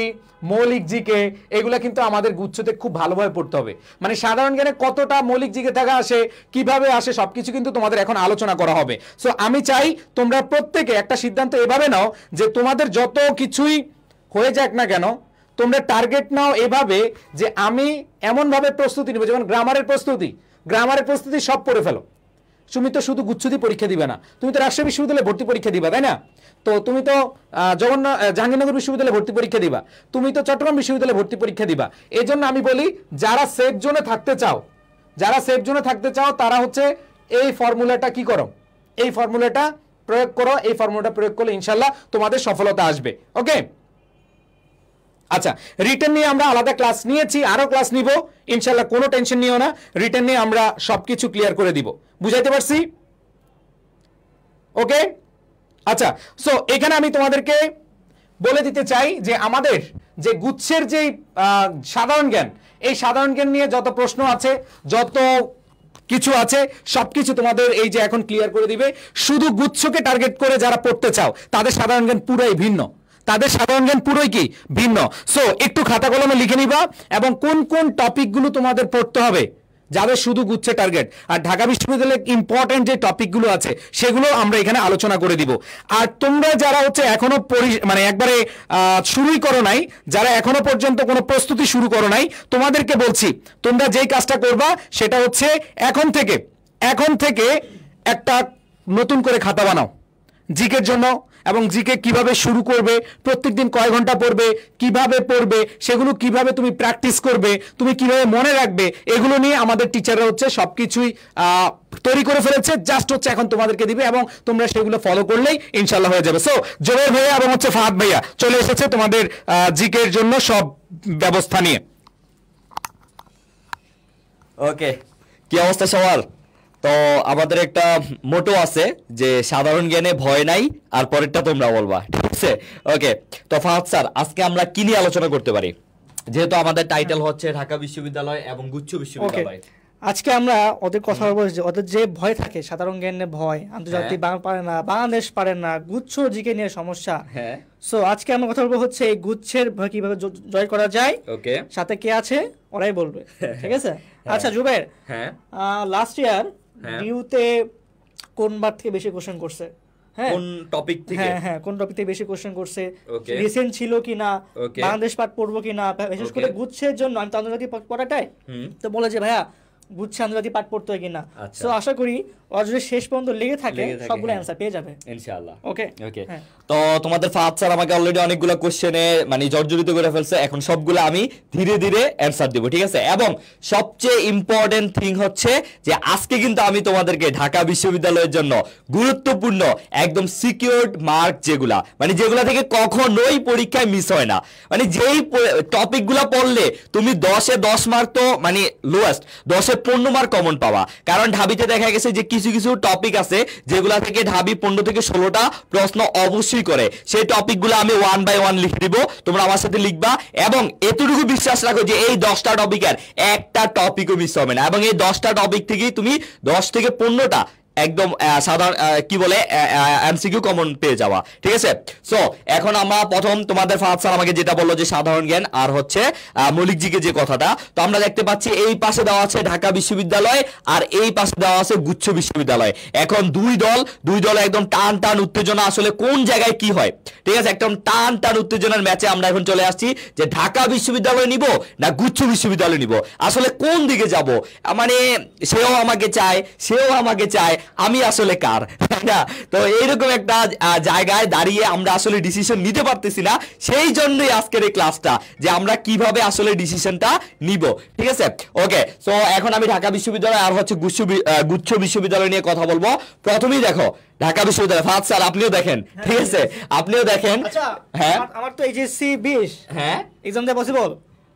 মৌলিক জিকে এগুলো কিন্তু আমাদের গুচ্ছতে খুব ভালোভাবে পড়তে হবে মানে সাধারণ জ্ঞানে কতটা মৌলিক জিকে থাকা আসে কিভাবে আসে সব কিছু কিন্তু তোমাদের এখন আলোচনা করা হবে সো আমি চাই তোমরা প্রত্যেকে একটা সিদ্ধান্ত এভাবে নাও যে তোমাদের যত কিছুই হয়ে যাক না কেন তোমরা টার্গেট নাও এভাবে যে আমি এমনভাবে প্রস্তুতি নেবো যেমন গ্রামারের প্রস্তুতি গ্রামারের প্রস্তুতি সব পড়ে ফেলো তুমি তো শুধু গুচ্ছ দিয়ে পরীক্ষা দিবে না তুমি তো রাজশাহী বিশ্ববিদ্যালয়ে ভর্তি পরীক্ষা দিবা তাই না তো তুমি তো জগন্ন জাহাঙ্গীরনগর বিশ্ববিদ্যালয়ে ভর্তি পরীক্ষা দিবা তুমি তো চট্টগ্রাম বিশ্ববিদ্যালয়ে ভর্তি পরীক্ষা দিবা এই জন্য আমি বলি যারা সেফ জোনে থাকতে চাও যারা সেফ জোনে থাকতে চাও তারা হচ্ছে এই ফর্মুলাটা কি করো এই ফর্মুলাটা প্রয়োগ করো এই ফর্মুলাটা প্রয়োগ করলে ইনশাল্লাহ তোমাদের সফলতা আসবে ওকে আচ্ছা রিটার্ন নিয়ে আমরা আলাদা ক্লাস নিয়েছি আরও ক্লাস নিব ইনশাল্লাহ কোনো টেনশন নিও না রিটার্ন নিয়ে আমরা সব কিছু ক্লিয়ার করে দিব বুঝাইতে পারছি ওকে আচ্ছা সো এখানে আমি তোমাদেরকে বলে দিতে চাই যে আমাদের যে গুচ্ছের যে সাধারণ জ্ঞান এই সাধারণ জ্ঞান নিয়ে যত প্রশ্ন আছে যত কিছু আছে সবকিছু তোমাদের এই যে এখন ক্লিয়ার করে দিবে শুধু গুচ্ছকে টার্গেট করে যারা পড়তে চাও তাদের সাধারণ জ্ঞান পুরাই ভিন্ন তাদের সাধারণ জ্ঞান পুরোই কি ভিন্ন সো একটু খাতা কলমে লিখে নিবা এবং কোন কোন টপিকগুলো তোমাদের পড়তে হবে যাদের শুধু গুচ্ছে টার্গেট আর ঢাকা বিশ্ববিদ্যালয়ের ইম্পর্টেন্ট যে টপিকগুলো আছে সেগুলো আমরা এখানে আলোচনা করে দিব আর তোমরা যারা হচ্ছে এখনো মানে একবারে শুরুই করো নাই যারা এখনো পর্যন্ত কোনো প্রস্তুতি শুরু করো নাই তোমাদেরকে বলছি তোমরা যেই কাজটা করবা সেটা হচ্ছে এখন থেকে এখন থেকে একটা নতুন করে খাতা বানাও জিকের জন্য এবং জিকে কিভাবে শুরু করবে প্রত্যেক দিন কয় ঘন্টা পড়বে কিভাবে পড়বে সেগুলো কিভাবে তুমি প্র্যাকটিস করবে তুমি কিভাবে মনে রাখবে এগুলো নিয়ে আমাদের টিচাররা হচ্ছে সব কিছুই তৈরি করে ফেলেছে জাস্ট হচ্ছে এখন তোমাদেরকে দিবে এবং তোমরা সেগুলো ফলো করলেই ইনশাল্লাহ হয়ে যাবে সো জোবের ভাইয়া এবং হচ্ছে ফাহাদ ভাইয়া চলে এসেছে তোমাদের জিকের জন্য সব ব্যবস্থা নিয়ে ওকে কি অবস্থা সবার তো আমাদের একটা মোটো আছে যে সাধারণ জ্ঞানে ভয় নাই আর পরেরটা তোমরা বলবা ঠিক আছে ওকে তো ফাহাদ স্যার আজকে আমরা কি নিয়ে আলোচনা করতে পারি যেহেতু আমাদের টাইটেল হচ্ছে ঢাকা বিশ্ববিদ্যালয় এবং গুচ্ছ বিশ্ববিদ্যালয় আজকে আমরা ওদের কথা বলবো যে ওদের যে ভয় থাকে সাধারণ জ্ঞানে ভয় আন্তর্জাতিক হ্যাঁ। বাংলা পারে না বাংলাদেশ পারে না গুচ্ছ জিকে নিয়ে সমস্যা সো হ্যাঁ। আজকে আমরা কথা বলবো হচ্ছে এই গুচ্ছের ভয় কিভাবে জয় করা যায় ওকে সাথে কে আছে ওরাই বলবে [LAUGHS] ঠিক আছে হ্যাঁ। আচ্ছা জুবের হ্যাঁ লাস্ট ইয়ার ডিউতে হ্যাঁ। কোন বার থেকে বেশি কোশ্চেন করছে হ্যাঁ। কোন টপিক থেকে হ্যাঁ হ্যাঁ কোন টপিক থেকে বেশি কোশ্চেন করছে রিসেন্ট ছিল কি না বাংলাদেশ পাঠ পড়বো কি না বিশেষ করে গুচ্ছের জন্য আমি তাদের পড়াটাই তো বলে যে ভাইয়া বুঝছে আন্তর্জাতিক পাঠ পড়তে হয় কিনা সো আচ্ছা। আশা করি ওরা যদি শেষ পর্যন্ত লেগে থাকে সবগুলো অ্যান্সার পেয়ে যাবে ইনশাআল্লাহ ওকে ওকে হ্যাঁ। তো তোমাদের ফাহাদ স্যার আমাকে অলরেডি অনেকগুলো কোশ্চেনে মানে জর্জরিত করে ফেলছে এখন সবগুলো আমি ধীরে ধীরে অ্যান্সার দেব ঠিক আছে এবং সবচেয়ে ইম্পর্টেন্ট থিং হচ্ছে যে আজকে কিন্তু আমি তোমাদেরকে ঢাকা বিশ্ববিদ্যালয়ের জন্য গুরুত্বপূর্ণ একদম সিকিউরড মার্ক যেগুলা মানে যেগুলা থেকে কখনোই পরীক্ষায় মিস হয় না মানে যেই টপিকগুলো পড়লে তুমি দশে দশ মার্ক তো মানে লোয়েস্ট দশে পণ্যমার কমন পাওয়া কারণ ঢাবিতে দেখা গেছে যে কিছু কিছু টপিক আছে যেগুলা থেকে ঢাবি পনেরো থেকে ষোলোটা প্রশ্ন অবশ্যই করে সেই টপিকগুলো আমি ওয়ান বাই ওয়ান লিখে দিব তোমরা আমার সাথে লিখবা এবং এতটুকু বিশ্বাস রাখো যে এই দশটা টপিকের একটা টপিকও মিস হবে না এবং এই দশটা টপিক থেকেই তুমি দশ থেকে পনেরোটা একদম সাধারণ কি বলে এমসিকিউ কমন পেয়ে যাওয়া ঠিক আছে সো এখন আমরা প্রথম তোমাদের ফাহাদ স্যার আমাকে যেটা বললো যে সাধারণ জ্ঞান আর হচ্ছে মৌলিক জিকে যে কথাটা তো আমরা দেখতে পাচ্ছি এই পাশে দেওয়া আছে ঢাকা বিশ্ববিদ্যালয় আর এই পাশে দেওয়া আছে গুচ্ছ বিশ্ববিদ্যালয় এখন দুই দল দুই দল একদম টান টান উত্তেজনা আসলে কোন জায়গায় কি হয় ঠিক আছে একদম টান টান উত্তেজনার ম্যাচে আমরা এখন চলে আসছি যে ঢাকা বিশ্ববিদ্যালয় নিব না গুচ্ছ বিশ্ববিদ্যালয় নিব আসলে কোন দিকে যাব মানে সেও আমাকে চায় সেও আমাকে চায় আমি আসলে কার তাই না তো এইরকম একটা জায়গায় দাঁড়িয়ে আমরা আসলে ডিসিশন নিতে পারতেছি না সেই জন্যই আজকের এই ক্লাসটা যে আমরা কিভাবে আসলে ডিসিশনটা নিব ঠিক আছে ওকে তো এখন আমি ঢাকা বিশ্ববিদ্যালয় আর হচ্ছে গুচ্ছ গুচ্ছ বিশ্ববিদ্যালয় নিয়ে কথা বলবো প্রথমেই দেখো ঢাকা বিশ্ববিদ্যালয় ফাদ স্যার আপনিও দেখেন ঠিক আছে হ্যাঁ, আপনিও দেখেন আচ্ছা, হ্যাঁ আমার তো এইচএসসি বিশ হ্যাঁ এক্সাম দেওয়া পসিবল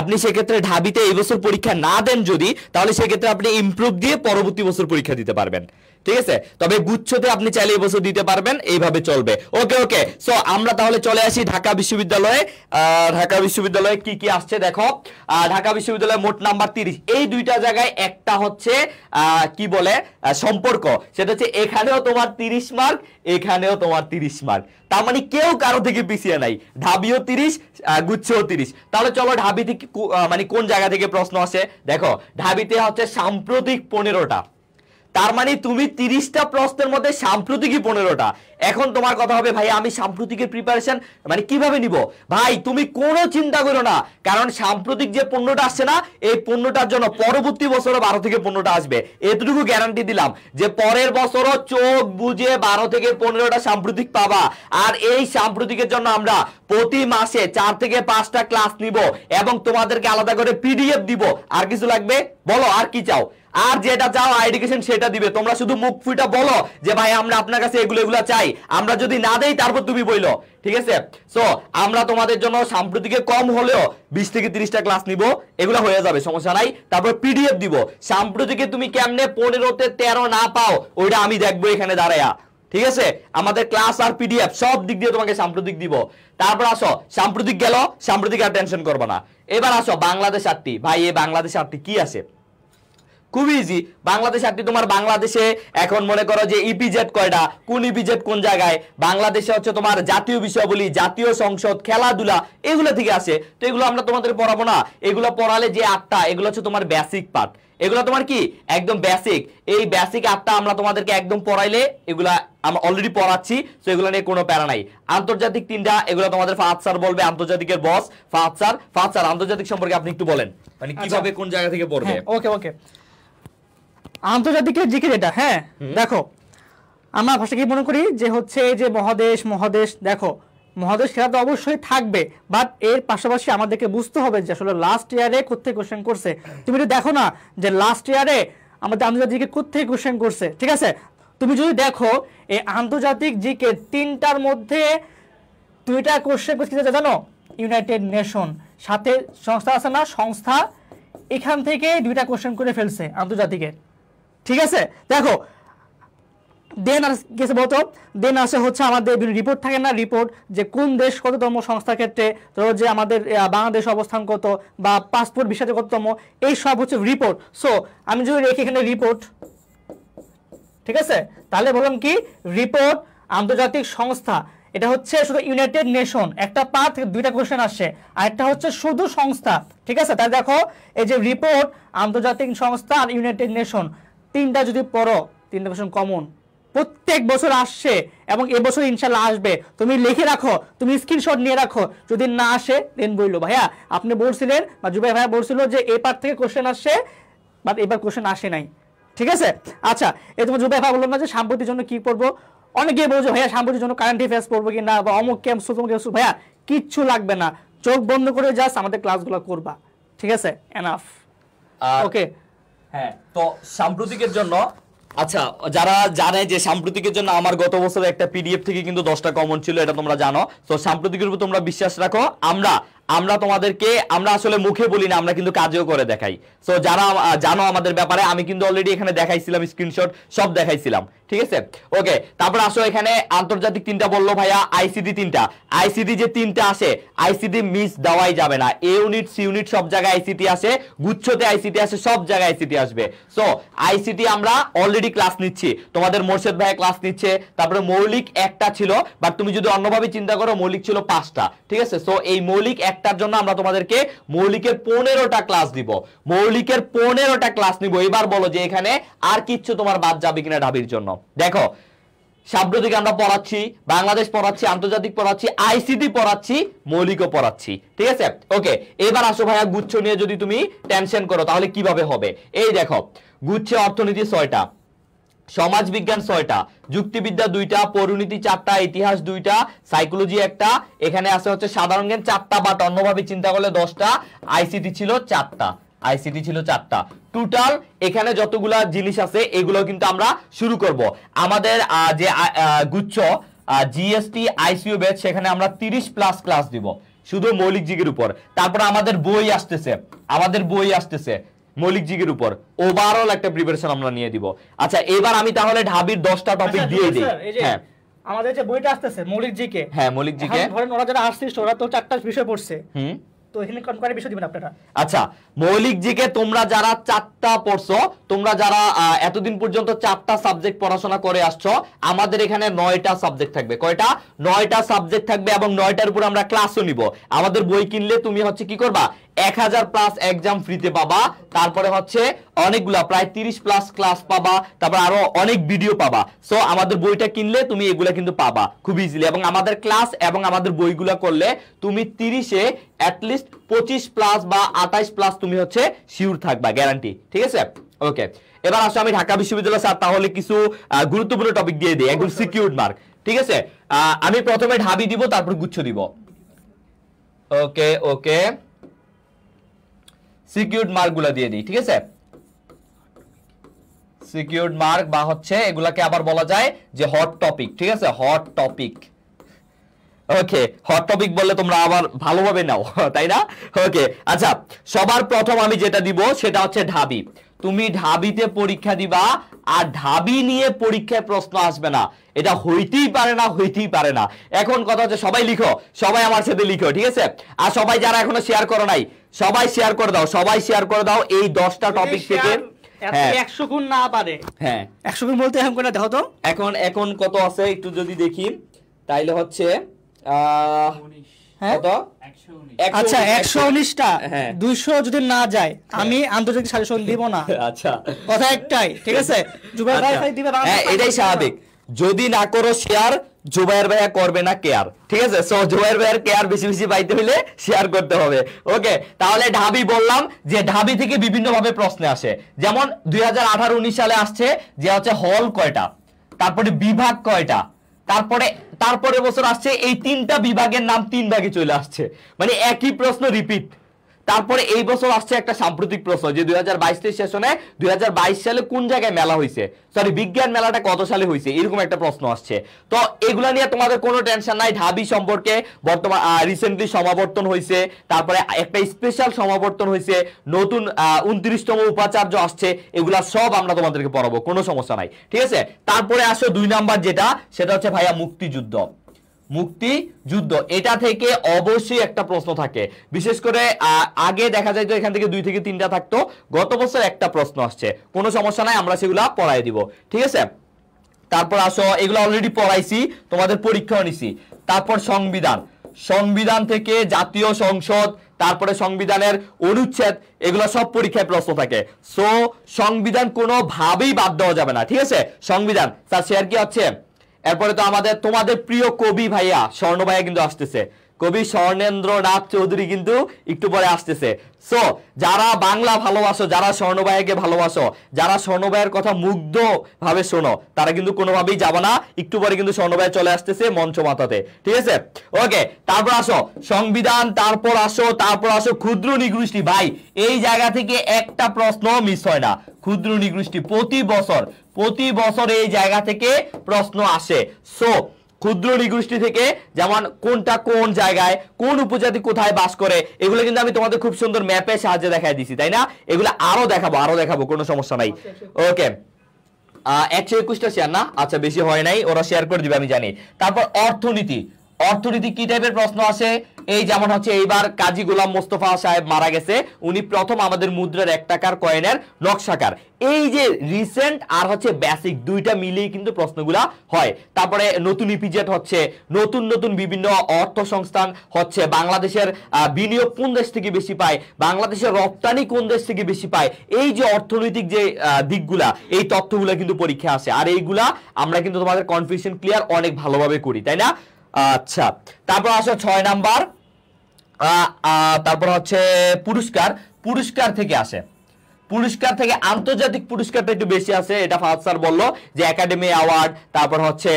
আপনি সেক্ষেত্রে ঢাবিতে এই বছর পরীক্ষা না দেন যদি তাহলে সেক্ষেত্রে আপনি ইমপ্রুভ দিয়ে পরবর্তী বছর পরীক্ষা দিতে পারবেন ঠিক আছে তবে গুচ্ছতে আপনি চাইলে এই বছর দিতে পারবেন এইভাবে চলবে ওকে ওকে সো আমরা তাহলে চলে আসি ঢাকা বিশ্ববিদ্যালয়ে ঢাকা বিশ্ববিদ্যালয়ে কি কি আসছে দেখো ঢাকা বিশ্ববিদ্যালয়ে মোট নাম্বার তিরিশ এই দুইটা জায়গায় একটা হচ্ছে কি বলে সম্পর্ক সেটা হচ্ছে এখানেও তোমার তিরিশ মার্ক এখানেও তোমার তিরিশ মার্ক তার মানে কেউ কারো থেকে পিছিয়ে নাই ঢাবিও তিরিশ গুচ্ছেও তিরিশ তাহলে চলো ঢাবি থেকে মানে কোন জায়গা থেকে প্রশ্ন আসে দেখো ঢাবিতে হচ্ছে সাম্প্রতিক পনেরোটা তার মানে তুমি তিরিশটা প্রশ্নের মধ্যে সাম্প্রতিকই পনেরোটা এখন তোমার কথা হবে ভাই আমি সাম্প্রতিকের প্রিপারেশন মানে কিভাবে নিব ভাই তুমি কোনো চিন্তা করো না কারণ সাম্প্রতিক যে পণ্যটা আসছে না এই পণ্যটার জন্য পরবর্তী বছরও বারো থেকে পণ্যটা আসবে এতটুকু গ্যারান্টি দিলাম যে পরের বছরও চোখ বুঝে বারো থেকে পনেরোটা সাম্প্রতিক পাবা আর এই সাম্প্রতিকের জন্য আমরা প্রতি মাসে চার থেকে পাঁচটা ক্লাস নিব এবং তোমাদেরকে আলাদা করে পিডিএফ দিব আর কিছু লাগবে বলো আর কি চাও আর যেটা চাও আইডিকেশন সেটা দিবে তোমরা শুধু মুখ ফুটা বলো যে ভাই আমরা আপনার কাছে এগুলো এগুলো চাই আমরা যদি না দেই তারপর তুমি বইলো ঠিক আছে সো আমরা তোমাদের জন্য সাম্প্রতিকে কম হলেও বিশ থেকে তিরিশটা ক্লাস নিব এগুলো হয়ে যাবে সমস্যা নাই তারপর পিডিএফ দিব সাম্প্রতিকে তুমি কেমনে পনেরোতে তেরো না পাও ওইটা আমি দেখবো এখানে দাঁড়ায়া ঠিক আছে আমাদের ক্লাস আর পিডিএফ সব দিক দিয়ে তোমাকে সাম্প্রতিক দিব তারপর আসো সাম্প্রতিক গেল সাম্প্রতিক আর টেনশন করবো না এবার আসো বাংলাদেশ আটটি ভাই এই বাংলাদেশ আটটি কি আছে খুবই ইজি বাংলাদেশ আপনি তোমার বাংলাদেশে এখন মনে করো যে ইপিজেড e কয়টা কোন ইপিজেড e কোন জায়গায় বাংলাদেশে হচ্ছে তোমার জাতীয় বিষয়াবলী জাতীয় সংসদ খেলাধুলা এগুলো থেকে আসে তো এগুলো আমরা তোমাদের পড়াবো না এগুলো পড়ালে যে আটটা এগুলো হচ্ছে তোমার বেসিক পার্ট এগুলো তোমার কি একদম বেসিক এই বেসিক আটটা আমরা তোমাদেরকে একদম পড়াইলে এগুলা আমরা অলরেডি পড়াচ্ছি তো এগুলো নিয়ে কোনো প্যারা নাই আন্তর্জাতিক তিনটা এগুলো তোমাদের ফাঁদ স্যার বলবে আন্তর্জাতিকের বস ফাঁদ স্যার ফাঁদ স্যার আন্তর্জাতিক সম্পর্কে আপনি একটু বলেন মানে কিভাবে আচ্ছা। কোন জায়গা থেকে পড়বে ওকে হ্যাঁ, ওকে আন্তর্জাতিক জিকে যেটা হ্যাঁ দেখো আমরা ভাষা কি মনে করি যে হচ্ছে যে মহাদেশ মহাদেশ দেখো মহাদেশ খেলা তো অবশ্যই থাকবে বাট এর পাশাপাশি আমাদেরকে বুঝতে হবে যে আসলে লাস্ট ইয়ারে কোথায় কোশ্চেন করছে তুমি তো দেখো না যে লাস্ট ইয়ারে আমাদের আন্তর্জাতিক কোথায় কোশ্চেন করছে ঠিক আছে তুমি যদি দেখো এই আন্তর্জাতিক জিকে তিনটার মধ্যে দুইটা কোশ্চেন করছে জানো ইউনাইটেড নেশন সাথে সংস্থা আছে না সংস্থা এখান থেকে দুইটা কোশ্চেন করে ফেলছে আন্তর্জাতিকের ঠিক আছে দেখো দেন আর গেছে বলতো দেন আসে হচ্ছে আমাদের রিপোর্ট থাকে না রিপোর্ট যে কোন দেশ কততম সংস্থার ক্ষেত্রে ধরো যে আমাদের বাংলাদেশ অবস্থান কত বা পাসপোর্ট বিষয়তে কততম এই সব হচ্ছে রিপোর্ট সো আমি যদি রেখে এখানে রিপোর্ট ঠিক আছে তাহলে বললাম কি রিপোর্ট আন্তর্জাতিক সংস্থা এটা হচ্ছে শুধু ইউনাইটেড নেশন একটা পা থেকে দুইটা কোশ্চেন আসে আর একটা হচ্ছে শুধু সংস্থা ঠিক আছে তাই দেখো এই যে রিপোর্ট আন্তর্জাতিক সংস্থা আর ইউনাইটেড নেশন তিনটা যদি পড়ো তিনটা কোশ্চেন কমন প্রত্যেক বছর আসছে এবং এবছর ইনশাল্লাহ আসবে তুমি লিখে রাখো তুমি স্ক্রিনশট নিয়ে রাখো যদি না আসে দেন বইলো ভাইয়া আপনি বলছিলেন বা জুবাই ভাইয়া বলছিল যে এপার থেকে কোশ্চেন আসছে বা এবার কোশ্চেন আসে নাই ঠিক আছে আচ্ছা এ তোমার জুবাই ভাই বললাম না যে সাম্প্রতির জন্য কী পড়বো অনেকে বলছো ভাইয়া সাম্প্রতির জন্য কারেন্ট অ্যাফেয়ার্স পড়বো কি না বা অমুক ক্যাম্প তমুক ভাইয়া কিচ্ছু লাগবে না চোখ বন্ধ করে জাস্ট আমাদের ক্লাসগুলো করবা ঠিক আছে এনাফ ওকে হ্যাঁ তো সাম্প্রতিকের জন্য আচ্ছা যারা জানে যে সাম্প্রতিকের জন্য আমার গত বছর একটা পিডিএফ থেকে কিন্তু দশটা কমন ছিল এটা তোমরা জানো তো সাম্প্রতিকের উপর তোমরা বিশ্বাস রাখো আমরা আমরা তোমাদেরকে আমরা আসলে মুখে বলি না আমরা কিন্তু কাজেও করে দেখাই সো যারা জানো আমাদের ব্যাপারে আমি কিন্তু অলরেডি এখানে দেখাইছিলাম স্ক্রিনশট সব দেখাইছিলাম ঠিক আছে ওকে তারপর আসো এখানে আন্তর্জাতিক তিনটা বললো ভাইয়া আইসিডি তিনটা আইসিডি যে তিনটা আসে আইসিডি মিস দেওয়াই যাবে না এ ইউনিট সি ইউনিট সব জায়গায় আইসিটি আসে গুচ্ছতে আইসিটি আসে সব জায়গায় আইসিটি আসবে সো আইসিটি আমরা অলরেডি ক্লাস নিচ্ছি তোমাদের মোর্শেদ ভাই ক্লাস নিচ্ছে তারপরে মৌলিক একটা ছিল বাট তুমি যদি অন্যভাবে চিন্তা করো মৌলিক ছিল পাঁচটা ঠিক আছে সো এই মৌলিক এক একটার জন্য আমরা তোমাদেরকে মৌলিকের পনেরোটা ক্লাস দিব মৌলিকের পনেরোটা ক্লাস নিব এবার বলো যে এখানে আর কিচ্ছু তোমার বাদ যাবে কিনা ঢাবির জন্য দেখো সাম্প্রতিক আমরা পড়াচ্ছি বাংলাদেশ পড়াচ্ছি আন্তর্জাতিক পড়াচ্ছি আইসিটি পড়াচ্ছি মৌলিকও পড়াচ্ছি ঠিক আছে ওকে এবার আসো ভাইয়া গুচ্ছ নিয়ে যদি তুমি টেনশন করো তাহলে কিভাবে হবে এই দেখো গুচ্ছে অর্থনীতি ছয়টা সমাজ বিজ্ঞান ছয়টা যুক্তিবিদ্যা দুইটা পরিণীতি চারটা ইতিহাস দুইটা সাইকোলজি একটা এখানে আছে হচ্ছে সাধারণ জ্ঞান চারটা বাট অন্যভাবে চিন্তা করলে দশটা আইসিটি ছিল চারটা আইসিটি ছিল চারটা টোটাল এখানে যতগুলা জিনিস আছে এগুলো কিন্তু আমরা শুরু করব আমাদের যে গুচ্ছ জিএসটি আইসিউ ব্যাচ সেখানে আমরা 30 প্লাস ক্লাস দিব শুধু মৌলিক জিগের উপর তারপর আমাদের বই আসতেছে আমাদের বই আসতেছে মৌলিক জিগের উপর ওভারঅল একটা প্রিপারেশন আমরা নিয়ে দিব আচ্ছা এবার আমি তাহলে ঢাবির দশটা টপিক দিয়ে দিই হ্যাঁ আমাদের যে বইটা আসছে মৌলিক জিকে হ্যাঁ মৌলিক জিকে ধরেন ওরা যারা আসছিস ওরা তো চারটা বিষয় পড়ছে হুম তো এখানে কোন বিষয় দিবেন আপনারা আচ্ছা মৌলিক জিকে তোমরা যারা চারটা পড়ছো তোমরা যারা এতদিন পর্যন্ত চারটা সাবজেক্ট পড়াশোনা করে আসছো আমাদের এখানে নয়টা সাবজেক্ট থাকবে কয়টা নয়টা সাবজেক্ট থাকবে এবং নয়টার উপর আমরা ক্লাসও নিব আমাদের বই কিনলে তুমি হচ্ছে কি করবা এক হাজার প্লাস এক্সাম ফ্রিতে পাবা তারপরে হচ্ছে অনেকগুলা প্রায় তিরিশ প্লাস ক্লাস পাবা তারপর আরো অনেক ভিডিও পাবা সো আমাদের বইটা কিনলে তুমি এগুলা কিন্তু পাবা খুব ইজিলি এবং আমাদের ক্লাস এবং আমাদের বইগুলা করলে তুমি তিরিশে লিস্ট পঁচিশ প্লাস বা আঠাইশ প্লাস তুমি হচ্ছে শিওর থাকবা গ্যারান্টি ঠিক আছে ওকে এবার আসো আমি ঢাকা বিশ্ববিদ্যালয় স্যার তাহলে কিছু গুরুত্বপূর্ণ টপিক দিয়ে দিই একদম সিকিউর মার্ক ঠিক আছে আমি প্রথমে ঢাবি দিব তারপর গুচ্ছ দিব ওকে ওকে সিকিউরড মার্কগুলো দিয়ে দিই ঠিক আছে সিকিউরড মার্ক বা হচ্ছে এগুলাকে আবার বলা যায় যে হট টপিক ঠিক আছে hot topic okay hot topic বললে তোমরা আবার ভালোভাবে নাও [LAUGHS] তাই না ওকে আচ্ছা সবার প্রথম আমি যেটা দিব সেটা হচ্ছে ঢাবি তুমি ঢাবিতে পরীক্ষা দিবা আর ঢাবি নিয়ে পরীক্ষায় প্রশ্ন আসবে না এটা হইতেই পারে না হইতেই পারে না এখন কথা হচ্ছে সবাই লিখো সবাই আমার সাথে লিখো ঠিক আছে আর সবাই যারা এখনো শেয়ার করো নাই সবাই শেয়ার করে দাও সবাই শেয়ার করে দাও এই দশটা টপিক থেকে হ্যাঁ। একশো গুণ না পারে হ্যাঁ একশো বলতে দেখো তো এখন এখন কত আছে একটু যদি দেখি তাইলে হচ্ছে হ্যাঁ। কত আচ্ছা একশো উনিশটা হ্যাঁ। দুইশো যদি না যায় হ্যাঁ। আমি আন্তর্জাতিক সাজেশন দিব না [LAUGHS] আচ্ছা কথা একটাই ঠিক আছে জুবাইর আচ্ছা। ভাই দিবে হ্যাঁ, এটাই স্বাভাবিক যদি না করো শেয়ার জুবাইর ভাইয়া করবে না কেয়ার ঠিক আছে সো জুবাইর কেয়ার বেশি বেশি পাইতে হলে শেয়ার করতে হবে ওকে তাহলে ঢাবি বললাম যে ঢাবি থেকে বিভিন্নভাবে প্রশ্ন আসে যেমন দুই হাজার সালে আসছে যে হচ্ছে হল কয়টা তারপরে বিভাগ কয়টা তারপরে তারপরে বছর আসছে এই তিনটা বিভাগের নাম তিন ভাগে চলে আসছে মানে একই প্রশ্ন রিপিট তারপরে এই বছর আসছে একটা সাম্প্রতিক প্রশ্ন যে দুই হাজার সেশনে দুই সালে কোন জায়গায় মেলা হয়েছে সরি বিজ্ঞান মেলাটা কত সালে হয়েছে এরকম একটা প্রশ্ন আসছে তো এগুলা নিয়ে তোমাদের কোনো টেনশন নাই ঢাবি সম্পর্কে বর্তমান রিসেন্টলি সমাবর্তন হয়েছে তারপরে একটা স্পেশাল সমাবর্তন হয়েছে নতুন উনত্রিশতম উপাচার্য আসছে এগুলা সব আমরা তোমাদেরকে পড়াবো কোনো সমস্যা নাই ঠিক আছে তারপরে আসো দুই নাম্বার যেটা সেটা হচ্ছে ভাইয়া মুক্তিযুদ্ধ মুক্তি যুদ্ধ এটা থেকে অবশ্যই একটা প্রশ্ন থাকে বিশেষ করে আগে দেখা যায় তো এখান থেকে দুই থেকে তিনটা থাকতো গত বছর একটা প্রশ্ন আসছে কোনো সমস্যা নাই আমরা সেগুলা পড়াই দিব ঠিক আছে তারপর আসো এগুলো অলরেডি পড়াইছি তোমাদের পরীক্ষাও নিছি তারপর সংবিধান সংবিধান থেকে জাতীয় সংসদ তারপরে সংবিধানের অনুচ্ছেদ এগুলো সব পরীক্ষায় প্রশ্ন থাকে সো সংবিধান কোনোভাবেই বাদ দেওয়া যাবে না ঠিক আছে সংবিধান স্যার শেয়ার কি হচ্ছে এরপরে তো আমাদের তোমাদের প্রিয় কবি ভাইয়া স্বর্ণ ভাইয়া কিন্তু আসতেছে কবি স্বর্ণেন্দ্রনাথ চৌধুরী কিন্তু একটু পরে আসতেছে সো যারা বাংলা ভালোবাসো যারা স্বর্ণবায়কে ভালোবাসো যারা স্বর্ণবায়ের কথা মুগ্ধভাবে শোনো তারা কিন্তু কোনোভাবেই যাবে না একটু পরে কিন্তু স্বর্ণবায় চলে আসতেছে মঞ্চ মাথাতে ঠিক আছে ওকে তারপর আসো সংবিধান তারপর আসো তারপর আসো ক্ষুদ্র নিগৃষ্টি ভাই এই জায়গা থেকে একটা প্রশ্ন মিস হয় না ক্ষুদ্র নিগৃষ্টি প্রতি বছর প্রতি বছর এই জায়গা থেকে প্রশ্ন আসে সো ক্ষুদ্র নৃগোষ্ঠী থেকে যেমন কোনটা কোন জায়গায় কোন উপজাতি কোথায় বাস করে এগুলো কিন্তু আমি তোমাদের খুব সুন্দর ম্যাপের সাহায্যে দেখায় দিছি তাই না এগুলো আরো দেখাবো আরো দেখাবো কোনো সমস্যা নাই ওকে একশো একুশটা শেয়ার না আচ্ছা বেশি হয় নাই ওরা শেয়ার করে দিবে আমি জানি তারপর অর্থনীতি অর্থনীতি কি টাইপের প্রশ্ন আসে এই যেমন হচ্ছে এইবার কাজী গোলাম মোস্তফা সাহেব মারা গেছে উনি প্রথম আমাদের মুদ্রার এক টাকার কয়েনের নকশাকার এই যে রিসেন্ট আর হচ্ছে বেসিক দুইটা মিলেই কিন্তু প্রশ্নগুলা হয় তারপরে নতুন ইপিজেট হচ্ছে নতুন নতুন বিভিন্ন অর্থ সংস্থান হচ্ছে বাংলাদেশের বিনিয়োগ কোন দেশ থেকে বেশি পায় বাংলাদেশের রপ্তানি কোন দেশ থেকে বেশি পায় এই যে অর্থনৈতিক যে দিকগুলা এই তথ্যগুলা কিন্তু পরীক্ষা আসে আর এইগুলা আমরা কিন্তু তোমাদের কনফিউশন ক্লিয়ার অনেক ভালোভাবে করি তাই না আচ্ছা তারপর আসো ছয় নাম্বার তারপর হচ্ছে পুরস্কার পুরস্কার থেকে আসে পুরস্কার থেকে আন্তর্জাতিক পুরস্কারটা একটু বেশি আছে এটা ফাদ স্যার বললো যে একাডেমি অ্যাওয়ার্ড তারপর হচ্ছে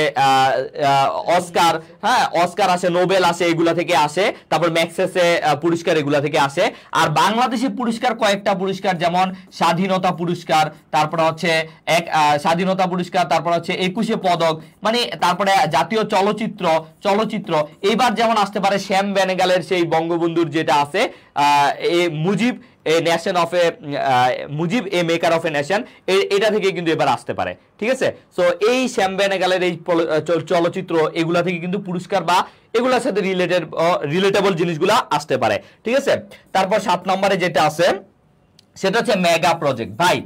অস্কার হ্যাঁ অস্কার আছে নোবেল আছে এগুলা থেকে আসে তারপর ম্যাক্সেসে পুরস্কার এগুলা থেকে আসে আর বাংলাদেশি পুরস্কার কয়েকটা পুরস্কার যেমন স্বাধীনতা পুরস্কার তারপরে হচ্ছে এক স্বাধীনতা পুরস্কার তারপর হচ্ছে একুশে পদক মানে তারপরে জাতীয় চলচ্চিত্র চলচ্চিত্র এইবার যেমন আসতে পারে শ্যাম বেনেগালের সেই বঙ্গবন্ধুর যেটা আছে a Mujib a nation of a Mujib a maker of a nation এটা থেকে কিন্তু এবার আসতে পারে ঠিক আছে সো এই শ্যাম বেনেগালের এই চলচ্চিত্র এগুলা থেকে কিন্তু পুরস্কার বা এগুলার সাথে রিলেটেড রিলেটেবল জিনিসগুলা আসতে পারে ঠিক আছে তারপর সাত নম্বরে যেটা আছে সেটা হচ্ছে মেগা প্রজেক্ট ভাই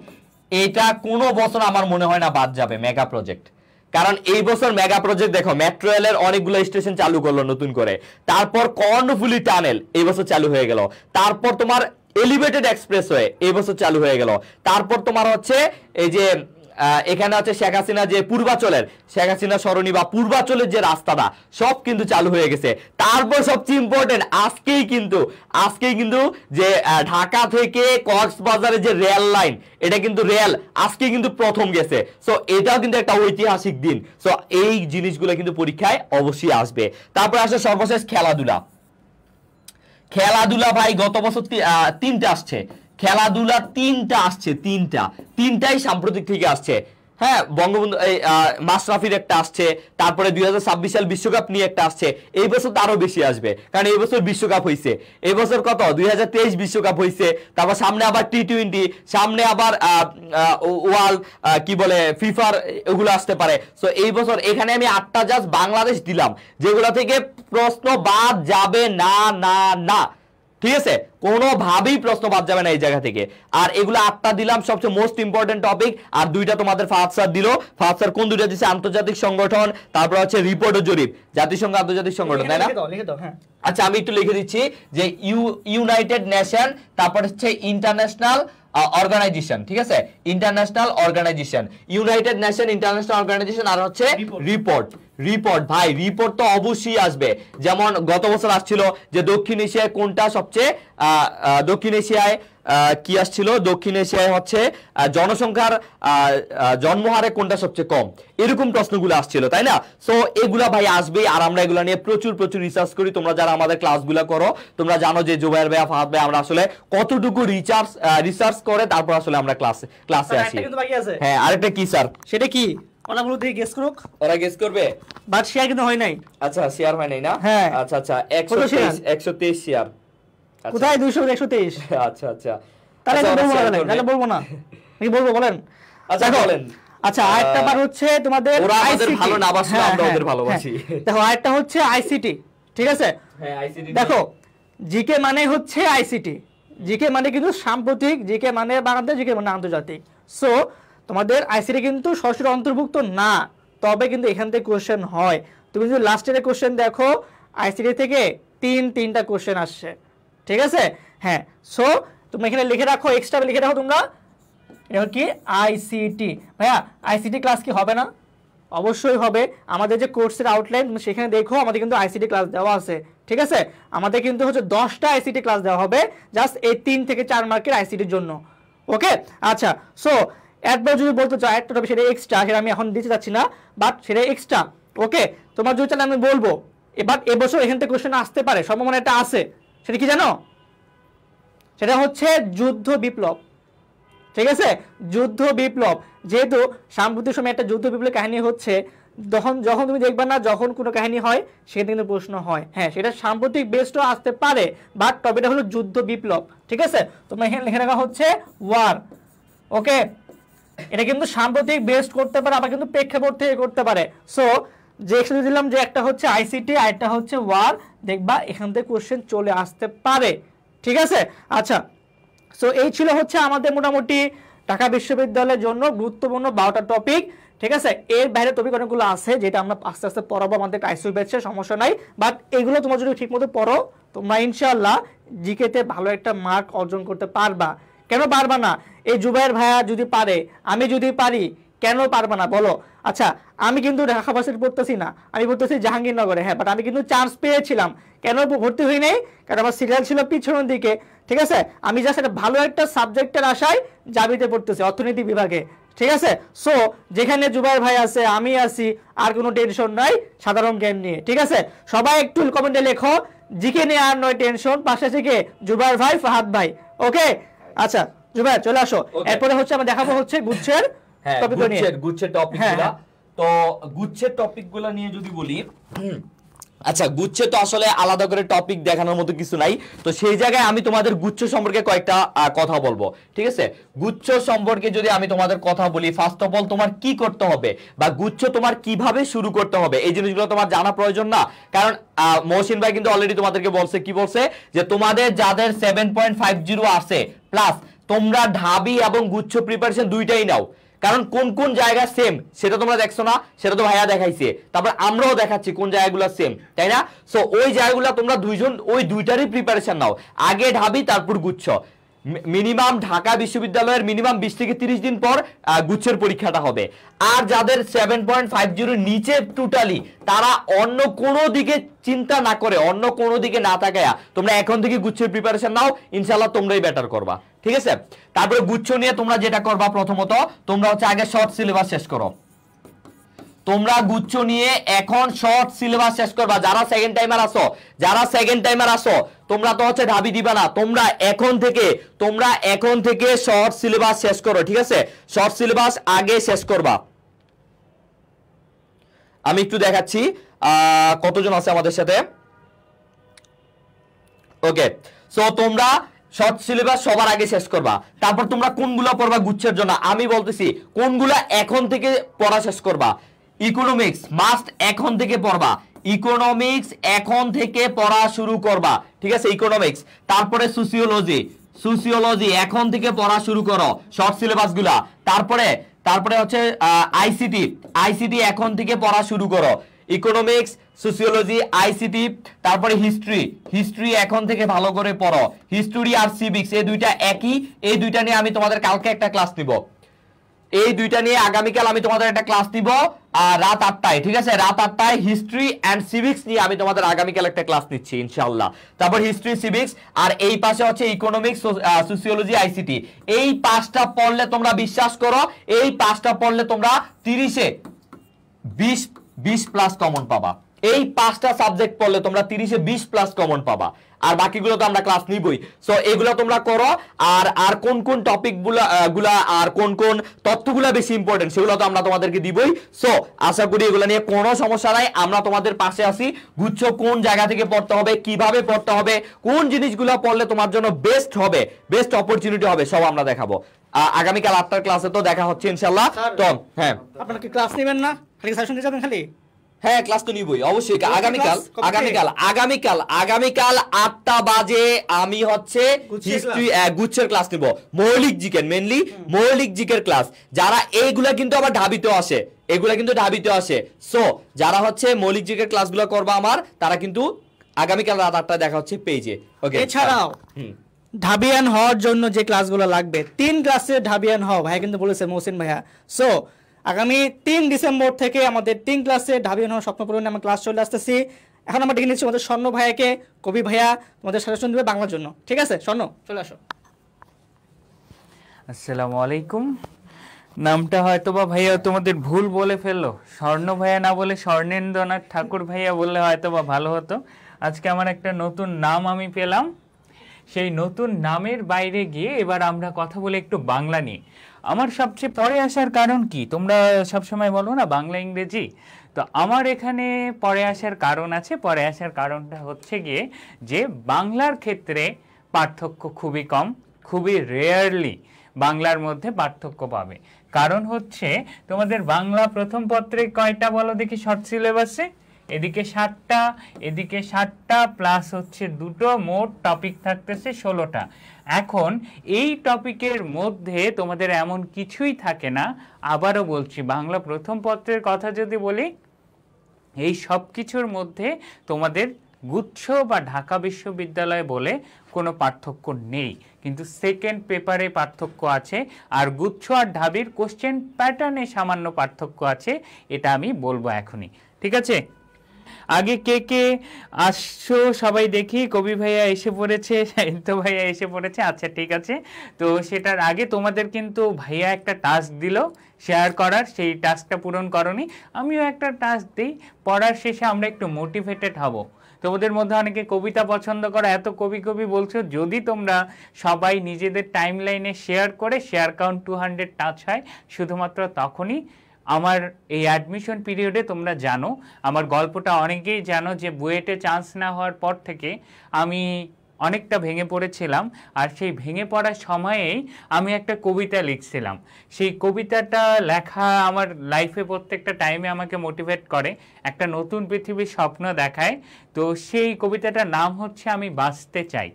এটা কোনো বছর আমার মনে হয় না বাদ যাবে মেগা প্রজেক্ট কারণ এই বছর মেগা প্রজেক্ট দেখো মেট্রো রেলের অনেকগুলো স্টেশন চালু করলো নতুন করে তারপর কর্ণফুলি টানেল এই বছর চালু হয়ে গেল তারপর তোমার এলিভেটেড এক্সপ্রেসওয়ে এই বছর চালু হয়ে গেল তারপর তোমার হচ্ছে এই যে এখানে আছে শেখ হাসিনা যে পূর্বাচলের শেখ হাসিনা সরণী বা পূর্বাচলের যে রাস্তাটা সব কিন্তু চালু হয়ে গেছে তারপর সবচেয়ে ইম্পর্টেন্ট আজকেই কিন্তু আজকেই কিন্তু যে ঢাকা থেকে কক্সবাজারের যে রেল লাইন এটা কিন্তু রেল আজকে কিন্তু প্রথম গেছে সো এটাও কিন্তু একটা ঐতিহাসিক দিন সো এই জিনিসগুলো কিন্তু পরীক্ষায় অবশ্যই আসবে তারপর আসে সর্বশেষ খেলাধুলা খেলাধুলা ভাই গত বছর তিনটা আসছে খেলাধুলা তিনটা আসছে তিনটা তিনটাই সাম্প্রতিক থেকে আসছে হ্যাঁ বঙ্গবন্ধু এই মাশরাফির একটা আসছে তারপরে দুই হাজার সাল বিশ্বকাপ নিয়ে একটা আসছে এই বছর তো আরও বেশি আসবে কারণ এই বছর বিশ্বকাপ হয়েছে এই বছর কত দুই বিশ্বকাপ হয়েছে তারপর সামনে আবার টি টোয়েন্টি সামনে আবার ওয়ার্ল্ড কি বলে ফিফার এগুলো আসতে পারে সো এই বছর এখানে আমি আটটা জাস্ট বাংলাদেশ দিলাম যেগুলো থেকে প্রশ্ন বাদ যাবে না না না ঠিক আছে কোনোভাবেই প্রশ্ন বাদ যাবে না এই জায়গা থেকে আর এগুলো আটটা দিলাম সবচেয়ে মোস্ট ইম্পর্টেন্ট টপিক আর দুইটা তোমাদের ফাহাদ দিল ফাহাদ কোন দুইটা দিচ্ছে আন্তর্জাতিক সংগঠন তারপর হচ্ছে রিপোর্ট ও জরিপ জাতিসংঘ আন্তর্জাতিক সংগঠন তাই না হ্যাঁ। আচ্ছা আমি একটু লিখে দিচ্ছি যে ইউ ইউনাইটেড নেশন তারপর হচ্ছে ইন্টারন্যাশনাল অর্গানাইজেশন ঠিক আছে international organisation United Nation international organisation আর হচ্ছে রিপোর্ট রিপোর্ট ভাই রিপোর্ট তো অবশ্যই আসবে যেমন গত বছর আসছিল যে দক্ষিণ এশিয়ায় কোনটা সবচেয়ে দক্ষিণ এশিয়ায় কি আসছিল দক্ষিণ এশিয়ায় হচ্ছে জনসংখ্যার জন্মহারে কোনটা সবচেয়ে কম এরকম প্রশ্নগুলো আসছিল তাই না সো এগুলা ভাই আসবে আর আমরা এগুলো নিয়ে প্রচুর প্রচুর রিসার্চ করি তোমরা যারা আমাদের ক্লাসগুলো করো তোমরা জানো যে জুবাইর ভাই ফাহাদ ভাই আমরা আসলে কতটুকু রিসার্চ রিসার্চ করে তারপর আসলে আমরা ক্লাসে ক্লাসে আসি হ্যাঁ আরেকটা কি স্যার সেটা কি গেস করুক ওরা গেস করবে বাট শেয়ার কিন্তু হয় নাই আচ্ছা শেয়ার হয় নাই না হ্যাঁ আচ্ছা আচ্ছা 123 123 শেয়ার কোথায় 200 123 [LAUGHS] আচ্ছা আচ্ছা তাহলে আচ্ছা, বলবো না তাহলে বলবো না বলবো বলেন [LAUGHS] আচ্ছা বলেন আচ্ছা আরেকটা বার হচ্ছে তোমাদের ওরা আমাদের ভালো না হ্যাঁ, আমরা হ্যাঁ, ওদের হ্যাঁ। ভালোবাসি দেখো আরেকটা হচ্ছে আইসিটি ঠিক আছে হ্যাঁ আইসিটি দেখো জিকে মানে হচ্ছে আইসিটি জিকে মানে কিন্তু সাম্প্রতিক জিকে মানে বাংলাদেশ জিকে মানে আন্তর্জাতিক সো তোমাদের আইসিটি কিন্তু সরাসরি অন্তর্ভুক্ত না তবে কিন্তু এখান থেকে কোশ্চেন হয় তুমি যদি লাস্ট ইয়ারের কোশ্চেন দেখো আইসিটি থেকে তিন তিনটা কোশ্চেন আসছে ঠিক আছে হ্যাঁ সো তুমি এখানে লিখে রাখো এক্সট্রা লিখে রাখো তোমরা এবার কি আইসিটি ভাইয়া আইসিটি ক্লাস কি হবে না অবশ্যই হবে আমাদের যে কোর্সের আউটলাইন সেখানে দেখো আমাদের কিন্তু আইসিটি ক্লাস দেওয়া আছে ঠিক আছে আমাদের কিন্তু হচ্ছে দশটা আইসিটি ক্লাস দেওয়া হবে জাস্ট এই তিন থেকে চার মার্কের আইসিটির জন্য ওকে আচ্ছা সো একবার যদি বলতে চাও একটা টপিক সেটা এক্সট্রা সেটা আমি এখন দিতে চাচ্ছি না বাট সেটা এক্সট্রা ওকে তোমার যদি চাই আমি বলবো এবার এবছর এখান থেকে কোশ্চেন আসতে পারে সম্ভাবনা এটা আছে সেটা কি জানো সেটা হচ্ছে যুদ্ধ বিপ্লব ঠিক আছে যুদ্ধ বিপ্লব যেহেতু সাম্প্রতিক সময় একটা যুদ্ধ বিপ্লব কাহিনী হচ্ছে তখন যখন তুমি দেখবে না যখন কোনো কাহিনী হয় সেখানে কিন্তু প্রশ্ন হয় হ্যাঁ সেটা সাম্প্রতিক বেস্টও আসতে পারে বাট টপিকটা হলো যুদ্ধ বিপ্লব ঠিক আছে তোমার এখানে লেখা রাখা হচ্ছে ওয়ার ওকে এটা কিন্তু সাম্প্রতিক বেস্ট করতে পারে আবার কিন্তু প্রেক্ষাপট থেকে করতে পারে সো যে এখানে দিলাম যে একটা হচ্ছে আইসিটি আর একটা হচ্ছে ওয়ার দেখবা এখান থেকে কোশ্চেন চলে আসতে পারে ঠিক আছে আচ্ছা সো এই ছিল হচ্ছে আমাদের মোটামুটি ঢাকা বিশ্ববিদ্যালয়ের জন্য গুরুত্বপূর্ণ বারোটা টপিক ঠিক আছে এর বাইরে টপিক অনেকগুলো আছে যেটা আমরা আস্তে আস্তে পড়াবো আমাদের আইসিউ ব্যাচে সমস্যা নাই বাট এগুলো তোমার যদি ঠিকমতো পড়ো তোমরা ইনশাল্লাহ জিকেতে ভালো একটা মার্ক অর্জন করতে পারবা কেন পারবা না এই জুবাইর ভাইয়া যদি পারে আমি যদি পারি কেন পারবা না বলো আচ্ছা আমি কিন্তু ঢাকাবাসীর পড়তেছি না আমি পড়তেছি জাহাঙ্গীরনগরে হ্যাঁ বাট আমি কিন্তু চান্স পেয়েছিলাম কেন ভর্তি হই নাই কারণ আমার সিরিয়াল ছিল পিছনের দিকে ঠিক আছে আমি জাস্ট একটা ভালো একটা সাবজেক্টের আশায় জাবিতে পড়তেছি অর্থনীতি বিভাগে ঠিক আছে সো যেখানে জুবাইর ভাই আছে আমি আছি আর কোনো টেনশন নাই সাধারণ জ্ঞান নিয়ে ঠিক আছে সবাই একটু কমেন্টে লেখো জিকে নিয়ে আর নয় টেনশন পাশে থেকে জুবাইর ভাই ফাহাদ ভাই ওকে আচ্ছা জুবায়ের চলে আসো এরপরে হচ্ছে আমরা দেখাবো হচ্ছে গুচ্ছের হ্যাঁ গুচ্ছের গুচ্ছের টপিকগুলো হ্যাঁ, হ্যাঁ। তো গুচ্ছের টপিকগুলো নিয়ে যদি বলি আচ্ছা গুচ্ছে তো আসলে আলাদা করে টপিক দেখানোর মতো কিছু নাই তো সেই জায়গায় আমি তোমাদের গুচ্ছ সম্পর্কে কয়েকটা কথা বলবো ঠিক আছে গুচ্ছ সম্পর্কে যদি আমি তোমাদের কথা বলি ফার্স্ট অফ অল তোমার কি করতে হবে বা গুচ্ছ তোমার কিভাবে শুরু করতে হবে এই জিনিসগুলো তোমার জানা প্রয়োজন না কারণ মহসিন ভাই কিন্তু অলরেডি তোমাদেরকে বলছে কি বলছে যে তোমাদের যাদের সেভেন পয়েন্ট ফাইভ জিরো আছে প্লাস তোমরা ঢাবি এবং গুচ্ছ প্রিপারেশন দুইটাই নাও কারণ কোন কোন জায়গা সেম সেটা তোমরা দেখছো না সেটা তো ভাইয়া দেখাইছে তারপর আমরাও দেখাচ্ছি কোন জায়গাগুলো সেম তাই না সো ওই জায়গাগুলো তোমরা দুইজন ওই দুইটারই প্রিপারেশন নাও আগে ঢাবি তারপর গুচ্ছ মিনিমাম ঢাকা বিশ্ববিদ্যালয়ের মিনিমাম বিশ থেকে তিরিশ দিন পর গুচ্ছের পরীক্ষাটা হবে আর যাদের সেভেন পয়েন্ট ফাইভ জিরোর নিচে টোটালি তারা অন্য কোনো দিকে চিন্তা না করে অন্য কোনো দিকে না তাকায়া তোমরা এখন থেকে গুচ্ছের প্রিপারেশন নাও ইনশাল্লাহ তোমরাই বেটার করবা ঠিক আছে তারপরে গুচ্ছ নিয়ে তোমরা যেটা করবা প্রথমত তোমরা হচ্ছে আগে শর্ট সিলেবাস শেষ করো তোমরা গুচ্ছ নিয়ে এখন শর্ট সিলেবাস শেষ করবা যারা সেকেন্ড টাইমার আসো যারা সেকেন্ড টাইমার আসো তোমরা তো হচ্ছে ঢাবি দিবা না তোমরা এখন থেকে তোমরা এখন থেকে শর্ট সিলেবাস শেষ করো ঠিক আছে শর্ট সিলেবাস আগে শেষ করবা আমি একটু দেখাচ্ছি কতজন আছে আমাদের সাথে ওকে সো তোমরা শর্ট সিলেবাস সবার আগে শেষ করবা তারপর তোমরা কোনগুলো পড়বা গুচ্ছের জন্য আমি বলতেছি কোনগুলো এখন থেকে পড়া শেষ করবা ইকোনমিক্স মাস্ট এখন থেকে পড়বা ইকোনমিক্স এখন থেকে পড়া শুরু করবা ঠিক আছে ইকোনমিক্স তারপরে সোসিওলজি সোসিওলজি এখন থেকে পড়া শুরু করো শর্ট সিলেবাসগুলা তারপরে তারপরে হচ্ছে আইসিটি আইসিটি এখন থেকে পড়া শুরু করো ইকোনমিক্স সোসিওলজি আইসিটি তারপরে হিস্ট্রি হিস্ট্রি এখন থেকে ভালো করে পড়ো হিস্ট্রি আর সিভিক্স এই দুইটা একই এই দুইটা নিয়ে আমি তোমাদের কালকে একটা ক্লাস দিব এই দুইটা নিয়ে আগামীকাল আমি তোমাদের একটা ক্লাস দিব আর রাত আটটায় ঠিক আছে রাত আটটায় হিস্ট্রি অ্যান্ড সিভিক্স নিয়ে আমি তোমাদের আগামীকাল একটা ক্লাস নিচ্ছি ইনশাল্লাহ তারপর হিস্ট্রি সিভিক্স আর এই পাশে হচ্ছে ইকোনমিক্স সোসিওলজি আইসিটি এই পাঁচটা পড়লে তোমরা বিশ্বাস করো এই পাঁচটা পড়লে তোমরা তিরিশে বিশ বিশ প্লাস কমন পাবা এই পাঁচটা সাবজেক্ট পড়লে তোমরা তিরিশে বিশ প্লাস কমন পাবা আর বাকিগুলো তো আমরা ক্লাস নিবই সো এগুলো তোমরা করো আর আর কোন কোন টপিক গুলা আর কোন কোন তথ্যগুলো বেশি ইম্পর্টেন্ট সেগুলো তো আমরা তোমাদেরকে দিবই সো আশা করি এগুলো নিয়ে কোনো সমস্যা নাই আমরা তোমাদের পাশে আসি গুচ্ছ কোন জায়গা থেকে পড়তে হবে কিভাবে পড়তে হবে কোন জিনিসগুলো পড়লে তোমার জন্য বেস্ট হবে বেস্ট অপরচুনিটি হবে সব আমরা দেখাবো আগামীকাল আটটার ক্লাসে তো দেখা হচ্ছে ইনশাল্লাহ তো হ্যাঁ আপনারা কি ক্লাস নেবেন না খালি সাজেশন দিয়ে যাবেন খালি হ্যাঁ ক্লাস তো নিবই অবশ্যই আগামীকাল আগামীকাল আগামীকাল আগামীকাল আটটা বাজে আমি হচ্ছে হিস্ট্রি গুচ্ছের ক্লাস নিব মৌলিক জিকের মেনলি মৌলিক জিকের ক্লাস যারা এইগুলা কিন্তু আবার ঢাবিতে আসে এগুলা কিন্তু ঢাবিতে আসে সো যারা হচ্ছে মৌলিক জিকের ক্লাসগুলো করবা আমার তারা কিন্তু আগামীকাল রাত আটটা দেখা হচ্ছে পেজে ওকে এছাড়াও ঢাবিয়ান হওয়ার জন্য যে ক্লাসগুলো লাগবে তিন ক্লাসে ঢাবিয়ান হও ভাই কিন্তু বলেছে মহসিন ভাইয়া সো আগামী তিন ডিসেম্বর থেকে আমাদের তিন ক্লাসে ঢাবি অনুহ স্বপ্নপূরণে আমার ক্লাস চলে আসতেছি এখন আমরা ডেকে নিচ্ছি আমাদের স্বর্ণ ভাইয়াকে কবি ভাইয়া তোমাদের সাজেশন দেবে বাংলার জন্য ঠিক আছে স্বর্ণ চলে আসো আসসালামু আলাইকুম নামটা হয়তো বা ভাইয়া তোমাদের ভুল বলে ফেললো স্বর্ণ ভাইয়া না বলে স্বর্ণেন্দ্রনাথ ঠাকুর ভাইয়া বললে হয়তো বা ভালো হতো আজকে আমার একটা নতুন নাম আমি পেলাম সেই নতুন নামের বাইরে গিয়ে এবার আমরা কথা বলে একটু বাংলা নিয়ে আমার সবচেয়ে পরে আসার কারণ কি তোমরা সবসময় বলো না বাংলা ইংরেজি তো আমার এখানে পরে আসার কারণ আছে পরে আসার কারণটা হচ্ছে গিয়ে যে বাংলার ক্ষেত্রে পার্থক্য খুবই কম খুবই রেয়ারলি বাংলার মধ্যে পার্থক্য পাবে কারণ হচ্ছে তোমাদের বাংলা প্রথম পত্রে কয়টা বলো দেখি শর্ট সিলেবাসে এদিকে ষাটটা এদিকে ষাটটা প্লাস হচ্ছে দুটো মোট টপিক থাকতেছে ষোলোটা এখন এই টপিকের মধ্যে তোমাদের এমন কিছুই থাকে না আবারও বলছি বাংলা প্রথম পত্রের কথা যদি বলি এই সব কিছুর মধ্যে তোমাদের গুচ্ছ বা ঢাকা বিশ্ববিদ্যালয় বলে কোনো পার্থক্য নেই কিন্তু সেকেন্ড পেপারে পার্থক্য আছে আর গুচ্ছ আর ঢাবির কোশ্চেন প্যাটার্নে সামান্য পার্থক্য আছে এটা আমি বলবো এখনই ঠিক আছে আগে কে কে আসছো সবাই দেখি কবি ভাইয়া এসে পড়েছে সাহিত্য ভাইয়া এসে পড়েছে আচ্ছা ঠিক আছে তো সেটার আগে তোমাদের কিন্তু ভাইয়া একটা টাস্ক দিল শেয়ার করার সেই টাস্কটা পূরণ করনি আমিও একটা টাস্ক দিই পড়ার শেষে আমরা একটু মোটিভেটেড হব তোমাদের মধ্যে অনেকে কবিতা পছন্দ করো এত কবি কবি বলছো যদি তোমরা সবাই নিজেদের টাইম লাইনে শেয়ার করে share count two hundred touch হয় শুধুমাত্র তখনই আমার এই অ্যাডমিশন পিরিয়ডে তোমরা জানো আমার গল্পটা অনেকেই জানো যে বুয়েটে চান্স না হওয়ার পর থেকে আমি অনেকটা ভেঙে পড়েছিলাম আর সেই ভেঙে পড়ার সময়েই আমি একটা কবিতা লিখছিলাম সেই কবিতাটা লেখা আমার লাইফে প্রত্যেকটা টাইমে আমাকে মোটিভেট করে একটা নতুন পৃথিবীর স্বপ্ন দেখায় তো সেই কবিতাটার নাম হচ্ছে আমি বাঁচতে চাই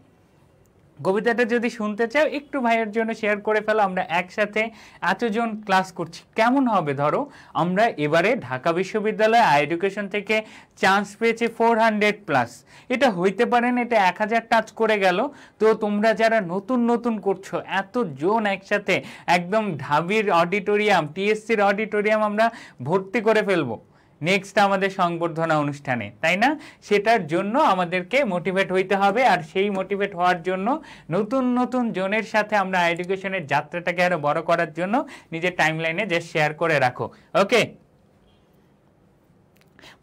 কবিতাটা যদি শুনতে চাও একটু ভাইয়ের জন্য শেয়ার করে ফেলো আমরা একসাথে এতজন ক্লাস করছি কেমন হবে ধরো আমরা এবারে ঢাকা বিশ্ববিদ্যালয়ে আই এডুকেশন থেকে চান্স পেয়েছি ফোর হান্ড্রেড প্লাস এটা হইতে পারেন এটা এক হাজার টাচ করে গেল তো তোমরা যারা নতুন নতুন করছো এতজন একসাথে একদম ঢাবির অডিটোরিয়াম টিএসসির অডিটোরিয়াম আমরা ভর্তি করে ফেলবো নেক্সট আমাদের সংবর্ধনা অনুষ্ঠানে তাই না সেটার জন্য আমাদেরকে মোটিভেট হইতে হবে আর সেই মোটিভেট হওয়ার জন্য নতুন নতুন জনের সাথে আমরা এডুকেশনের যাত্রাটাকে আরও বড় করার জন্য নিজের টাইমলাইনে যে শেয়ার করে রাখো ওকে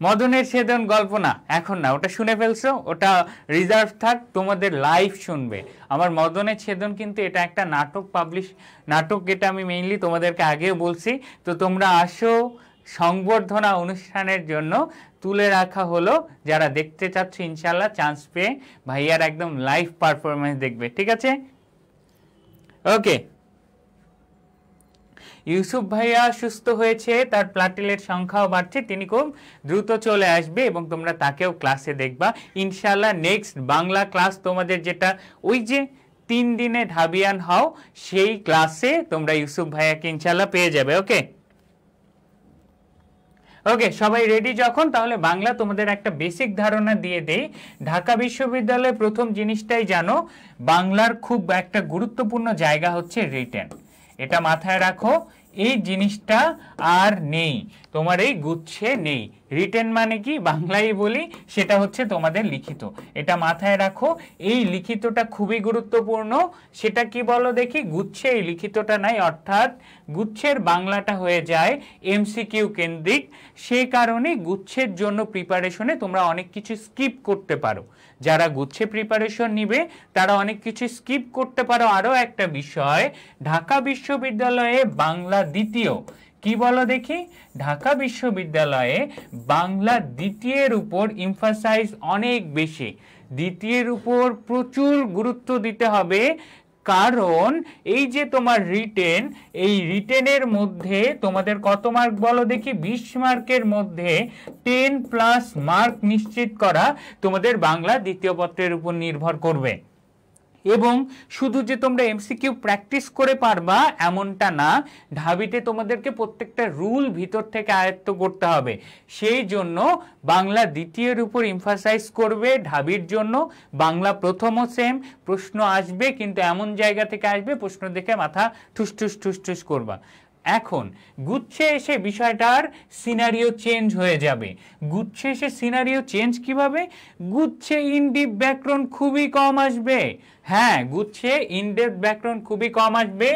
মদনের সেদন গল্প না এখন না ওটা শুনে ফেলছো ওটা রিজার্ভ থাক তোমাদের লাইভ শুনবে আমার মদনের সেদন কিন্তু এটা একটা নাটক পাবলিশ নাটক এটা আমি মেইনলি তোমাদেরকে আগেও বলছি তো তোমরা আসো সংবর্ধনা অনুষ্ঠানের জন্য তুলে রাখা হলো যারা দেখতে চাচ্ছ ইনশাল্লাহ চান্স পেয়ে ভাইয়ার একদম লাইভ পারফরমেন্স দেখবে ঠিক আছে ওকে ইউসুফ ভাইয়া সুস্থ হয়েছে তার প্লাটিলের সংখ্যাও বাড়ছে তিনি খুব দ্রুত চলে আসবে এবং তোমরা তাকেও ক্লাসে দেখবা ইনশাল্লাহ নেক্সট বাংলা ক্লাস তোমাদের যেটা ওই যে তিন দিনে ঢাবিয়ান হও সেই ক্লাসে তোমরা ইউসুফ ভাইয়াকে ইনশাল্লাহ পেয়ে যাবে ওকে ওকে সবাই রেডি যখন তাহলে বাংলা তোমাদের একটা বেসিক ধারণা দিয়ে দেই ঢাকা বিশ্ববিদ্যালয়ে প্রথম জিনিসটাই জানো বাংলার খুব একটা গুরুত্বপূর্ণ জায়গা হচ্ছে রিটেন এটা মাথায় রাখো এই জিনিসটা আর নেই তোমার এই গুচ্ছে নেই রিটেন মানে কি বাংলায় বলি সেটা হচ্ছে তোমাদের লিখিত এটা মাথায় রাখো এই লিখিতটা খুবই গুরুত্বপূর্ণ সেটা কি বলো দেখি গুচ্ছে এই লিখিতটা নাই অর্থাৎ গুচ্ছের বাংলাটা হয়ে যায় এমসিকিউ কেন্দ্রিক সেই কারণে গুচ্ছের জন্য প্রিপারেশনে তোমরা অনেক কিছু স্কিপ করতে পারো যারা গুচ্ছে প্রিপারেশন নিবে তারা অনেক কিছু স্কিপ করতে পারো আরও একটা বিষয় ঢাকা বিশ্ববিদ্যালয়ে বাংলা দ্বিতীয় কি বলো দেখি ঢাকা বিশ্ববিদ্যালয়ে বাংলা দ্বিতীয়ের উপর ইমফাসাইজ অনেক বেশি দ্বিতীয়ের উপর প্রচুর গুরুত্ব দিতে হবে কারণ এই যে তোমার রিটেন এই রিটেনের মধ্যে তোমাদের কত মার্ক বলো দেখি বিশ মার্কের মধ্যে টেন প্লাস মার্ক নিশ্চিত করা তোমাদের বাংলা দ্বিতীয় পত্রের উপর নির্ভর করবে এবং শুধু যে তোমরা এমসিকিউ প্র্যাকটিস করে পারবা এমনটা না ঢাবিতে তোমাদেরকে প্রত্যেকটা রুল ভিতর থেকে আয়ত্ত করতে হবে সেই জন্য বাংলা দ্বিতীয়ের উপর ইমফাসাইজ করবে ঢাবির জন্য বাংলা প্রথমও সেম প্রশ্ন আসবে কিন্তু এমন জায়গা থেকে আসবে প্রশ্ন দেখে মাথা ঠুস ঠুস ঠুস ঠুস করবা এখন গুচ্ছে এসে বিষয়টার সিনারিও চেঞ্জ হয়ে যাবে গুচ্ছে এসে সিনারিও চেঞ্জ কিভাবে গুচ্ছে ইনডিপ ব্যাকরণ খুবই কম আসবে হ্যাঁ গুচ্ছে ইনডেপ ব্যাকরণ খুবই কম আসবে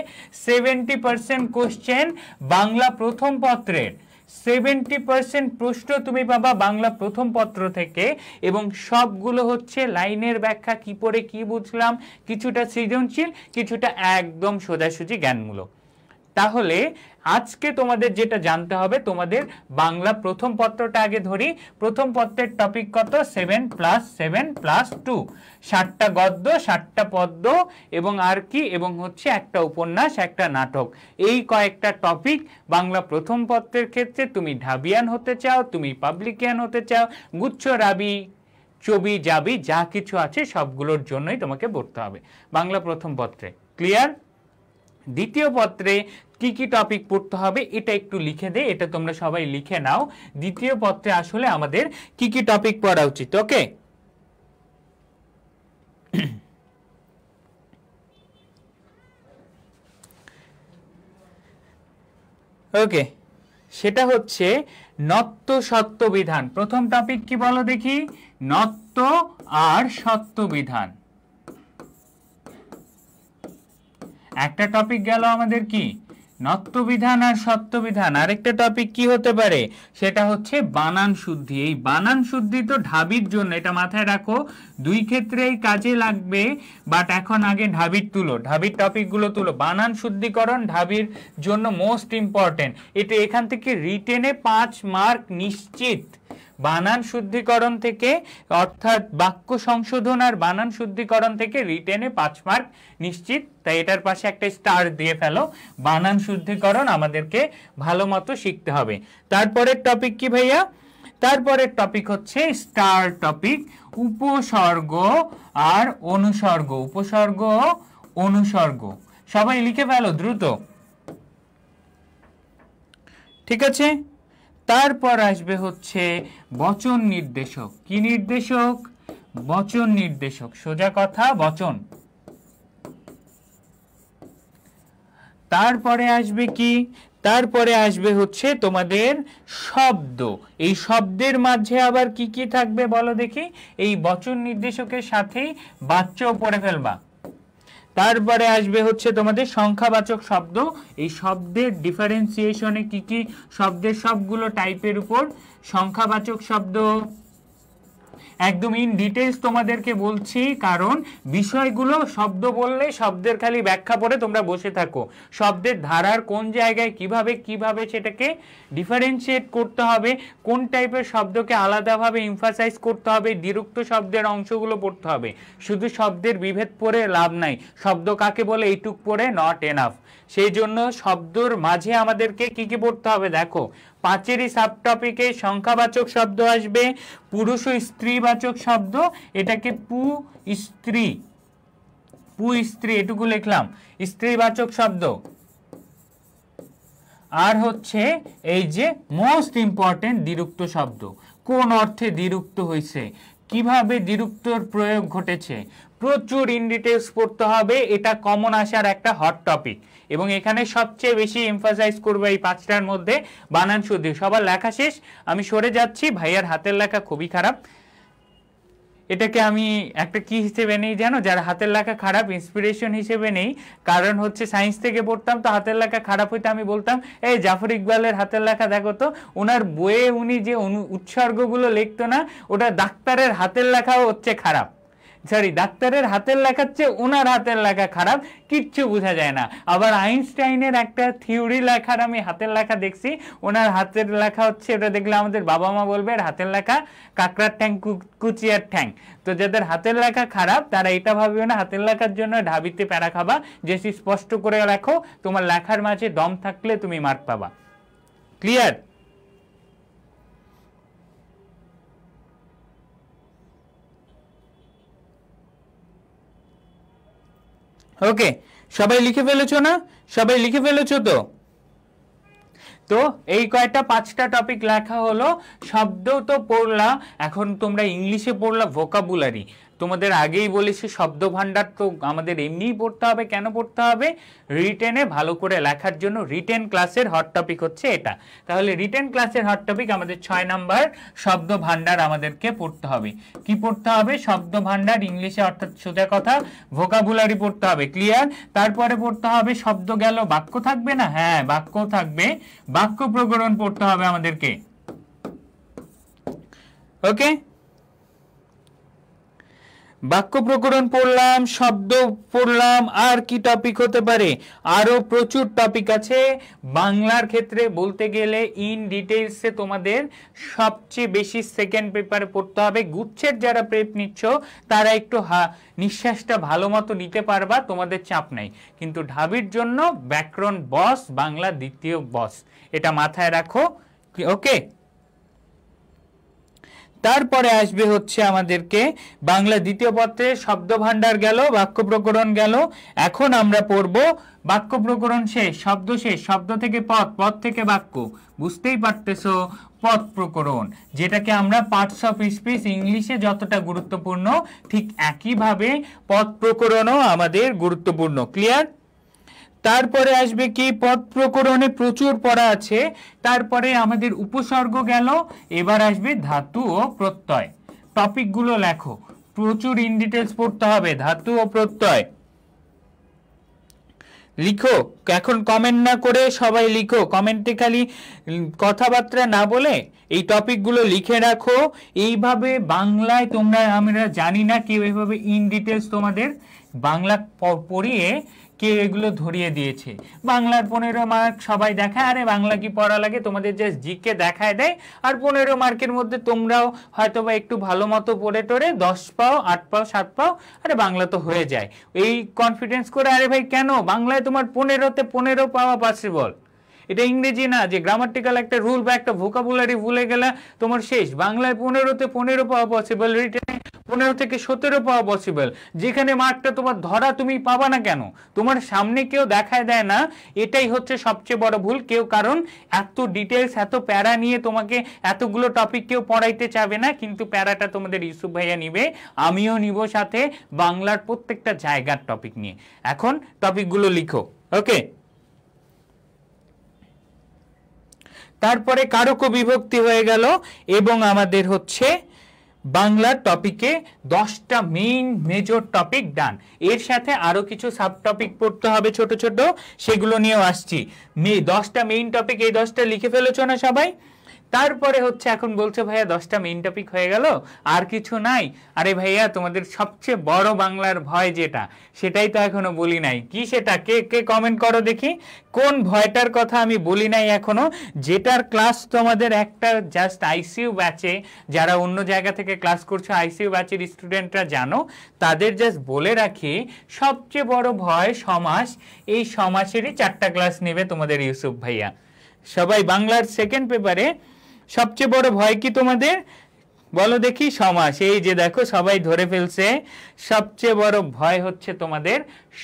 সেভেন্টি পারসেন্ট কোশ্চেন বাংলা প্রথম পত্রের সেভেন্টি পার্সেন্ট প্রশ্ন তুমি পাবা বাংলা প্রথম পত্র থেকে এবং সবগুলো হচ্ছে লাইনের ব্যাখ্যা কি পড়ে কি বুঝলাম কিছুটা সৃজনশীল কিছুটা একদম সোজাসুজি জ্ঞানমূলক তাহলে আজকে তোমাদের যেটা জানতে হবে তোমাদের বাংলা প্রথম পত্রটা আগে ধরি প্রথম পত্রের টপিক কত seven plus seven plus two ষাটটা গদ্য ষাটটা পদ্য এবং আর কি এবং হচ্ছে একটা উপন্যাস একটা নাটক এই কয়েকটা টপিক বাংলা প্রথম পত্রের ক্ষেত্রে তুমি ঢাবিয়ান হতে চাও তুমি পাবলিকিয়ান হতে চাও গুচ্ছ রাবি চবি যাবি যা কিছু আছে সবগুলোর জন্যই তোমাকে পড়তে হবে বাংলা প্রথম পত্রে ক্লিয়ার দ্বিতীয় পত্রে কি কি টপিক পড়তে হবে এটা একটু লিখে দে এটা তোমরা সবাই লিখে নাও দ্বিতীয় পত্রে আসলে আমাদের কি কি টপিক পড়া উচিত ওকে ওকে সেটা হচ্ছে নত্ব সত্য বিধান প্রথম টপিক কি বলো দেখি নত্ব আর সত্য বিধান একটা টপিক গেল আমাদের কি নত্যবিধান আর সত্যবিধান আরেকটা টপিক কি হতে পারে সেটা হচ্ছে বানান শুদ্ধি এই বানান শুদ্ধি তো ঢাবির জন্য এটা মাথায় রাখো দুই ক্ষেত্রেই কাজে লাগবে বাট এখন আগে ঢাবির তুলো ঢাবির টপিকগুলো তুলো বানান শুদ্ধিকরণ ঢাবির জন্য মোস্ট ইম্পর্টেন্ট এটা এখান থেকে রিটেনে পাঁচ মার্ক নিশ্চিত বানান শুদ্ধিকরণ থেকে অর্থাৎ বাক্য সংশোধন আর বানান শুদ্ধিকরণ থেকে রিটেনে পাঁচ মার্ক নিশ্চিত তাই এটার পাশে একটা স্টার দিয়ে ফেলো বানান শুদ্ধিকরণ আমাদেরকে ভালো মতো শিখতে হবে তারপরের টপিক কি ভাইয়া তারপরের টপিক হচ্ছে স্টার টপিক উপসর্গ আর অনুসর্গ উপসর্গ অনুসর্গ সবাই লিখে ফেলো দ্রুত ঠিক আছে তারপর আসবে হচ্ছে বচন নির্দেশক কি নির্দেশক বচন নির্দেশক সোজা কথা বচন তারপরে আসবে কি তারপরে আসবে হচ্ছে তোমাদের শব্দ এই শব্দের মাঝে আবার কি কি থাকবে বলো দেখি এই বচন নির্দেশকের সাথেই বাচ্চাও পড়ে ফেলবা তারপরে আসবে হচ্ছে তোমাদের সংখ্যাবাচক শব্দ এই শব্দের ডিফারেন্সিয়েশনে কি কি শব্দের সবগুলো টাইপের উপর সংখ্যাবাচক শব্দ একদম ইন ডিটেলস তোমাদেরকে বলছি কারণ বিষয়গুলো শব্দ বললে শব্দের খালি ব্যাখ্যা পড়ে তোমরা বসে থাকো শব্দের ধারার কোন জায়গায় কিভাবে কিভাবে সেটাকে ডিফারেন্সিয়েট করতে হবে কোন টাইপের শব্দকে আলাদাভাবে ইমফাসাইজ করতে হবে দীরুক্ত শব্দের অংশগুলো পড়তে হবে শুধু শব্দের বিভেদ পড়ে লাভ নাই শব্দ কাকে বলে এইটুক পড়ে নট এনাফ সেই জন্য শব্দর মাঝে আমাদেরকে কি কি পড়তে হবে দেখো পাঁচেরই টপিকে সংখ্যাবাচক শব্দ আসবে পুরুষ ও স্ত্রীবাচক শব্দ এটাকে পু স্ত্রী পু স্ত্রী এটুকু লিখলাম স্ত্রীবাচক শব্দ আর হচ্ছে এই যে মোস্ট ইম্পর্টেন্ট দ্বিরুক্ত শব্দ কোন অর্থে দ্বিরুক্ত হয়েছে কিভাবে দ্বিরুক্তর প্রয়োগ ঘটেছে প্রচুর ইন ডিটেলস পড়তে হবে এটা কমন আসার একটা হট টপিক এবং এখানে সবচেয়ে বেশি এমফাসাইজ করবো এই পাঁচটার মধ্যে বানান শুদ্ধি সবার লেখা শেষ আমি সরে যাচ্ছি ভাইয়ার হাতের লেখা খুবই খারাপ এটাকে আমি একটা কি হিসেবে নেই জানো যার হাতের লেখা খারাপ ইন্সপিরেশন হিসেবে নেই কারণ হচ্ছে সায়েন্স থেকে পড়তাম তো হাতের লেখা খারাপ হইতে আমি বলতাম এই জাফর ইকবালের হাতের লেখা দেখো তো ওনার বইয়ে উনি যে উৎসর্গগুলো লিখতো না ওটা ডাক্তারের হাতের লেখাও হচ্ছে খারাপ সরি ডাক্তারের হাতের লেখার চেয়ে ওনার হাতের লেখা খারাপ কিচ্ছু বোঝা যায় না আবার আইনস্টাইনের একটা থিওরি লেখার আমি হাতের লেখা দেখছি ওনার হাতের লেখা হচ্ছে এটা দেখলে আমাদের বাবা মা বলবে হাতের লেখা কাঁকড়ার ঠ্যাং কুচিয়ার ঠ্যাং তো যাদের হাতের লেখা খারাপ তারা এটা ভাবিও না হাতের লেখার জন্য ঢাবিতে প্যারা খাবা যে স্পষ্ট করে রাখো তোমার লেখার মাঝে দম থাকলে তুমি মার্ক পাবা ক্লিয়ার ওকে সবাই লিখে ফেলেছ না সবাই লিখে ফেলেছ তো তো এই কয়েকটা পাঁচটা টপিক লেখা হলো শব্দ তো পড়লা এখন তোমরা ইংলিশে পড়লা ভোকাবুলারি তোমাদের আগেই বলেছি শব্দ ভাণ্ডার তো আমাদের এমনিই পড়তে হবে কেন পড়তে হবে রিটেনে ভালো করে লেখার জন্য রিটেন ক্লাসের হট টপিক হচ্ছে এটা তাহলে রিটেন ক্লাসের হট টপিক আমাদের ছয় নাম্বার শব্দ ভাণ্ডার আমাদেরকে পড়তে হবে কি পড়তে হবে শব্দ ভাণ্ডার ইংলিশে অর্থাৎ সোজা কথা ভোকাবুলারি পড়তে হবে ক্লিয়ার তারপরে পড়তে হবে শব্দ গেল বাক্য থাকবে না হ্যাঁ বাক্য থাকবে বাক্য প্রকরণ পড়তে হবে আমাদেরকে ওকে বাক্য প্রকরণ পড়লাম শব্দ পড়লাম আর কি টপিক হতে পারে আরও প্রচুর টপিক আছে বাংলার ক্ষেত্রে বলতে গেলে ইন ডিটেলসে তোমাদের সবচেয়ে বেশি সেকেন্ড পেপারে পড়তে হবে গুচ্ছের যারা প্রেপ নিচ্ছ তারা একটু হা নিঃশ্বাসটা ভালো মতো নিতে পারবা তোমাদের চাপ নাই কিন্তু ঢাবির জন্য ব্যাকরণ বস বাংলা দ্বিতীয় বস এটা মাথায় রাখো ওকে তারপরে আসবে হচ্ছে আমাদেরকে বাংলা দ্বিতীয় পত্রে শব্দভাণ্ডার গেল বাক্য প্রকরণ গেল এখন আমরা পড়ব বাক্য প্রকরণ শেষ শব্দ শেষ শব্দ থেকে পদ পদ থেকে বাক্য বুঝতেই পারতেছ পদ প্রকরণ যেটাকে আমরা পার্টস অফ স্পিচ ইংলিশে যতটা গুরুত্বপূর্ণ ঠিক একইভাবে পদ প্রকরণও আমাদের গুরুত্বপূর্ণ ক্লিয়ার তারপরে আসবে কি পথ প্রকরণে প্রচুর পড়া আছে তারপরে আমাদের উপসর্গ গেল এবার আসবে ধাতু ও প্রত্যয় টপিকগুলো লেখো প্রচুর ইন ডিটেলস পড়তে হবে ধাতু ও প্রত্যয় লিখো এখন কমেন্ট না করে সবাই লিখো কমেন্টে খালি কথাবার্তা না বলে এই টপিকগুলো লিখে রাখো এইভাবে বাংলায় তোমরা আমরা জানি না কেউ এইভাবে ইন ডিটেলস তোমাদের বাংলা পড়িয়ে কেউ এগুলো ধরিয়ে দিয়েছে বাংলার পনেরো মার্ক সবাই দেখায় আরে বাংলা কি পড়া লাগে তোমাদের জাস্ট জিকে দেখায় দেয় আর পনেরো মার্কের মধ্যে তোমরাও হয়তো বা একটু ভালো মতো পড়ে টোরে দশ পাও আট পাও সাত পাও আরে বাংলা তো হয়ে যায় এই কনফিডেন্স করে আরে ভাই কেন বাংলায় তোমার পনেরোতে পনেরো পাওয়া পসিবল এটা ইংরেজি না যে গ্রামাটিক্যাল একটা রুল বা একটা ভোকাবুলারি ভুলে গেলে তোমার শেষ বাংলায় পনেরোতে পনেরো পাওয়া পসিবল রিটেনে পনেরো থেকে সতেরো পাওয়া পসিবল যেখানে মার্কটা তোমার ধরা তুমি পাবা না কেন তোমার সামনে কেউ দেখায় দেয় না এটাই হচ্ছে সবচেয়ে বড় ভুল কেউ কারণ এত ডিটেলস এত প্যারা নিয়ে তোমাকে এতগুলো টপিক কেউ পড়াইতে চাবে না কিন্তু প্যারাটা তোমাদের ইউসুফ ভাইয়া নিবে আমিও নিব সাথে বাংলার প্রত্যেকটা জায়গার টপিক নিয়ে এখন টপিকগুলো লিখো ওকে তারপরে কারকও বিভক্তি হয়ে গেল এবং আমাদের হচ্ছে বাংলা টপিকে দশটা মেইন মেজর টপিক ডান এর সাথে আরও কিছু সাব টপিক পড়তে হবে ছোট ছোট সেগুলো নিয়েও আসছি মে দশটা মেইন টপিক এই দশটা লিখে ফেলেছ না সবাই তারপরে হচ্ছে এখন বলছে ভাইয়া দশটা মেইন টপিক হয়ে গেল আর কিছু নাই আরে ভাইয়া তোমাদের সবচেয়ে বড় বাংলার ভয় যেটা সেটাই তো এখনো বলি নাই কি সেটা কে কে কমেন্ট করো দেখি কোন ভয়টার কথা আমি বলি নাই এখনো যেটার ক্লাস তোমাদের একটা জাস্ট আইসিউ ব্যাচে যারা অন্য জায়গা থেকে ক্লাস করছো আইসিউ ব্যাচের স্টুডেন্টরা জানো তাদের জাস্ট বলে রাখি সবচেয়ে বড় ভয় সমাস এই সমাসেরই চারটা ক্লাস নেবে তোমাদের ইউসুফ ভাইয়া সবাই বাংলার সেকেন্ড পেপারে সবচেয়ে বড় ভয় কি তোমাদের বলো দেখি সমাস এই যে দেখো সবাই ধরে ফেলছে সবচেয়ে বড় ভয় হচ্ছে তোমাদের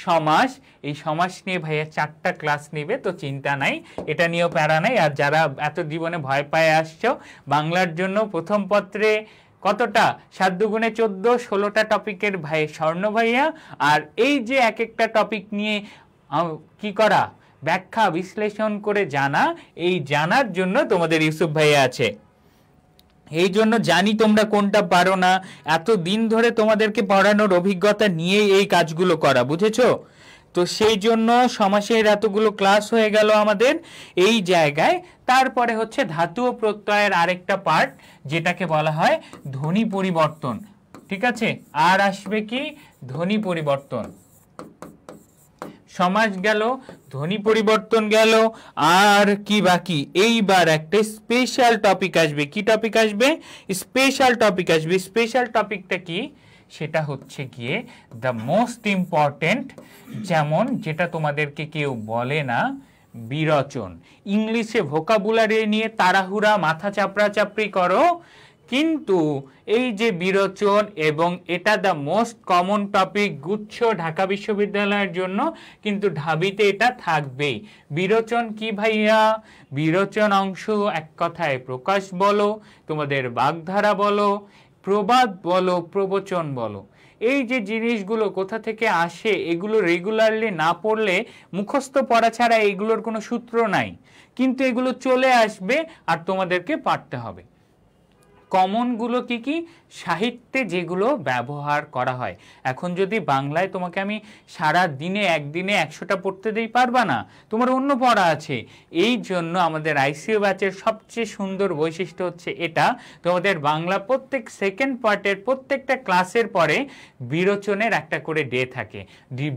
সমাস এই সমাস নিয়ে ভাইয়া চারটা ক্লাস নেবে তো চিন্তা নাই এটা নিয়েও প্যারা নাই আর যারা এত জীবনে ভয় পায় আসছো বাংলার জন্য প্রথম পত্রে কতটা সাত দুগুণে চোদ্দ ষোলোটা টপিকের ভাই স্বর্ণ ভাইয়া আর এই যে এক একটা টপিক নিয়ে কি করা ব্যাখ্যা বিশ্লেষণ করে জানা এই জানার জন্য তোমাদের ইউসুফ ভাই আছে এই জন্য জানি তোমরা কোনটা পারো না এত দিন ধরে তোমাদেরকে পড়ানোর অভিজ্ঞতা নিয়ে এই কাজগুলো করা বুঝেছো তো সেই জন্য সমাসের এতগুলো ক্লাস হয়ে গেল আমাদের এই জায়গায় তারপরে হচ্ছে ধাতু ও প্রত্যয়ের আরেকটা পার্ট যেটাকে বলা হয় ধ্বনি পরিবর্তন ঠিক আছে আর আসবে কি ধ্বনি পরিবর্তন সমাজ গেল ধ্বনি পরিবর্তন গেল আর কি বাকি এইবার একটা স্পেশাল টপিক আসবে কি টপিক আসবে স্পেশাল টপিক আসবে স্পেশাল টপিকটা কি সেটা হচ্ছে গিয়ে দ্য মোস্ট ইম্পর্টেন্ট যেমন যেটা তোমাদেরকে কেউ বলে না বিরচন ইংলিশে ভোকাবুলারি নিয়ে তাড়াহুড়া মাথা চাপড়া চাপড়ি করো কিন্তু এই যে বিরোচন এবং এটা দ্য মোস্ট কমন টপিক গুচ্ছ ঢাকা বিশ্ববিদ্যালয়ের জন্য কিন্তু ঢাবিতে এটা থাকবেই বিরোচন কি ভাইয়া বিরোচন অংশ এক কথায় প্রকাশ বলো তোমাদের বাগধারা বলো প্রবাদ বলো প্রবচন বলো এই যে জিনিসগুলো কোথা থেকে আসে এগুলো রেগুলারলি না পড়লে মুখস্থ পড়া ছাড়া এগুলোর কোনো সূত্র নাই কিন্তু এগুলো চলে আসবে আর তোমাদেরকে পারতে হবে কমনগুলো কি কি সাহিত্যে যেগুলো ব্যবহার করা হয় এখন যদি বাংলায় তোমাকে আমি সারা দিনে একদিনে একশোটা পড়তে দিই পারবা না তোমার অন্য পড়া আছে এই জন্য আমাদের আইসিও ব্যাচের সবচেয়ে সুন্দর বৈশিষ্ট্য হচ্ছে এটা তোমাদের বাংলা প্রত্যেক সেকেন্ড পার্টের প্রত্যেকটা ক্লাসের পরে বিরোচনের একটা করে ডে থাকে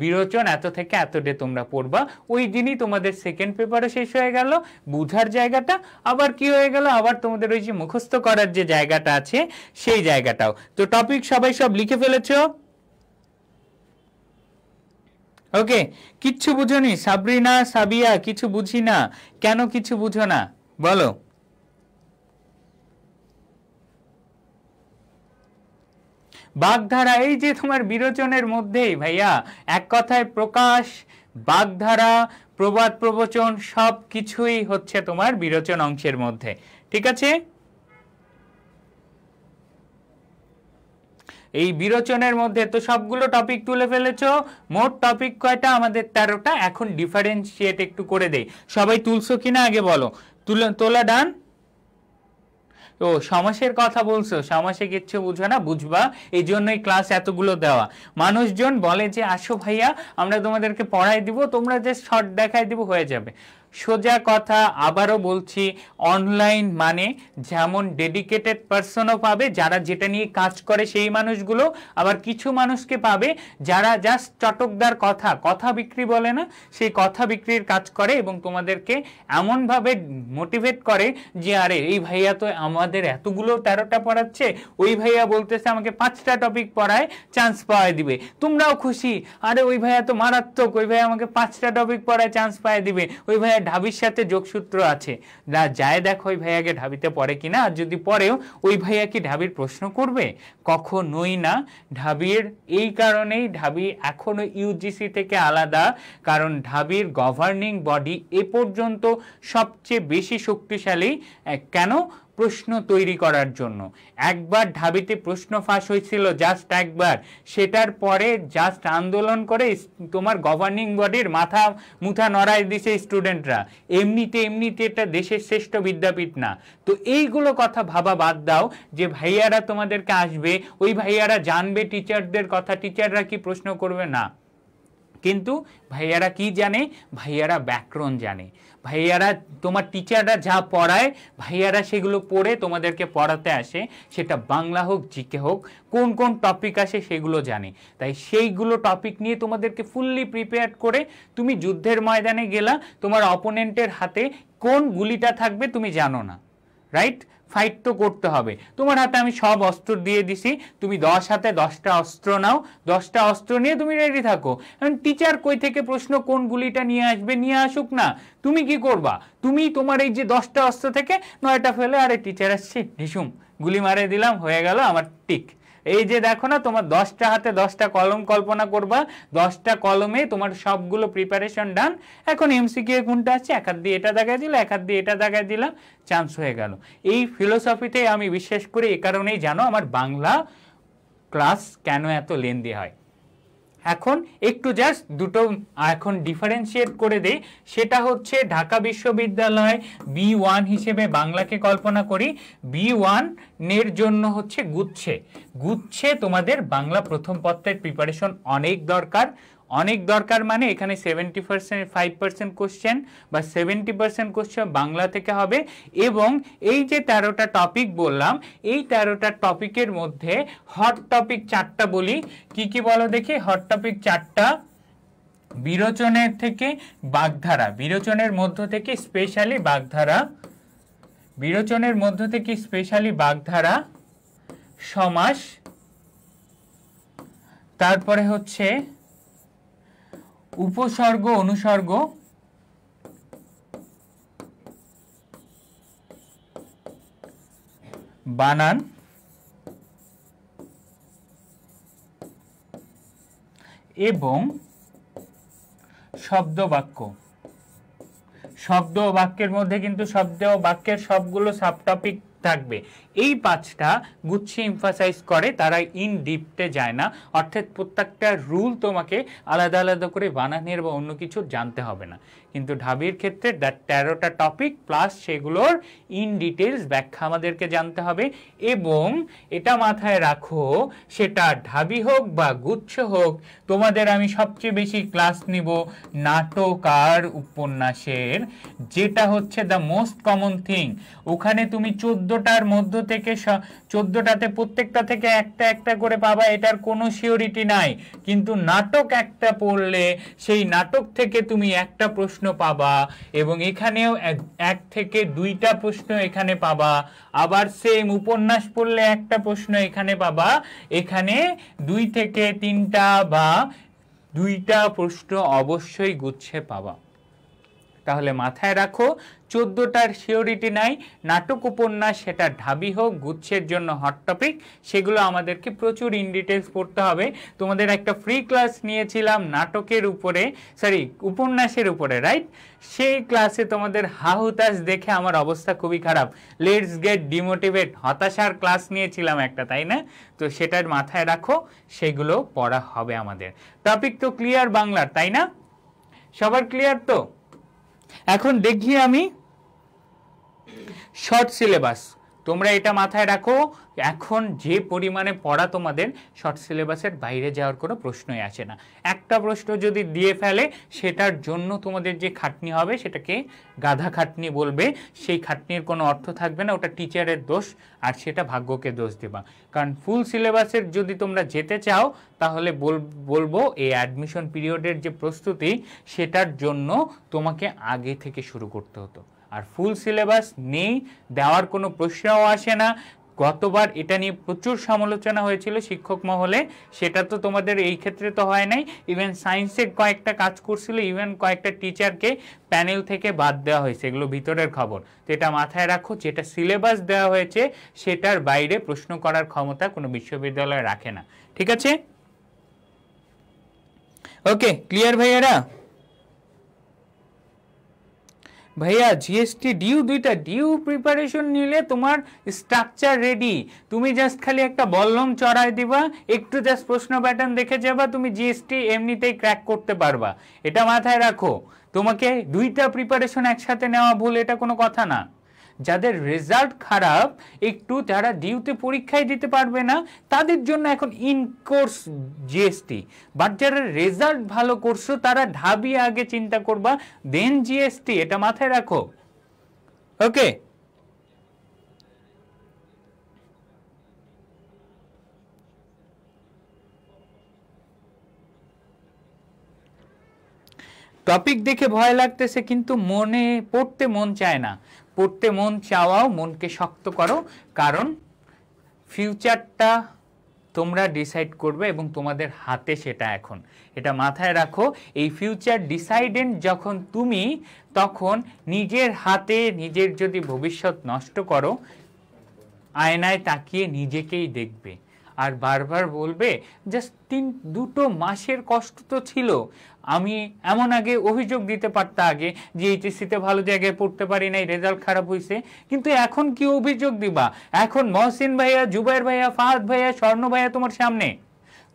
বিরোচন এত থেকে এত ডে তোমরা পড়বা ওই দিনই তোমাদের সেকেন্ড পেপারও শেষ হয়ে গেল বুঝার জায়গাটা আবার কি হয়ে গেল আবার তোমাদের ওই যে মুখস্থ করার যে জায়গা জায়গাটা আছে সেই জায়গাটাও তো টপিক সবাই সব লিখে ফেলেছো ওকে কিচ্ছু বুঝোনি সাবরিনা সাবিয়া কিছু বুঝি না কেন কিছু বুঝো না বলো বাগধারা এই যে তোমার বিরোচনের মধ্যেই ভাইয়া এক কথায় প্রকাশ বাগধারা প্রবাদ প্রবচন সব কিছুই হচ্ছে তোমার বিরোচন অংশের মধ্যে ঠিক আছে এই বিরোচনের মধ্যে তো সবগুলো টপিক তুলে ফেলেছ মোট টপিক কয়টা আমাদের তেরোটা এখন ডিফারেন্সিয়েট একটু করে দেই সবাই তুলছো কিনা আগে বলো তোলা ডান ও সমাসের কথা বলছো সমাসে কিচ্ছু বুঝো না বুঝবা এই জন্যই ক্লাস এতগুলো দেওয়া মানুষজন বলে যে আসো ভাইয়া আমরা তোমাদেরকে পড়াই দিব তোমরা যে শর্ট দেখাই দিব হয়ে যাবে সোজা কথা আবারও বলছি অনলাইন মানে যেমন ডেডিকেটেড পার্সনও পাবে যারা যেটা নিয়ে কাজ করে সেই মানুষগুলো আবার কিছু মানুষকে পাবে যারা জাস্ট চটকদার কথা কথা বিক্রি বলে না সেই কথা বিক্রির কাজ করে এবং তোমাদেরকে এমনভাবে মোটিভেট করে যে আরে এই ভাইয়া তো আমাদের এতগুলো তেরোটা পড়াচ্ছে ওই ভাইয়া বলতেছে আমাকে পাঁচটা টপিক পড়ায় চান্স পাওয়া দিবে তোমরাও খুশি আরে ওই ভাইয়া তো মারাত্মক ওই ভাইয়া আমাকে পাঁচটা টপিক পড়ায় চান্স পাওয়া দিবে ওই ভাইয়া ভাইয়া ঢাবির সাথে যোগসূত্র আছে না যায় দেখো ওই ভাইয়াকে ঢাবিতে পড়ে কিনা আর যদি পড়েও ওই ভাইয়া কি ঢাবির প্রশ্ন করবে কখনোই না ঢাবির এই কারণেই ঢাবি এখনও ইউজিসি থেকে আলাদা কারণ ঢাবির গভর্নিং বডি এ পর্যন্ত সবচেয়ে বেশি শক্তিশালী কেন প্রশ্ন তৈরি করার জন্য একবার ঢাবিতে প্রশ্ন ফাঁস হয়েছিল জাস্ট একবার সেটার পরে জাস্ট আন্দোলন করে তোমার গভর্নিং বডির মাথা মুথা নড়ায় দিছে স্টুডেন্টরা এমনিতে এমনিতে এটা দেশের শ্রেষ্ঠ বিদ্যাপীঠ না তো এইগুলো কথা ভাবা বাদ দাও যে ভাইয়ারা তোমাদেরকে আসবে ওই ভাইয়ারা জানবে টিচারদের কথা টিচাররা কি প্রশ্ন করবে না কিন্তু ভাইয়ারা কি জানে ভাইয়ারা ব্যাকরণ জানে ভাইয়ারা তোমার টিচাররা যা পড়ায় ভাইয়ারা সেগুলো পড়ে তোমাদেরকে পড়াতে আসে সেটা বাংলা হোক জিকে হোক কোন কোন টপিক আসে সেগুলো জানে তাই সেইগুলো টপিক নিয়ে তোমাদেরকে ফুললি প্রিপেয়ার করে তুমি যুদ্ধের ময়দানে গেলা তোমার অপোনেন্টের হাতে কোন গুলিটা থাকবে তুমি জানো না রাইট ফাইট তো করতে হবে তোমার হাতে আমি সব অস্ত্র দিয়ে দিছি তুমি দশ হাতে দশটা অস্ত্র নাও দশটা অস্ত্র নিয়ে তুমি রেডি থাকো এখন টিচার কই থেকে প্রশ্ন কোন গুলিটা নিয়ে আসবে নিয়ে আসুক না তুমি কি করবা তুমি তোমার এই যে দশটা অস্ত্র থেকে নয়টা ফেলে আরে টিচার আসছি নিসুম গুলি মারে দিলাম হয়ে গেল আমার টিক এই যে দেখো না তোমার দশটা হাতে দশটা কলম কল্পনা করবা দশটা কলমে তোমার সবগুলো প্রিপারেশন ডান এখন এমসিকিউ কোনটা আছে এক হাত দিয়ে এটা দেখায় দিল এক হাত দিয়ে এটা দেখায় দিলাম চান্স হয়ে গেল এই ফিলোসফিতে আমি বিশ্বাস করি এ কারণেই জানো আমার বাংলা ক্লাস কেন এত লেন্দি হয় এখন একটু জাস্ট দুটো এখন ডিফারেন্সিয়েট করে দেই সেটা হচ্ছে ঢাকা বিশ্ববিদ্যালয় বি ওয়ান হিসেবে বাংলাকে কল্পনা করি বি ওয়ানের জন্য হচ্ছে গুচ্ছে গুচ্ছে তোমাদের বাংলা প্রথম পত্রের প্রিপারেশন অনেক দরকার অনেক দরকার মানে এখানে seventy percent five percent question বা সেভেন্টি পার্সেন্ট কোশ্চেন বাংলা থেকে হবে এবং এই যে তেরোটা টপিক বললাম এই তেরোটা টপিকের মধ্যে হট টপিক চারটা বলি কি কি বলো দেখি হট টপিক চারটা বিরোচনের থেকে বাগধারা বিরোচনের মধ্য থেকে স্পেশালি বাগধারা বিরোচনের মধ্য থেকে স্পেশালি বাগধারা সমাস তারপরে হচ্ছে উপসর্গ অনুসর্গ বানান এবং শব্দ বাক্য শব্দ ও বাক্যের মধ্যে কিন্তু শব্দ ও বাক্যের সবগুলো সাবটপিক থাকবে এই পাঁচটা গুচ্ছে ইমফাসাইজ করে তারা ইন ডিপটে যায় না অর্থাৎ প্রত্যেকটা রুল তোমাকে আলাদা আলাদা করে বানানের বা অন্য কিছু জানতে হবে না কিন্তু ঢাবির ক্ষেত্রে দ্যাট তেরোটা টপিক প্লাস সেগুলোর ইন ডিটেলস ব্যাখ্যা আমাদেরকে জানতে হবে এবং এটা মাথায় রাখো সেটা ঢাবি হোক বা গুচ্ছ হোক তোমাদের আমি সবচেয়ে বেশি ক্লাস নিব নাটক আর উপন্যাসের যেটা হচ্ছে দ্য মোস্ট কমন থিং ওখানে তুমি চোদ্দোটার মধ্য থেকে চোদ্দোটাতে প্রত্যেকটা থেকে একটা একটা করে পাবা এটার কোনো সিওরিটি নাই কিন্তু নাটক একটা পড়লে সেই নাটক থেকে তুমি একটা প্রশ্ন পাবা এবং এখানেও এক থেকে দুইটা প্রশ্ন এখানে পাবা আবার সেম উপন্যাস পড়লে একটা প্রশ্ন এখানে পাবা এখানে দুই থেকে তিনটা বা দুইটা প্রশ্ন অবশ্যই গুচ্ছে পাবা তাহলে মাথায় রাখো চোদ্দোটার সিওরিটি নাই নাটক উপন্যাস সেটা ঢাবি হোক গুচ্ছের জন্য হট টপিক সেগুলো আমাদেরকে প্রচুর ইন ডিটেলস পড়তে হবে তোমাদের একটা ফ্রি ক্লাস নিয়েছিলাম নাটকের উপরে সরি উপন্যাসের উপরে রাইট সেই ক্লাসে তোমাদের হাহুতাস দেখে আমার অবস্থা খুবই খারাপ লেটস গেট ডিমোটিভেট হতাশার ক্লাস নিয়েছিলাম একটা তাই না তো সেটার মাথায় রাখো সেগুলো পড়া হবে আমাদের টপিক তো ক্লিয়ার বাংলার তাই না সবার ক্লিয়ার তো এখন দেখি আমি শর্ট সিলেবাস তোমরা এটা মাথায় রাখো এখন যে পরিমাণে পড়া তোমাদের শর্ট সিলেবাসের বাইরে যাওয়ার কোনো প্রশ্নই আসে না একটা প্রশ্ন যদি দিয়ে ফেলে সেটার জন্য তোমাদের যে খাটনি হবে সেটাকে গাধা খাটনি বলবে সেই খাটনির কোনো অর্থ থাকবে না ওটা টিচারের দোষ আর সেটা ভাগ্যকে দোষ দেবা কারণ ফুল সিলেবাসের যদি তোমরা যেতে চাও তাহলে বলবো এই অ্যাডমিশন পিরিয়ডের যে প্রস্তুতি সেটার জন্য তোমাকে আগে থেকে শুরু করতে হতো আর ফুল সিলেবাস নেই দেওয়ার কোনো প্রশ্নও আসে না গতবার এটা নিয়ে প্রচুর সমালোচনা হয়েছিল শিক্ষক মহলে সেটা তো তোমাদের এই ক্ষেত্রে তো হয় নাই ইভেন সায়েন্সের কয়েকটা কাজ করছিল ইভেন কয়েকটা টিচারকে প্যানেল থেকে বাদ দেওয়া হয়েছে এগুলো ভিতরের খবর তো এটা মাথায় রাখো যেটা সিলেবাস দেওয়া হয়েছে সেটার বাইরে প্রশ্ন করার ক্ষমতা কোনো বিশ্ববিদ্যালয় রাখে না ঠিক আছে ওকে ক্লিয়ার ভাইয়েরা ভাইয়া জিএসটি ডিউ দুইটা ডিউ প্রিপারেশন নিলে তোমার স্ট্রাকচার রেডি তুমি জাস্ট খালি একটা বল্লম চড়াই দিবা একটু জাস্ট প্রশ্ন প্যাটার্ন দেখে যাবা তুমি জিএসটি এমনিতেই ক্র্যাক করতে পারবা এটা মাথায় রাখো তোমাকে দুইটা প্রিপারেশন একসাথে নেওয়া ভুল এটা কোনো কথা না যাদের রেজাল্ট খারাপ একটু তারা ডিউতে পরীক্ষায় দিতে পারবে না তাদের জন্য এখন ইন কোর্স জিএসটি বাট যারা রেজাল্ট ভালো করছো তারা ঢাবি আগে চিন্তা করবা দেন জিএসটি এটা মাথায় রাখো ওকে টপিক দেখে ভয় লাগতেছে কিন্তু মনে পড়তে মন চায় না করতে মন চাওয়াও মনকে শক্ত করো কারণ ফিউচারটা তোমরা ডিসাইড করবে এবং তোমাদের হাতে সেটা এখন এটা মাথায় রাখো এই ফিউচার ডিসাইডেন্ট যখন তুমি তখন নিজের হাতে নিজের যদি ভবিষ্যৎ নষ্ট করো আয়নায় তাকিয়ে নিজেকেই দেখবে আর বারবার বলবে জাস্ট তিন দুটো মাসের কষ্ট তো ছিল আমি এমন আগে অভিযোগ দিতে পারতাম আগে যে এইচএসসিতে ভালো জায়গায় পড়তে পারি নাই রেজাল্ট খারাপ হয়েছে কিন্তু এখন কি অভিযোগ দিবা এখন মহসিন ভাইয়া জুবাইর ভাইয়া ফাহাদ ভাইয়া স্বর্ণ ভাইয়া তোমার সামনে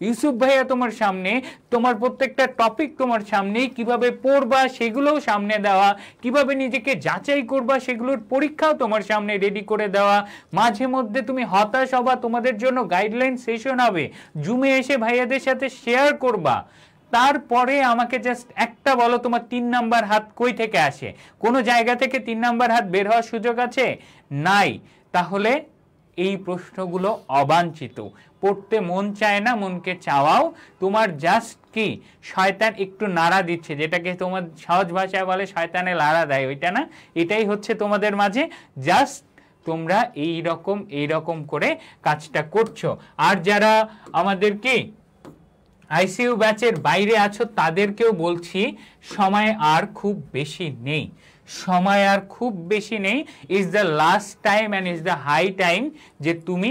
ইউসুফ ভাইয়া তোমার সামনে তোমার প্রত্যেকটা টপিক তোমার সামনে কিভাবে পড়বা সেগুলোও সামনে দেওয়া কিভাবে নিজেকে যাচাই করবা সেগুলোর পরীক্ষাও তোমার সামনে রেডি করে দেওয়া মাঝে মধ্যে তুমি হতাশ হবা তোমাদের জন্য গাইডলাইন সেশন হবে জুমে এসে ভাইয়াদের সাথে শেয়ার করবা তারপরে আমাকে জাস্ট একটা বলো তোমার তিন নাম্বার হাত কই থেকে আসে কোনো জায়গা থেকে তিন নাম্বার হাত বের হওয়ার সুযোগ আছে নাই তাহলে এই প্রশ্নগুলো অবাঞ্ছিত পড়তে মন চায় না মনকে চাওয়াও তোমার জাস্ট কি শয়তান একটু নাড়া দিচ্ছে যেটাকে তোমার সহজ ভাষায় বলে শয়তানে লাড়া দেয় ওইটা না এটাই হচ্ছে তোমাদের মাঝে জাস্ট তোমরা এই রকম এই রকম করে কাজটা করছো আর যারা আমাদের কি আইসিউ ব্যাচের বাইরে আছো তাদেরকেও বলছি সময় আর খুব বেশি নেই সময় আর খুব বেশি নেই is the last time and is the high time যে তুমি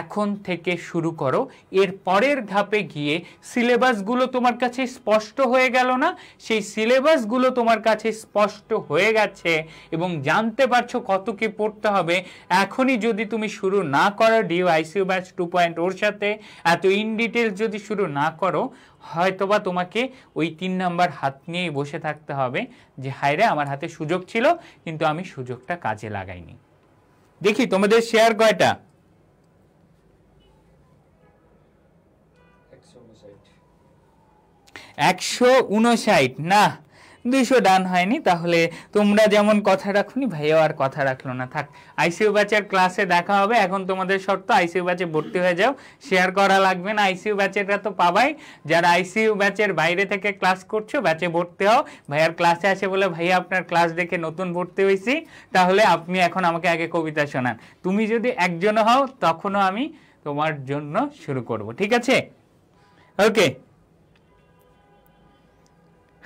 এখন থেকে শুরু করো এর পরের ধাপে গিয়ে সিলেবাসগুলো তোমার কাছে স্পষ্ট হয়ে গেল না সেই সিলেবাসগুলো তোমার কাছে স্পষ্ট হয়ে গেছে এবং জানতে পারছো কত কি পড়তে হবে এখনই যদি তুমি শুরু না করো DU ICU batch two point ওর সাথে এত ইন ডিটেলস যদি শুরু না করো হয়তোবা তোমাকে ওই তিন নাম্বার হাত নিয়েই বসে থাকতে হবে যে হায়রে আমার হাতে সুযোগ ছিল কিন্তু আমি সুযোগটা কাজে লাগাইনি দেখি তোমাদের শেয়ার কয়টা একশো উনষাট না দুশো ডান হয়নি তাহলে তোমরা যেমন কথা রাখুনি ভাইও আর কথা রাখলো না থাক আইসিউ ব্যাচের ক্লাসে দেখা হবে এখন তোমাদের শর্ত আইসিউ ব্যাচে ভর্তি হয়ে যাও শেয়ার করা লাগবে না আইসিউ ব্যাচেরটা তো পাবাই যারা আইসিউ ব্যাচের বাইরে থেকে ক্লাস করছো ব্যাচে ভর্তি হও ভাইয়ার ক্লাসে আসে বলে ভাইয়া আপনার ক্লাস দেখে নতুন ভর্তি হয়েছি তাহলে আপনি এখন আমাকে আগে কবিতা শোনান তুমি যদি একজন হও তখনও আমি তোমার জন্য শুরু করব ঠিক আছে ওকে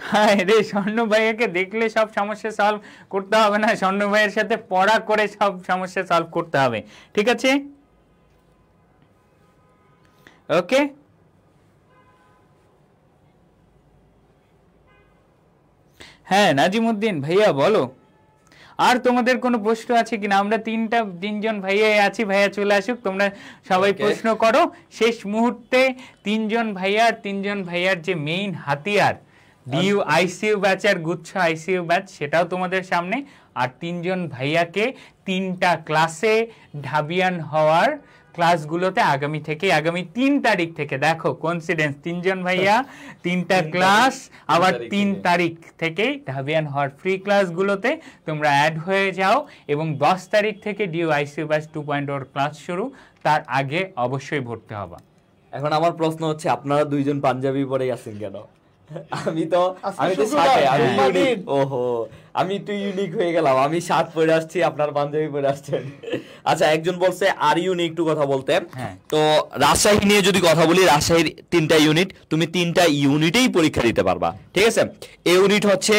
হ্যাঁ রে স্বর্ণ ভাইয়াকে দেখলে সব সমস্যা সলভ করতে হবে না স্বর্ণ ভাইয়ের সাথে পড়া করে সব সমস্যা সলভ করতে হবে ঠিক আছে ওকে হ্যাঁ নাজিমুদ্দিন ভাইয়া বলো আর তোমাদের কোনো প্রশ্ন আছে কিনা আমরা তিনটা তিনজন ভাইয়া আছি ভাইয়া চলে আসুক তোমরা সবাই প্রশ্ন করো শেষ মুহূর্তে তিনজন ভাইয়ার তিনজন ভাইয়ার যে মেইন হাতিয়ার ডিউ আইসিইউ ব্যাচ আর গুচ্ছ আইসিইউ ব্যাচ সেটাও তোমাদের সামনে আর তিনজন ভাইয়াকে তিনটা ক্লাসে ঢাবিয়ান হওয়ার ক্লাসগুলোতে আগামী থেকে আগামী তিন তারিখ থেকে দেখো কনসিডেন্স তিনজন ভাইয়া [LAUGHS] তিনটা ক্লাস আবার তিন তারিখ থেকে ঢাবিয়ান হওয়ার ফ্রি ক্লাসগুলোতে তোমরা অ্যাড হয়ে যাও এবং দশ তারিখ থেকে DU ICU batch two point ওর ক্লাস শুরু তার আগে অবশ্যই ভর্তি হবা এখন আমার প্রশ্ন হচ্ছে আপনারা দুইজন পাঞ্জাবি পরেই আছেন কেন আমি তো আমি তো সাথে আমি ইউনিক ওহো আমি একটু ইউনিক হয়ে গেলাম আমি সাত পরে আসছি আপনার বান্ধবী পরে আসছেন আচ্ছা একজন বলছে আর ইউনিক একটু কথা বলতে হ্যাঁ। তো রাজশাহী নিয়ে যদি কথা বলি রাজশাহীর তিনটা ইউনিট তুমি তিনটা ইউনিটেই পরীক্ষা দিতে পারবা ঠিক আছে এই ইউনিট হচ্ছে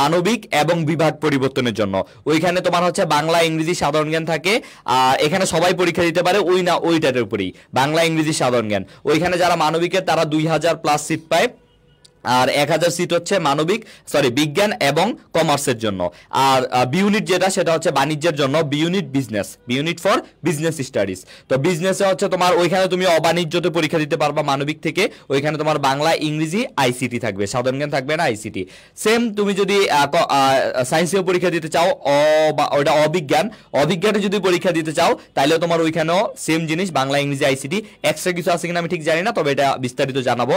মানবিক এবং বিভাগ পরিবর্তনের জন্য ওইখানে তোমার হচ্ছে বাংলা ইংরেজি সাধারণ জ্ঞান থাকে আর এখানে সবাই পরীক্ষা দিতে পারে ওই না ওইটার উপরেই বাংলা ইংরেজি সাধারণ জ্ঞান ওইখানে যারা মানবিকের তারা দুই হাজার প্লাস সিট পায় আর এক হাজার সিট হচ্ছে মানবিক সরি বিজ্ঞান এবং কমার্সের জন্য আর বি ইউনিট যেটা সেটা হচ্ছে বাণিজ্যের জন্য B unit business B unit for business studies তো বিজনেসে হচ্ছে তোমার ওইখানে তুমি অবাণিজ্যতে পরীক্ষা দিতে পারবা মানবিক থেকে ওইখানে তোমার বাংলা ইংরেজি আইসিটি থাকবে সাধারণ জ্ঞান থাকবে না আইসিটি সেম তুমি যদি সায়েন্সেও পরীক্ষা দিতে চাও অ ওটা অবিজ্ঞান অবিজ্ঞানে যদি পরীক্ষা দিতে চাও তাহলে তোমার ওইখানেও সেম জিনিস বাংলা ইংরেজি আইসিটি এক্সট্রা কিছু আছে কিনা আমি ঠিক জানি না তবে এটা বিস্তারিত জানাবো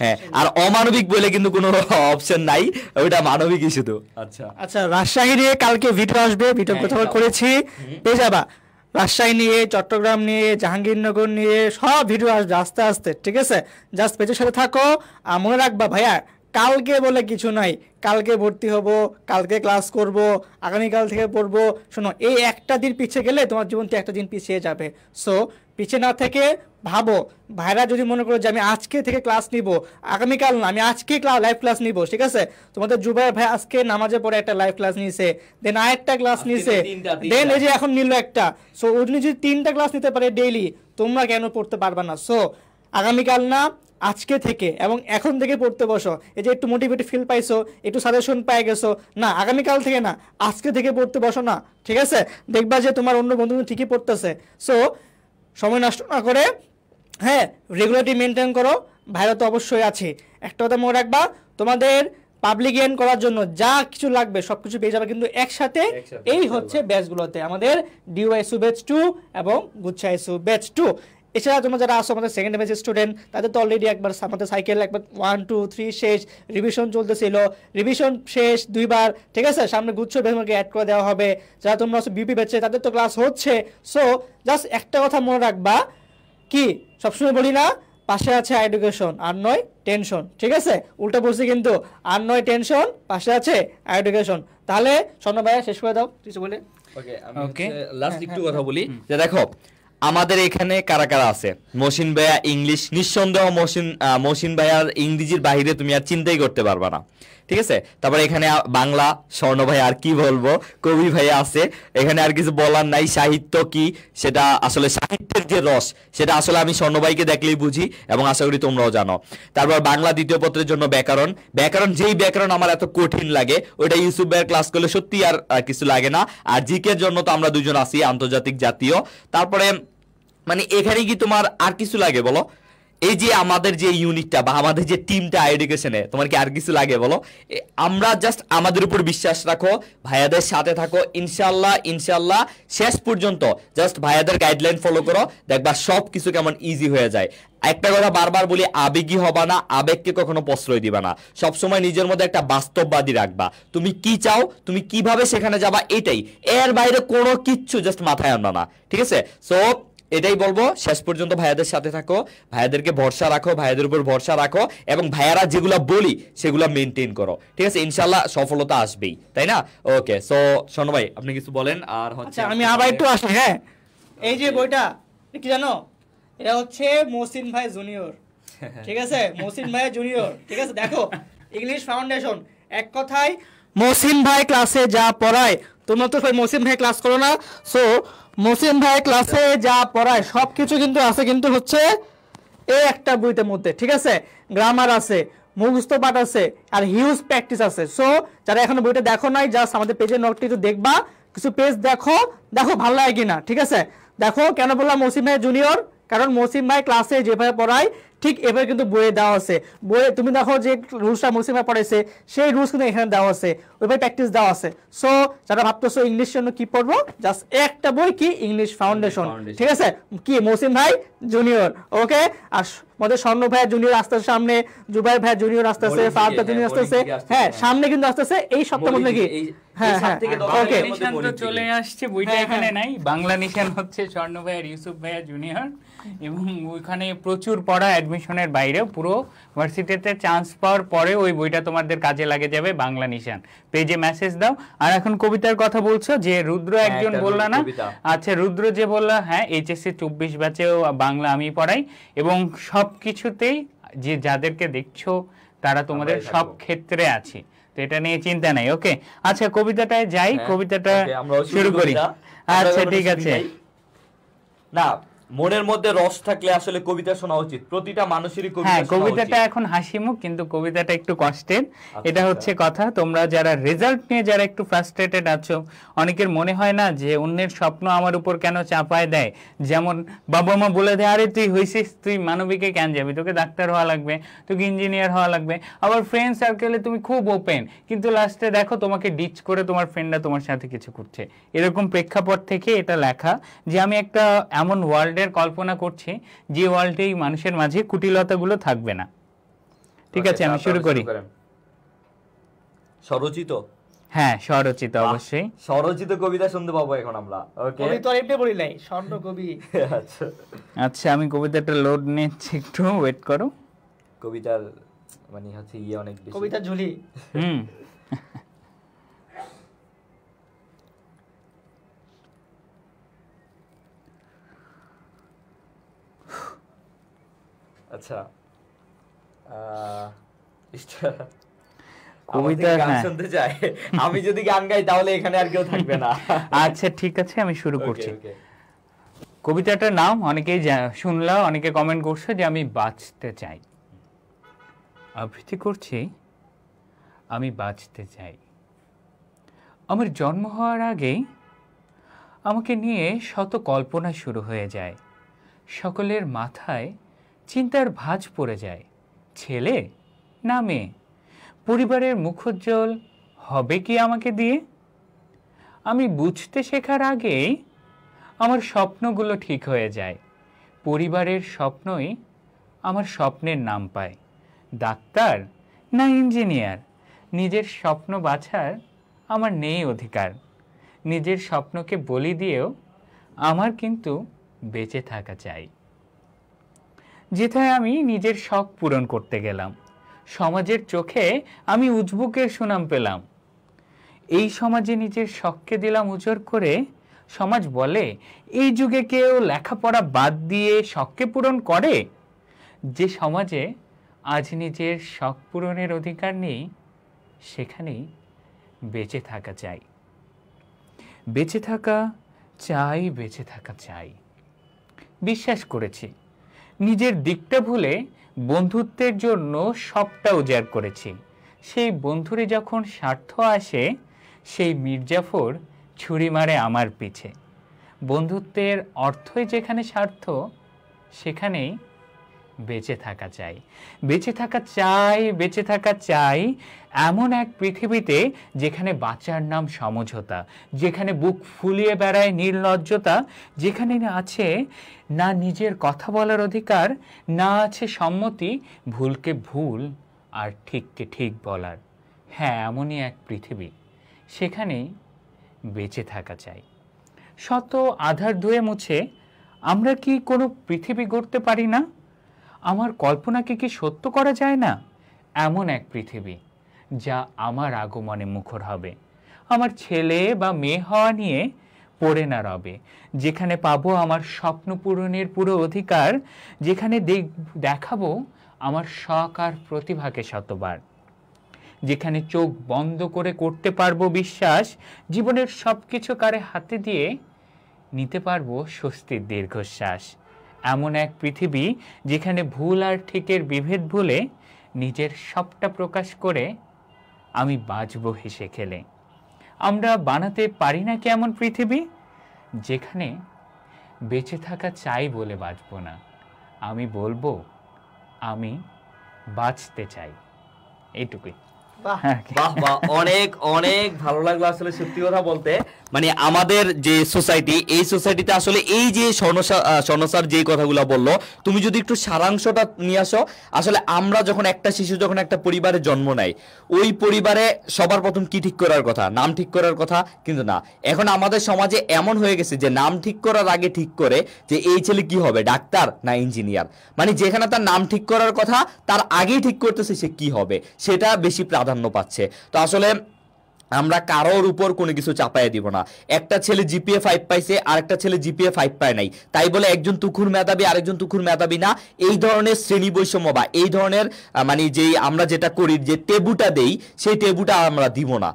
হ্যাঁ আর অমানবিক বলে কিন্তু কোনো অপশন নাই ওইটা মানবিকই শুধু আচ্ছা আচ্ছা রাজশাহী নিয়ে কালকে ভিডিও আসবে ভিডিও কথা হ্যাঁ, করেছি পেয়ে যাবা রাজশাহী নিয়ে চট্টগ্রাম নিয়ে জাহাঙ্গীরনগর নিয়ে সব ভিডিও আসবে আস্তে আস্তে ঠিক আছে জাস্ট পেজের সাথে থাকো আর মনে রাখবা ভাইয়া কালকে বলে কিছু নাই কালকে ভর্তি হব কালকে ক্লাস করব আগামীকাল থেকে পড়বো শোনো এই একটা দিন পিছিয়ে গেলে তোমার জীবন তো একটা দিন পিছিয়ে যাবে সো পিছিয়ে না থেকে ভাবো ভাইরা যদি মনে করো যে আমি আজকে থেকে ক্লাস নিব আগামীকাল না আমি আজকে ক্লাস লাইভ ক্লাস নিব ঠিক আছে তোমাদের জুবাই ভাই আজকে নামাজে পড়ে একটা লাইভ ক্লাস নিছে দেন আরেকটা ক্লাস নিছে দেন এই যে এখন নিল একটা সো উনি যদি তিনটা ক্লাস নিতে পারে ডেইলি তোমরা কেন পড়তে পারবে না সো আগামীকাল না আজকে থেকে এবং এখন থেকে পড়তে বসো এই যে একটু মোটিভেট ফিল পাইছো একটু সাজেশন পাই গেছো না আগামীকাল থেকে না আজকে থেকে পড়তে বসো না ঠিক আছে দেখবা যে তোমার অন্য বন্ধু ঠিকই পড়তেছে সো সময় নষ্ট না করে হ্যাঁ রেগুলারটি মেনটেন করো ভাইরা তো অবশ্যই আছে একটা কথা মনে রাখবা তোমাদের পাবলিক এন করার জন্য যা কিছু লাগবে সব কিছু পেয়ে যাবে কিন্তু একসাথে এই হচ্ছে ব্যাচগুলোতে আমাদের ডিওয়াইসু ব্যাচ টু এবং গুচ্ছাইসু ব্যাচ টু এছাড়া তোমরা যারা আসো আমাদের সেকেন্ড এমএস স্টুডেন্ট তাদের তো অলরেডি একবার আমাদের সাইকেল একবার ওয়ান টু থ্রি শেষ রিভিশন চলতেছিল রিভিশন শেষ দুইবার ঠিক আছে সামনে গুচ্ছ বেতনকে অ্যাড করে দেওয়া হবে যারা তোমরা আসো বিপি বেচছে তাদের তো ক্লাস হচ্ছে সো জাস্ট একটা কথা মনে রাখবা কি সবসময় বলি না পাশে আছে এডুকেশন আর নয় টেনশন ঠিক আছে উল্টা বলছি কিন্তু আর নয় টেনশন পাশে আছে এডুকেশন তাহলে স্বর্ণ ভাইয়া শেষ করে দাও কিছু বলে ওকে লাস্ট হ্যাঁ, একটু হ্যাঁ, কথা হ্যাঁ। বলি যে দেখো আমাদের এখানে কারা কারা আছে মসিন ভাইয়া ইংলিশ নিঃসন্দেহ মসিন মহসিন ভাইয়ার ইংরেজির বাহিরে তুমি আর চিন্তাই করতে পারবা না ঠিক আছে তারপরে এখানে বাংলা স্বর্ণ ভাই আর কি বলবো কবি ভাই আছে এখানে আর কিছু বলার নাই সাহিত্য কি সেটা আসলে সাহিত্যের যে রস সেটা আসলে আমি স্বর্ণ ভাইকে দেখলেই বুঝি এবং আশা করি তোমরাও জানো তারপর বাংলা দ্বিতীয় পত্রের জন্য ব্যাকরণ ব্যাকরণ যেই ব্যাকরণ আমার এত কঠিন লাগে ওইটা ইউসুফ ভাইয়ের ক্লাস করলে সত্যি আর কিছু লাগে না আর জিকের জন্য তো আমরা দুজন আছি আন্তর্জাতিক জাতীয় তারপরে মানে এখানে কি তোমার আর কিছু লাগে বলো এই যে আমাদের যে ইউনিটটা বা আমাদের যে টিমটা এডুকেশনে তোমার কি আর কিছু লাগে বলো আমরা জাস্ট আমাদের উপর বিশ্বাস রাখো ভাইয়াদের সাথে থাকো ইনশাল্লাহ ইনশাল্লাহ শেষ পর্যন্ত জাস্ট ভাইয়াদের গাইডলাইন ফলো করো দেখবা সব কিছু কেমন ইজি হয়ে যায় একটা কথা বারবার বলি আবেগী হবা না আবেগকে কখনো প্রশ্রয় দিবা না সবসময় নিজের মধ্যে একটা বাস্তববাদী রাখবা তুমি কি চাও তুমি কিভাবে সেখানে যাবা এটাই এর বাইরে কোনো কিচ্ছু জাস্ট মাথায় আনবা না ঠিক আছে সো এটাই বলবো শেষ পর্যন্ত ভাইয়াদের সাথে থাকো ভাইয়াদেরকে ভরসা রাখো ভাইয়াদের উপর ভরসা রাখো এবং ভাইয়ারা যেগুলো বলি সেগুলো মেনটেন করো ঠিক আছে ইনশাল্লাহ সফলতা আসবেই তাই না ওকে সো শোনো ভাই আপনি কিছু বলেন আর হচ্ছে আচ্ছা, আমি আবার একটু আসি হ্যাঁ এই যে বইটা কি জানো এটা হচ্ছে মোসিন ভাই জুনিয়র ঠিক আছে মোসিন ভাই জুনিয়র ঠিক আছে দেখো ইংলিশ ফাউন্ডেশন এক কথায় মোসিন ভাই ক্লাসে যা পড়ায় তোমরা তো মোসিন ভাই ক্লাস করো না সো মুসিন ভাই ক্লাসে যা পড়ায় সব কিছু কিন্তু আছে কিন্তু হচ্ছে এই একটা বইতে মধ্যে ঠিক আছে গ্রামার আছে মুখস্থ পাঠ আছে আর হিউজ প্র্যাকটিস আছে সো যারা এখনো বইটা দেখো নাই জাস্ট আমাদের পেজের নোটটি একটু দেখবা কিছু পেজ দেখো দেখো ভালো লাগে কিনা ঠিক আছে দেখো কেন বললাম মৌসিম ভাই জুনিয়র কারণ মৌসিম ভাই ক্লাসে যেভাবে পড়ায় ঠিক এভাবে কিন্তু বইয়ে দেওয়া আছে বইয়ে তুমি দেখো যে রুলসটা মুসলিমরা পড়েছে সেই রুলস কিন্তু এখানে দেওয়া আছে ওইভাবে প্র্যাকটিস দেওয়া আছে সো যারা ভাবতেছো ইংলিশ জন্য কি পড়বো জাস্ট একটা বই কি ইংলিশ ফাউন্ডেশন ঠিক আছে কি মৌসিম ভাই জুনিয়র ওকে আর আমাদের স্বর্ণ ভাইয়া জুনিয়র আসতেছে সামনে জুবাই ভাইয়া জুনিয়র আসতেছে ফাহাদ হ্যাঁ, জুনিয়র আসতেছে হ্যাঁ, হ্যাঁ সামনে কিন্তু আসতেছে এই সপ্তাহ মধ্যে কি হ্যাঁ হ্যাঁ, হ্যাঁ চলে আসছে বইটা এখানে নাই বাংলা নিশান হচ্ছে স্বর্ণ ভাইয়া ইউসুফ ভাইয়া জুনিয়র এবং ওইখানে প্রচুর পড়া অ্যাডমিশনের বাইরে পুরো ভার্সিটিতে চান্স পাওয়ার পরে ওই বইটা তোমাদের কাজে লাগে যাবে বাংলা নিশান পেজে মেসেজ দাও আর এখন কবিতার কথা বলছো যে রুদ্র হ্যাঁ, একজন বললা না আচ্ছা রুদ্র যে বললা হ্যাঁ এইচএসসি চব্বিশ ব্যাচেও বাংলা আমি পড়াই এবং সব কিছুতেই যে যাদেরকে দেখছো তারা তোমাদের সব ক্ষেত্রে আছে তো এটা নিয়ে চিন্তা নাই ওকে আচ্ছা কবিতাটায় যাই হ্যাঁ, কবিতাটা শুরু করি আচ্ছা ঠিক আছে না মনের মধ্যে রস থাকলে আসলে কবিতা শোনা উচিত প্রতিটা মানুষেরই কবিতা হ্যাঁ কবিতাটা এখন হাসিমুখ কিন্তু কবিতাটা একটু কষ্টের আচ্ছা, এটা আচ্ছা। হচ্ছে কথা তোমরা যারা রেজাল্ট নিয়ে যারা একটু ফ্রাস্ট্রেটেড আছো অনেকের মনে হয় না যে অন্যের স্বপ্ন আমার উপর কেন চাপায় দেয় যেমন বাবা মা বলে দেয় আরে তুই হইছিস তুই মানবিকে কেন যাবি তোকে ডাক্তার হওয়া লাগবে তোকে ইঞ্জিনিয়ার হওয়া লাগবে আবার ফ্রেন্ড সার্কেলে তুমি খুব ওপেন কিন্তু লাস্টে দেখো তোমাকে ডিচ করে তোমার ফ্রেন্ডরা তোমার সাথে কিছু করছে এরকম প্রেক্ষাপট থেকে এটা লেখা যে আমি একটা এমন ওয়ার্ল্ড ওয়ার্ল্ডের কল্পনা করছে যে ওয়ার্ল্ডেই মানুষের মাঝে কুটিলতাগুলো থাকবে না ঠিক আচ্ছা, আছে আমি শুরু করি স্বরচিত হ্যাঁ স্বরচিত অবশ্যই স্বরচিত কবিতা শুনতে পাবো এখন আমরা ওকে কবি তো এমনি বলি নাই স্বর্ণ কবি [LAUGHS] আচ্ছা আচ্ছা আমি কবিতাটা লোড নিচ্ছি একটু ওয়েট করো কবিতার মানে হচ্ছে ইয়ে অনেক বেশি কবিতা ঝুলি হুম [LAUGHS] আচ্ছা কবিতা গান হ্যাঁ। শুনতে চাই আমি যদি গান গাই তাহলে এখানে আর কেউ থাকবে না আচ্ছা ঠিক আছে আমি শুরু করছি কবিতাটার নাম অনেকেই অনেকে কমেন্ট করছে যে আমি বাঁচতে চাই আবৃত্তি করছি আমি বাঁচতে চাই আমার জন্ম হওয়ার আগেই আমাকে নিয়ে শত কল্পনা শুরু হয়ে যায় সকলের মাথায় চিন্তার ভাঁজ পড়ে যায় ছেলে না মেয়ে পরিবারের মুখোজ্জ্বল হবে কি আমাকে দিয়ে আমি বুঝতে শেখার আগেই আমার স্বপ্নগুলো ঠিক হয়ে যায় পরিবারের স্বপ্নই আমার স্বপ্নের নাম পায় ডাক্তার না ইঞ্জিনিয়ার নিজের স্বপ্ন বাছার আমার নেই অধিকার নিজের স্বপ্নকে বলি দিয়েও আমার কিন্তু বেঁচে থাকা চাই যেথায় আমি নিজের শখ পূরণ করতে গেলাম সমাজের চোখে আমি উজবুকের সুনাম পেলাম এই সমাজে নিজের শখকে দিলাম উজর করে সমাজ বলে এই যুগে কেউ লেখাপড়া বাদ দিয়ে শখকে পূরণ করে যে সমাজে আজ নিজের শখ পূরণের অধিকার নেই সেখানেই বেঁচে থাকা চাই বেঁচে থাকা চাই বেঁচে থাকা চাই বিশ্বাস করেছি নিজের দিকটা ভুলে বন্ধুত্বের জন্য সবটা উজাড় করেছি সেই বন্ধুরে যখন স্বার্থ আসে সেই মির্জাফর ছুরি মারে আমার পিছে বন্ধুত্বের অর্থই যেখানে স্বার্থ সেখানেই বেঁচে থাকা চাই বেঁচে থাকা চাই বেঁচে থাকা চাই এমন এক পৃথিবীতে যেখানে বাঁচার নাম সমঝোতা যেখানে বুক ফুলিয়ে বেড়ায় নির্লজ্জতা যেখানে আছে না নিজের কথা বলার অধিকার না আছে সম্মতি ভুলকে ভুল আর ঠিককে ঠিক বলার হ্যাঁ এমনই এক পৃথিবী সেখানেই বেঁচে থাকা চাই শত আধার ধুয়ে মুছে আমরা কি কোনো পৃথিবী গড়তে পারি না আমার কল্পনাকে কি সত্য করা যায় না এমন এক পৃথিবী যা আমার আগমনে মুখর হবে আমার ছেলে বা মেয়ে হওয়া নিয়ে পড়ে না রবে যেখানে পাবো আমার স্বপ্ন পূরণের পুরো অধিকার যেখানে দেখাবো আমার শখ আর প্রতিভাকে শতবার যেখানে চোখ বন্ধ করে করতে পারবো বিশ্বাস জীবনের সব কিছু কারে হাতে দিয়ে নিতে পারবো স্বস্তির দীর্ঘশ্বাস এমন এক পৃথিবী যেখানে ভুল আর ঠিকের বিভেদ ভুলে নিজের সবটা প্রকাশ করে আমি বাঁচব হেসে খেলে আমরা বানাতে পারি না কি এমন পৃথিবী যেখানে বেঁচে থাকা চাই বলে বাঁচব না আমি বলবো আমি বাঁচতে চাই এটুকুই হ্যাঁ, অনেক অনেক ভালো লাগলো আসলে সত্যি কথা বলতে মানে আমাদের যে সোসাইটি এই সোসাইটিতে আসলে এই যে স্বর্ণসার যে কথাগুলো বললো তুমি যদি একটু সারাংশটা নিয়ে আসো আসলে আমরা যখন একটা শিশু যখন একটা পরিবারে জন্ম নেয় ওই পরিবারে সবার প্রথম কি ঠিক করার কথা নাম ঠিক করার কথা কিন্তু না এখন আমাদের সমাজে এমন হয়ে গেছে যে নাম ঠিক করার আগে ঠিক করে যে এই ছেলে কি হবে ডাক্তার না ইঞ্জিনিয়ার মানে যেখানে তার নাম ঠিক করার কথা তার আগেই ঠিক করতেছে সে কি হবে সেটা বেশি প্রাপ্ত প্রাধান্য পাচ্ছে তো আসলে আমরা কারোর উপর কোনো কিছু চাপাইয়া দিব না একটা ছেলে জিপিএ ফাইভ পাইছে আর একটা ছেলে জিপিএ ফাইভ পায় নাই তাই বলে একজন তুখুর মেধাবী আরেকজন তুখুর মেধাবী না এই ধরনের শ্রেণী বৈষম্য বা এই ধরনের মানে যেই আমরা যেটা করি যে টেবুটা দেই সেই টেবুটা আমরা দিব না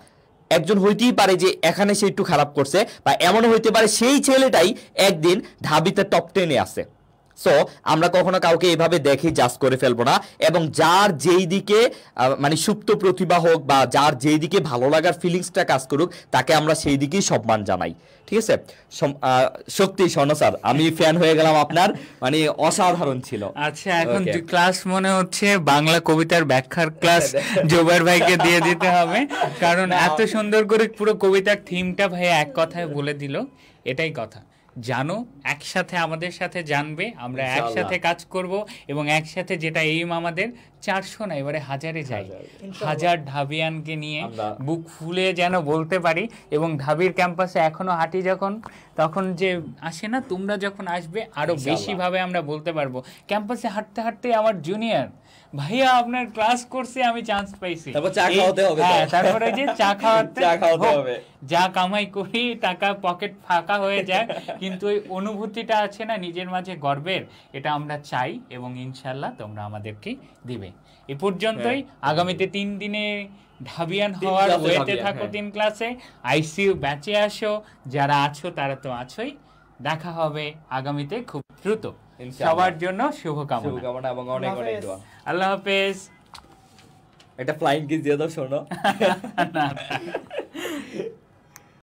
একজন হইতেই পারে যে এখানে সে একটু খারাপ করছে বা এমন হইতে পারে সেই ছেলেটাই একদিন ঢাবিতে টপ টেনে আসে সো আমরা কখনো কাউকে এভাবে দেখে জাজ করে ফেলবো না এবং যার যেই দিকে মানে সুপ্ত প্রতিভা হোক বা যার যেই দিকে ভালো লাগার ফিলিংসটা কাজ করুক তাকে আমরা সেই দিকেই সম্মান জানাই ঠিক আছে সত্যি শোনো স্যার আমি ফ্যান হয়ে গেলাম আপনার মানে অসাধারণ ছিল আচ্ছা এখন ক্লাস মনে হচ্ছে বাংলা কবিতার ব্যাখ্যার ক্লাস [LAUGHS] জোবার ভাইকে দিয়ে দিতে হবে কারণ এত সুন্দর করে পুরো কবিতার থিমটা ভাই এক কথায় বলে দিল এটাই কথা জানো একসাথে আমাদের সাথে জানবে আমরা একসাথে কাজ করব এবং একসাথে যেটা এইম আমাদের চারশো না এবারে হাজারে যাই হাজার ঢাবিয়ানকে নিয়ে বুক ফুলে যেন বলতে পারি এবং ঢাবির ক্যাম্পাসে এখনো হাঁটি যখন তখন যে আসে না তোমরা যখন আসবে বেশি বেশিভাবে আমরা বলতে পারবো ক্যাম্পাসে হাঁটতে হাঁটতে আমার জুনিয়র ভাইয়া আপনার ক্লাস করছে আমি চান্স পাইছি তারপর চা খাওয়াতে হবে হ্যাঁ তারপরে যে চা খাওয়াতে [LAUGHS] চা খাওয়াতে হবে যা কামাই করি টাকা পকেট ফাঁকা হয়ে যায় কিন্তু ওই অনুভূতিটা আছে না নিজের মাঝে গর্বের এটা আমরা চাই এবং ইনশাল্লাহ তোমরা আমাদেরকে দিবে এ পর্যন্তই হ্যাঁ। আগামীতে তিন দিনে ঢাবিয়ান হওয়ার ওয়েতে থাকো হ্যাঁ। তিন ক্লাসে আইসিইউ ব্যাচে আসো যারা আছো তারা তো আছোই দেখা হবে আগামীতে খুব দ্রুত সবার জন্য শুভকামনা শুভকামনা এবং অনেক অনেক দোয়া আল্লাহ হাফেজ একটা ফ্লাইং কিস দিয়ে দাও শোনো